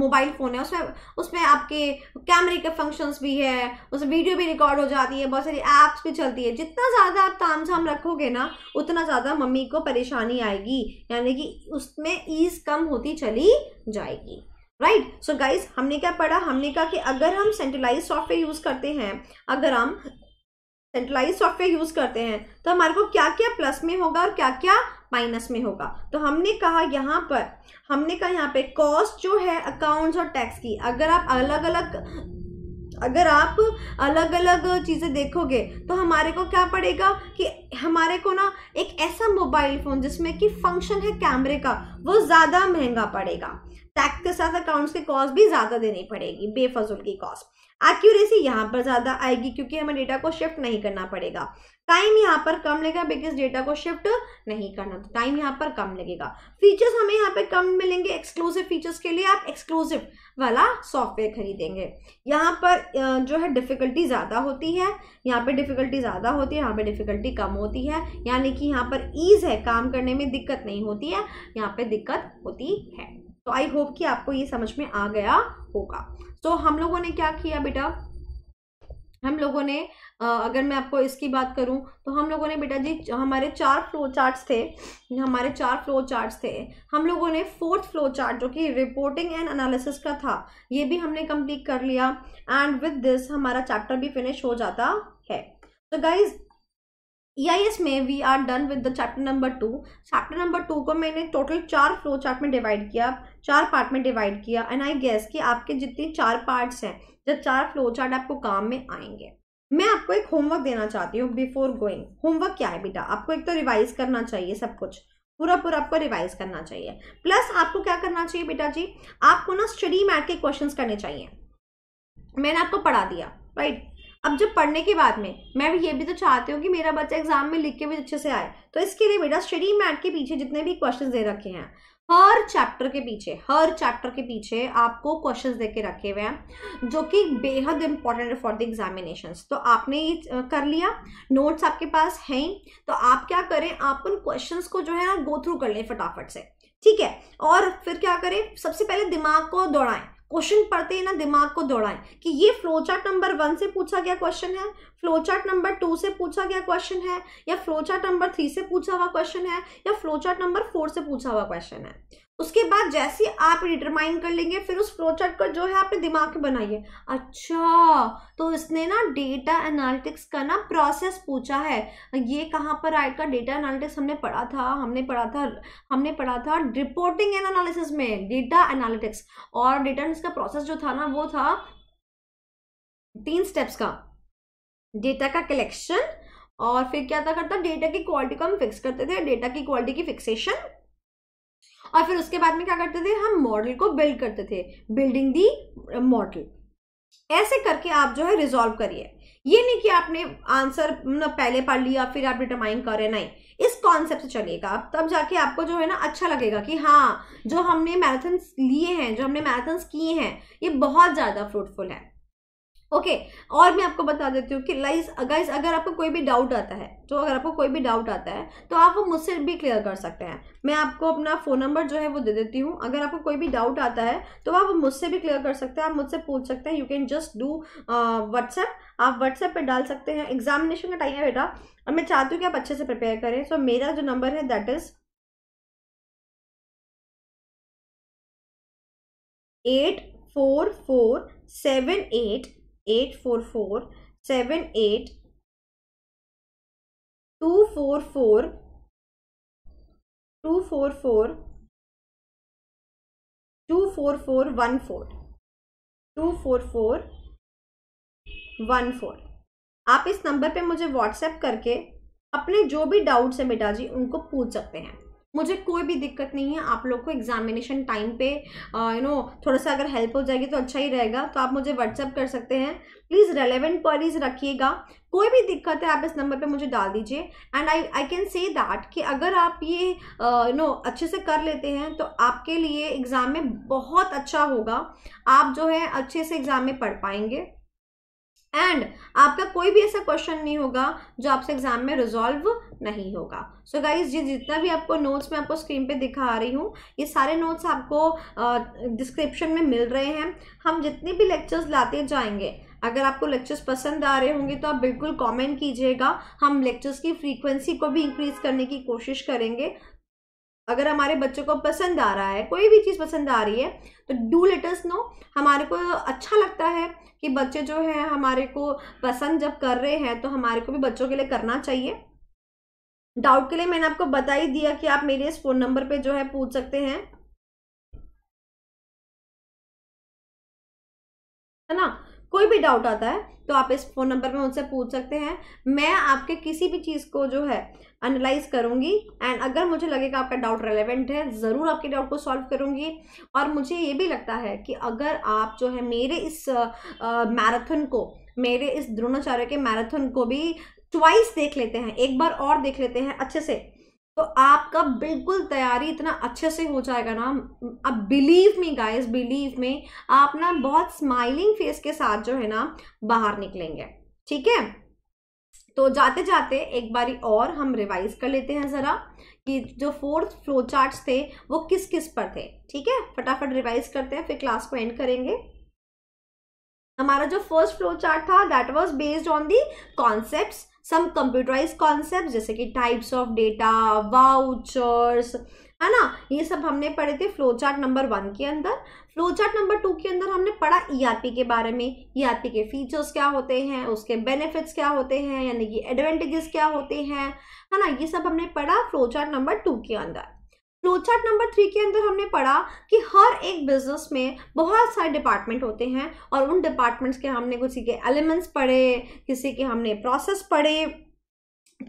[SPEAKER 1] मोबाइल फ़ोन है उसमें उसमें आपके कैमरे के फंक्शंस भी है उसमें वीडियो भी रिकॉर्ड हो जाती है बहुत सारी ऐप्स भी चलती है जितना ज़्यादा आप ताम झाम रखोगे ना उतना ज़्यादा मम्मी को परेशानी आएगी यानी कि उसमें ईज़ कम होती चली जाएगी राइट सो गाइज हमने क्या पढ़ा हमने कहा कि अगर हम सेंट्रलाइज सॉफ्टवेयर यूज करते हैं अगर हम सेंट्रलाइज सॉफ्टवेयर यूज करते हैं तो हमारे को क्या क्या प्लस में होगा और क्या क्या माइनस में होगा तो हमने कहा यहाँ पर हमने कहा यहाँ पे कॉस्ट जो है अकाउंट्स और टैक्स की अगर आप अलग अलग अगर आप अलग अलग चीज़ें देखोगे तो हमारे को क्या पड़ेगा कि हमारे को ना एक ऐसा मोबाइल फ़ोन जिसमें कि फंक्शन है कैमरे का वो ज़्यादा महंगा पड़ेगा टैक्स के साथ अकाउंट्स की कॉस्ट भी ज़्यादा देनी पड़ेगी बेफजूल की कॉस्ट एक्यूरेसी यहाँ पर ज़्यादा आएगी क्योंकि हमें डेटा को शिफ्ट नहीं करना पड़ेगा टाइम यहाँ पर कम लगेगा बिकॉज डेटा को शिफ्ट नहीं करना तो टाइम यहाँ पर कम लगेगा फीचर्स हमें यहाँ पर कम मिलेंगे एक्सक्लूसिव फीचर्स के लिए आप एक्सक्लूसिव वाला सॉफ्टवेयर खरीदेंगे यहाँ पर जो है डिफ़िकल्टी ज़्यादा होती है यहाँ पर डिफ़िकल्टी ज़्यादा होती है यहाँ पर डिफ़िकल्टी कम होती है यानी कि यहाँ पर ईज़ है काम करने में दिक्कत नहीं होती है यहाँ पर दिक्कत होती है तो आई होप कि आपको ये समझ में आ गया होगा तो हम लोगों ने क्या किया बेटा हम लोगों ने अगर मैं आपको इसकी बात करूं तो हम लोगों ने बेटा जी हमारे चार फ्लो चार्ट्स थे हमारे चार फ्लो चार्ट्स थे हम लोगों ने फोर्थ फ्लो चार्ट जो कि रिपोर्टिंग एंड एनालिसिस का था ये भी हमने कंप्लीट कर लिया एंड विद दिस हमारा चैप्टर भी फिनिश हो जाता है तो गाइज ईआईएस e में we are done with the chapter number two chapter number two को मैंने टोटल चार फ्लो चार्ट में डिवाइड किया चार पार्ट में डिवाइड किया एंड आई गेस कि आपके जितने चार पार्ट्स हैं जब चार फ्लो चार्ट आपको काम में आएंगे मैं आपको एक होमवर्क देना चाहती हूँ बिफोर गोइंग होमवर्क क्या है बेटा आपको एक तो रिवाइज करना चाहिए सब कुछ पूरा पूरा आपको रिवाइज करना चाहिए प्लस आपको क्या करना चाहिए बेटा जी आपको ना स्टडी मैट के क्वेश्चंस करने चाहिए मैंने आपको पढ़ा दिया राइट अब जब पढ़ने के बाद में मैं भी ये भी तो चाहती हूँ कि मेरा बच्चा एग्जाम में लिख के भी अच्छे से आए तो इसके लिए बेटा स्टडी मैट के पीछे जितने भी क्वेश्चन दे रखे हैं हर चैप्टर के पीछे हर चैप्टर के पीछे आपको क्वेश्चंस दे के रखे हुए हैं जो कि बेहद इंपॉर्टेंट है फॉर द एग्जामिनेशन तो आपने ये कर लिया नोट्स आपके पास हैं ही तो आप क्या करें आप उन क्वेश्चंस को जो है ना गो थ्रू कर लें फटाफट से ठीक है और फिर क्या करें सबसे पहले दिमाग को दौड़ाएं क्वेश्चन पढ़ते ही ना दिमाग को दौड़ाएं कि ये फ्लो चार्ट नंबर वन से पूछा गया क्वेश्चन है फ्लो चार्ट नंबर टू से पूछा गया क्वेश्चन है या फ्लो चार्ट नंबर थ्री से पूछा हुआ क्वेश्चन है या फ्लो चार्ट नंबर फोर से पूछा हुआ क्वेश्चन है उसके बाद जैसे आप डिटरमाइन कर लेंगे फिर उस फ्लो चार्ट को जो है आपने दिमाग में बनाइए अच्छा तो इसने ना डेटा एनालिटिक्स का ना प्रोसेस पूछा है ये कहाँ पर आएगा डेटा एनालिटिक्स हमने पढ़ा था हमने पढ़ा था हमने पढ़ा था रिपोर्टिंग एंड एनालिसिस में डेटा एनालिटिक्स और डेटा का प्रोसेस जो था ना वो था तीन स्टेप्स का डेटा का कलेक्शन और फिर क्या था करता डेटा की क्वालिटी को हम फिक्स करते थे डेटा की क्वालिटी की फिक्सेशन और फिर उसके बाद में क्या करते थे हम मॉडल को बिल्ड करते थे बिल्डिंग दी मॉडल ऐसे करके आप जो है रिजॉल्व करिए ये नहीं कि आपने आंसर ना पहले पढ़ लिया फिर आप डिटरमाइन करें नहीं इस कॉन्सेप्ट से चलिएगा आप तब जाके आपको जो है ना अच्छा लगेगा कि हाँ जो हमने मैराथन लिए हैं जो हमने मैराथन किए हैं ये बहुत ज़्यादा फ्रूटफुल है ओके okay, और मैं आपको बता देती हूँ कि लाइज अगर अगर आपको कोई भी डाउट आता है तो अगर आपको कोई भी डाउट आता है तो आप वो मुझसे भी क्लियर कर सकते हैं मैं आपको अपना फ़ोन नंबर जो है वो दे देती हूँ अगर आपको कोई भी डाउट आता है तो आप मुझसे भी क्लियर कर सकते हैं आप मुझसे पूछ सकते हैं you can just do WhatsApp
[SPEAKER 2] आप व्हाट्सएप पर डाल सकते हैं एग्जामिनेशन का टाइम है बेटा और मैं चाहती हूँ कि आप अच्छे से प्रिपेयर करें सो so, मेरा जो नंबर है that is eight four four seven eight eight four four seven eight two four four two four four two four four one four two four four
[SPEAKER 1] one four आप इस number पे मुझे WhatsApp करके अपने जो भी doubts हैं बेटा जी उनको पूछ सकते हैं मुझे कोई भी दिक्कत नहीं है आप लोग को एग्जामिनेशन टाइम पे यू नो थोड़ा सा अगर हेल्प हो जाएगी तो अच्छा ही रहेगा तो आप मुझे व्हाट्सअप कर सकते हैं प्लीज़ रेलेवेंट क्वारीज रखिएगा कोई भी दिक्कत है आप इस नंबर पे मुझे डाल दीजिए and I I can say that कि अगर आप ये यू नो अच्छे से कर लेते हैं तो आपके लिए एग्ज़ाम में बहुत अच्छा होगा आप जो है अच्छे से एग्ज़ाम में पढ़ पाएंगे एंड आपका कोई भी ऐसा क्वेश्चन नहीं होगा जो आपसे एग्जाम में रिजॉल्व नहीं होगा सो so गाइज ये जितना भी आपको नोट्स मैं आपको स्क्रीन पे दिखा रही हूँ ये सारे नोट्स आपको डिस्क्रिप्शन में मिल रहे हैं हम जितने भी लेक्चर्स लाते जाएंगे अगर आपको लेक्चर्स पसंद आ रहे होंगे तो आप बिल्कुल कमेंट कीजिएगा हम लेक्चर्स की फ्रीक्वेंसी को भी इंक्रीज़ करने की कोशिश करेंगे अगर हमारे बच्चों को पसंद आ रहा है कोई भी चीज़ पसंद आ रही है तो डू लेटर्स नो हमारे को अच्छा लगता है कि बच्चे जो है हमारे को पसंद जब कर रहे हैं तो हमारे को भी बच्चों के लिए करना चाहिए डाउट के लिए
[SPEAKER 2] मैंने आपको बता ही दिया कि आप मेरे इस फ़ोन नंबर पे जो है पूछ सकते हैं है ना कोई भी डाउट आता है तो आप
[SPEAKER 1] इस फ़ोन नंबर में उनसे पूछ सकते हैं मैं आपके किसी भी चीज़ को जो है एनालाइज करूँगी एंड अगर मुझे लगेगा आपका डाउट रेलेवेंट है ज़रूर आपके डाउट को सॉल्व करूँगी और मुझे ये भी लगता है कि अगर आप जो है मेरे इस मैराथन को मेरे इस द्रोणाचार्य के मैराथन को भी ट्वाइस देख लेते हैं एक बार और देख लेते हैं अच्छे से तो आपका बिल्कुल तैयारी इतना अच्छे से हो जाएगा ना अब बिलीव मी गाइस बिलीव में आप ना बहुत स्माइलिंग फेस के साथ जो है ना बाहर निकलेंगे ठीक है तो जाते जाते एक बारी और हम रिवाइज कर लेते हैं ज़रा कि जो फोर्थ फ्लो चार्ट्स थे वो किस किस पर थे ठीक है फटाफट रिवाइज करते हैं फिर क्लास को एंड करेंगे हमारा जो फर्स्ट फ्लो चार्ट था that was based on the concepts some computerize concept जैसे कि टाइप्स ऑफ डेटा वाउचर्स है ना ये सब हमने पढ़े थे फ्लो चार्ट नंबर वन के अंदर फ्लो चार्ट नंबर टू के अंदर हमने पढ़ा पी e के बारे में पी e के फीचर्स क्या होते हैं उसके बेनिफिट्स क्या होते हैं यानी कि एडवांटेजेस क्या होते हैं है ना ये सब हमने पढ़ा फ्लो चार्ट नंबर टू के अंदर फ्लोचार्ट नंबर थ्री के अंदर हमने पढ़ा कि हर एक बिजनेस में बहुत सारे डिपार्टमेंट होते हैं और उन डिपार्टमेंट्स के हमने किसी के एलिमेंट्स पढ़े किसी के हमने प्रोसेस पढ़े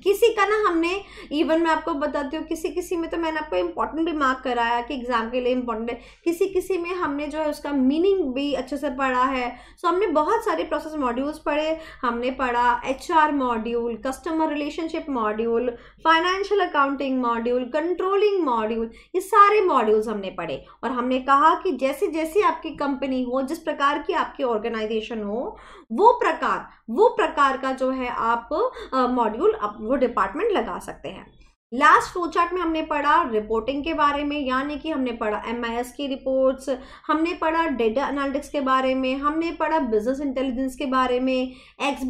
[SPEAKER 1] किसी का ना हमने इवन मैं आपको बताती हूँ किसी किसी में तो मैंने आपको इम्पोर्टेंट भी मार्क कराया कि एग्ज़ाम के लिए इम्पोर्टेंट है किसी किसी में हमने जो है उसका मीनिंग भी अच्छे से पढ़ा है सो so, हमने बहुत सारे प्रोसेस मॉड्यूल्स पढ़े हमने पढ़ा H module customer relationship module financial accounting module controlling module ये सारे मॉड्यूल्स हमने पढ़े और हमने कहा कि जैसे जैसे आपकी कंपनी हो जिस प्रकार की आपकी ऑर्गेनाइजेशन हो वो प्रकार वो प्रकार का जो है आप मॉड्यूल uh, वो डिपार्टमेंट लगा सकते हैं लास्ट फ्लो चार्ट में हमने पढ़ा रिपोर्टिंग के बारे में यानी कि हमने पढ़ा एम की रिपोर्ट्स हमने पढ़ा डेटा एनालिटिक्स के बारे में हमने पढ़ा बिजनेस इंटेलिजेंस के बारे में एक्स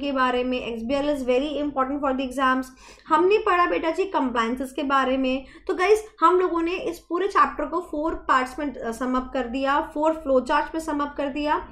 [SPEAKER 1] के बारे में X is very important for the exams हमने पढ़ा बेटा जी कंप्लाइंसिस के बारे में तो गाइज हम लोगों ने इस पूरे चैप्टर को फोर पार्ट्स में समअप uh, कर दिया फोर फ्लो चार्ट में समअप कर दिया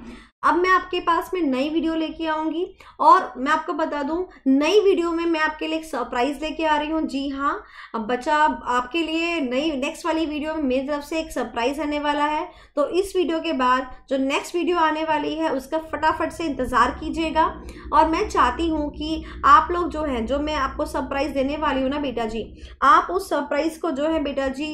[SPEAKER 1] अब मैं आपके पास में नई वीडियो लेके आऊँगी और मैं आपको बता दूँ नई वीडियो में मैं आपके लिए एक सरप्राइज़ लेके आ रही हूँ जी हाँ अब बच्चा आपके लिए नई नेक्स्ट वाली वीडियो में मेरी तरफ से एक सरप्राइज़ आने वाला है तो इस वीडियो के बाद जो नेक्स्ट वीडियो आने वाली है उसका फटाफट से इंतज़ार कीजिएगा और मैं चाहती हूँ कि आप लोग जो हैं जो मैं आपको सरप्राइज़ देने वाली हूँ ना बेटा जी आप उस सरप्राइज़ को जो है बेटा जी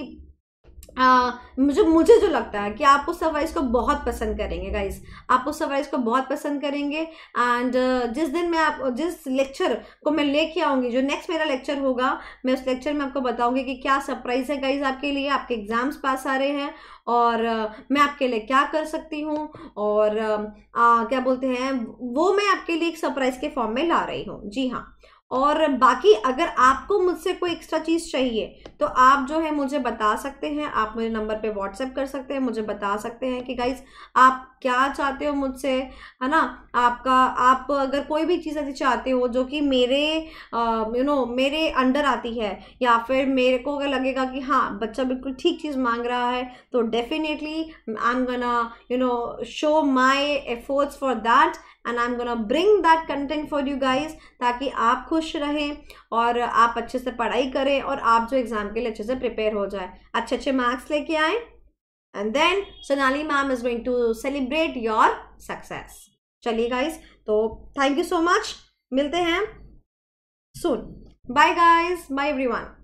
[SPEAKER 1] मुझे मुझे जो लगता है कि आप उस सवाइज को बहुत पसंद करेंगे गाइस आप उस सवाइज को बहुत पसंद करेंगे एंड uh, जिस दिन मैं आप जिस लेक्चर को मैं लेके आऊँगी जो नेक्स्ट मेरा लेक्चर होगा मैं उस लेक्चर में आपको बताऊँगी कि क्या सरप्राइज़ है गाइज आपके लिए आपके एग्ज़ाम्स पास आ रहे हैं और uh, मैं आपके लिए क्या कर सकती हूँ और um, आ, क्या बोलते हैं वो मैं आपके लिए एक सरप्राइज़ के फॉर्म में ला रही हूँ जी हाँ और बाकी अगर आपको मुझसे कोई एक्स्ट्रा चीज़ चाहिए तो आप जो है मुझे बता सकते हैं आप मुझे नंबर पे व्हाट्सएप कर सकते हैं मुझे बता सकते हैं कि गाइज आप क्या चाहते हो मुझसे है ना आपका आप अगर कोई भी चीज़ ऐसी चाहते हो जो कि मेरे यू नो मेरे अंडर आती है या फिर मेरे को अगर लगेगा कि हाँ बच्चा बिल्कुल ठीक चीज़ मांग रहा है तो definitely I am gonna you know show my efforts for that and I am gonna bring that content for you guys ताकि आप खुश रहें और आप अच्छे से पढ़ाई करें और आप जो एग्ज़ाम के लिए अच्छे से प्रिपेयर हो जाए अच्छे अच्छे मार्क्स लेके आए and then Sonali ma'am is going to celebrate your success चलिए गाइज तो
[SPEAKER 2] थैंक यू सो मच मिलते हैं soon bye guys bye every one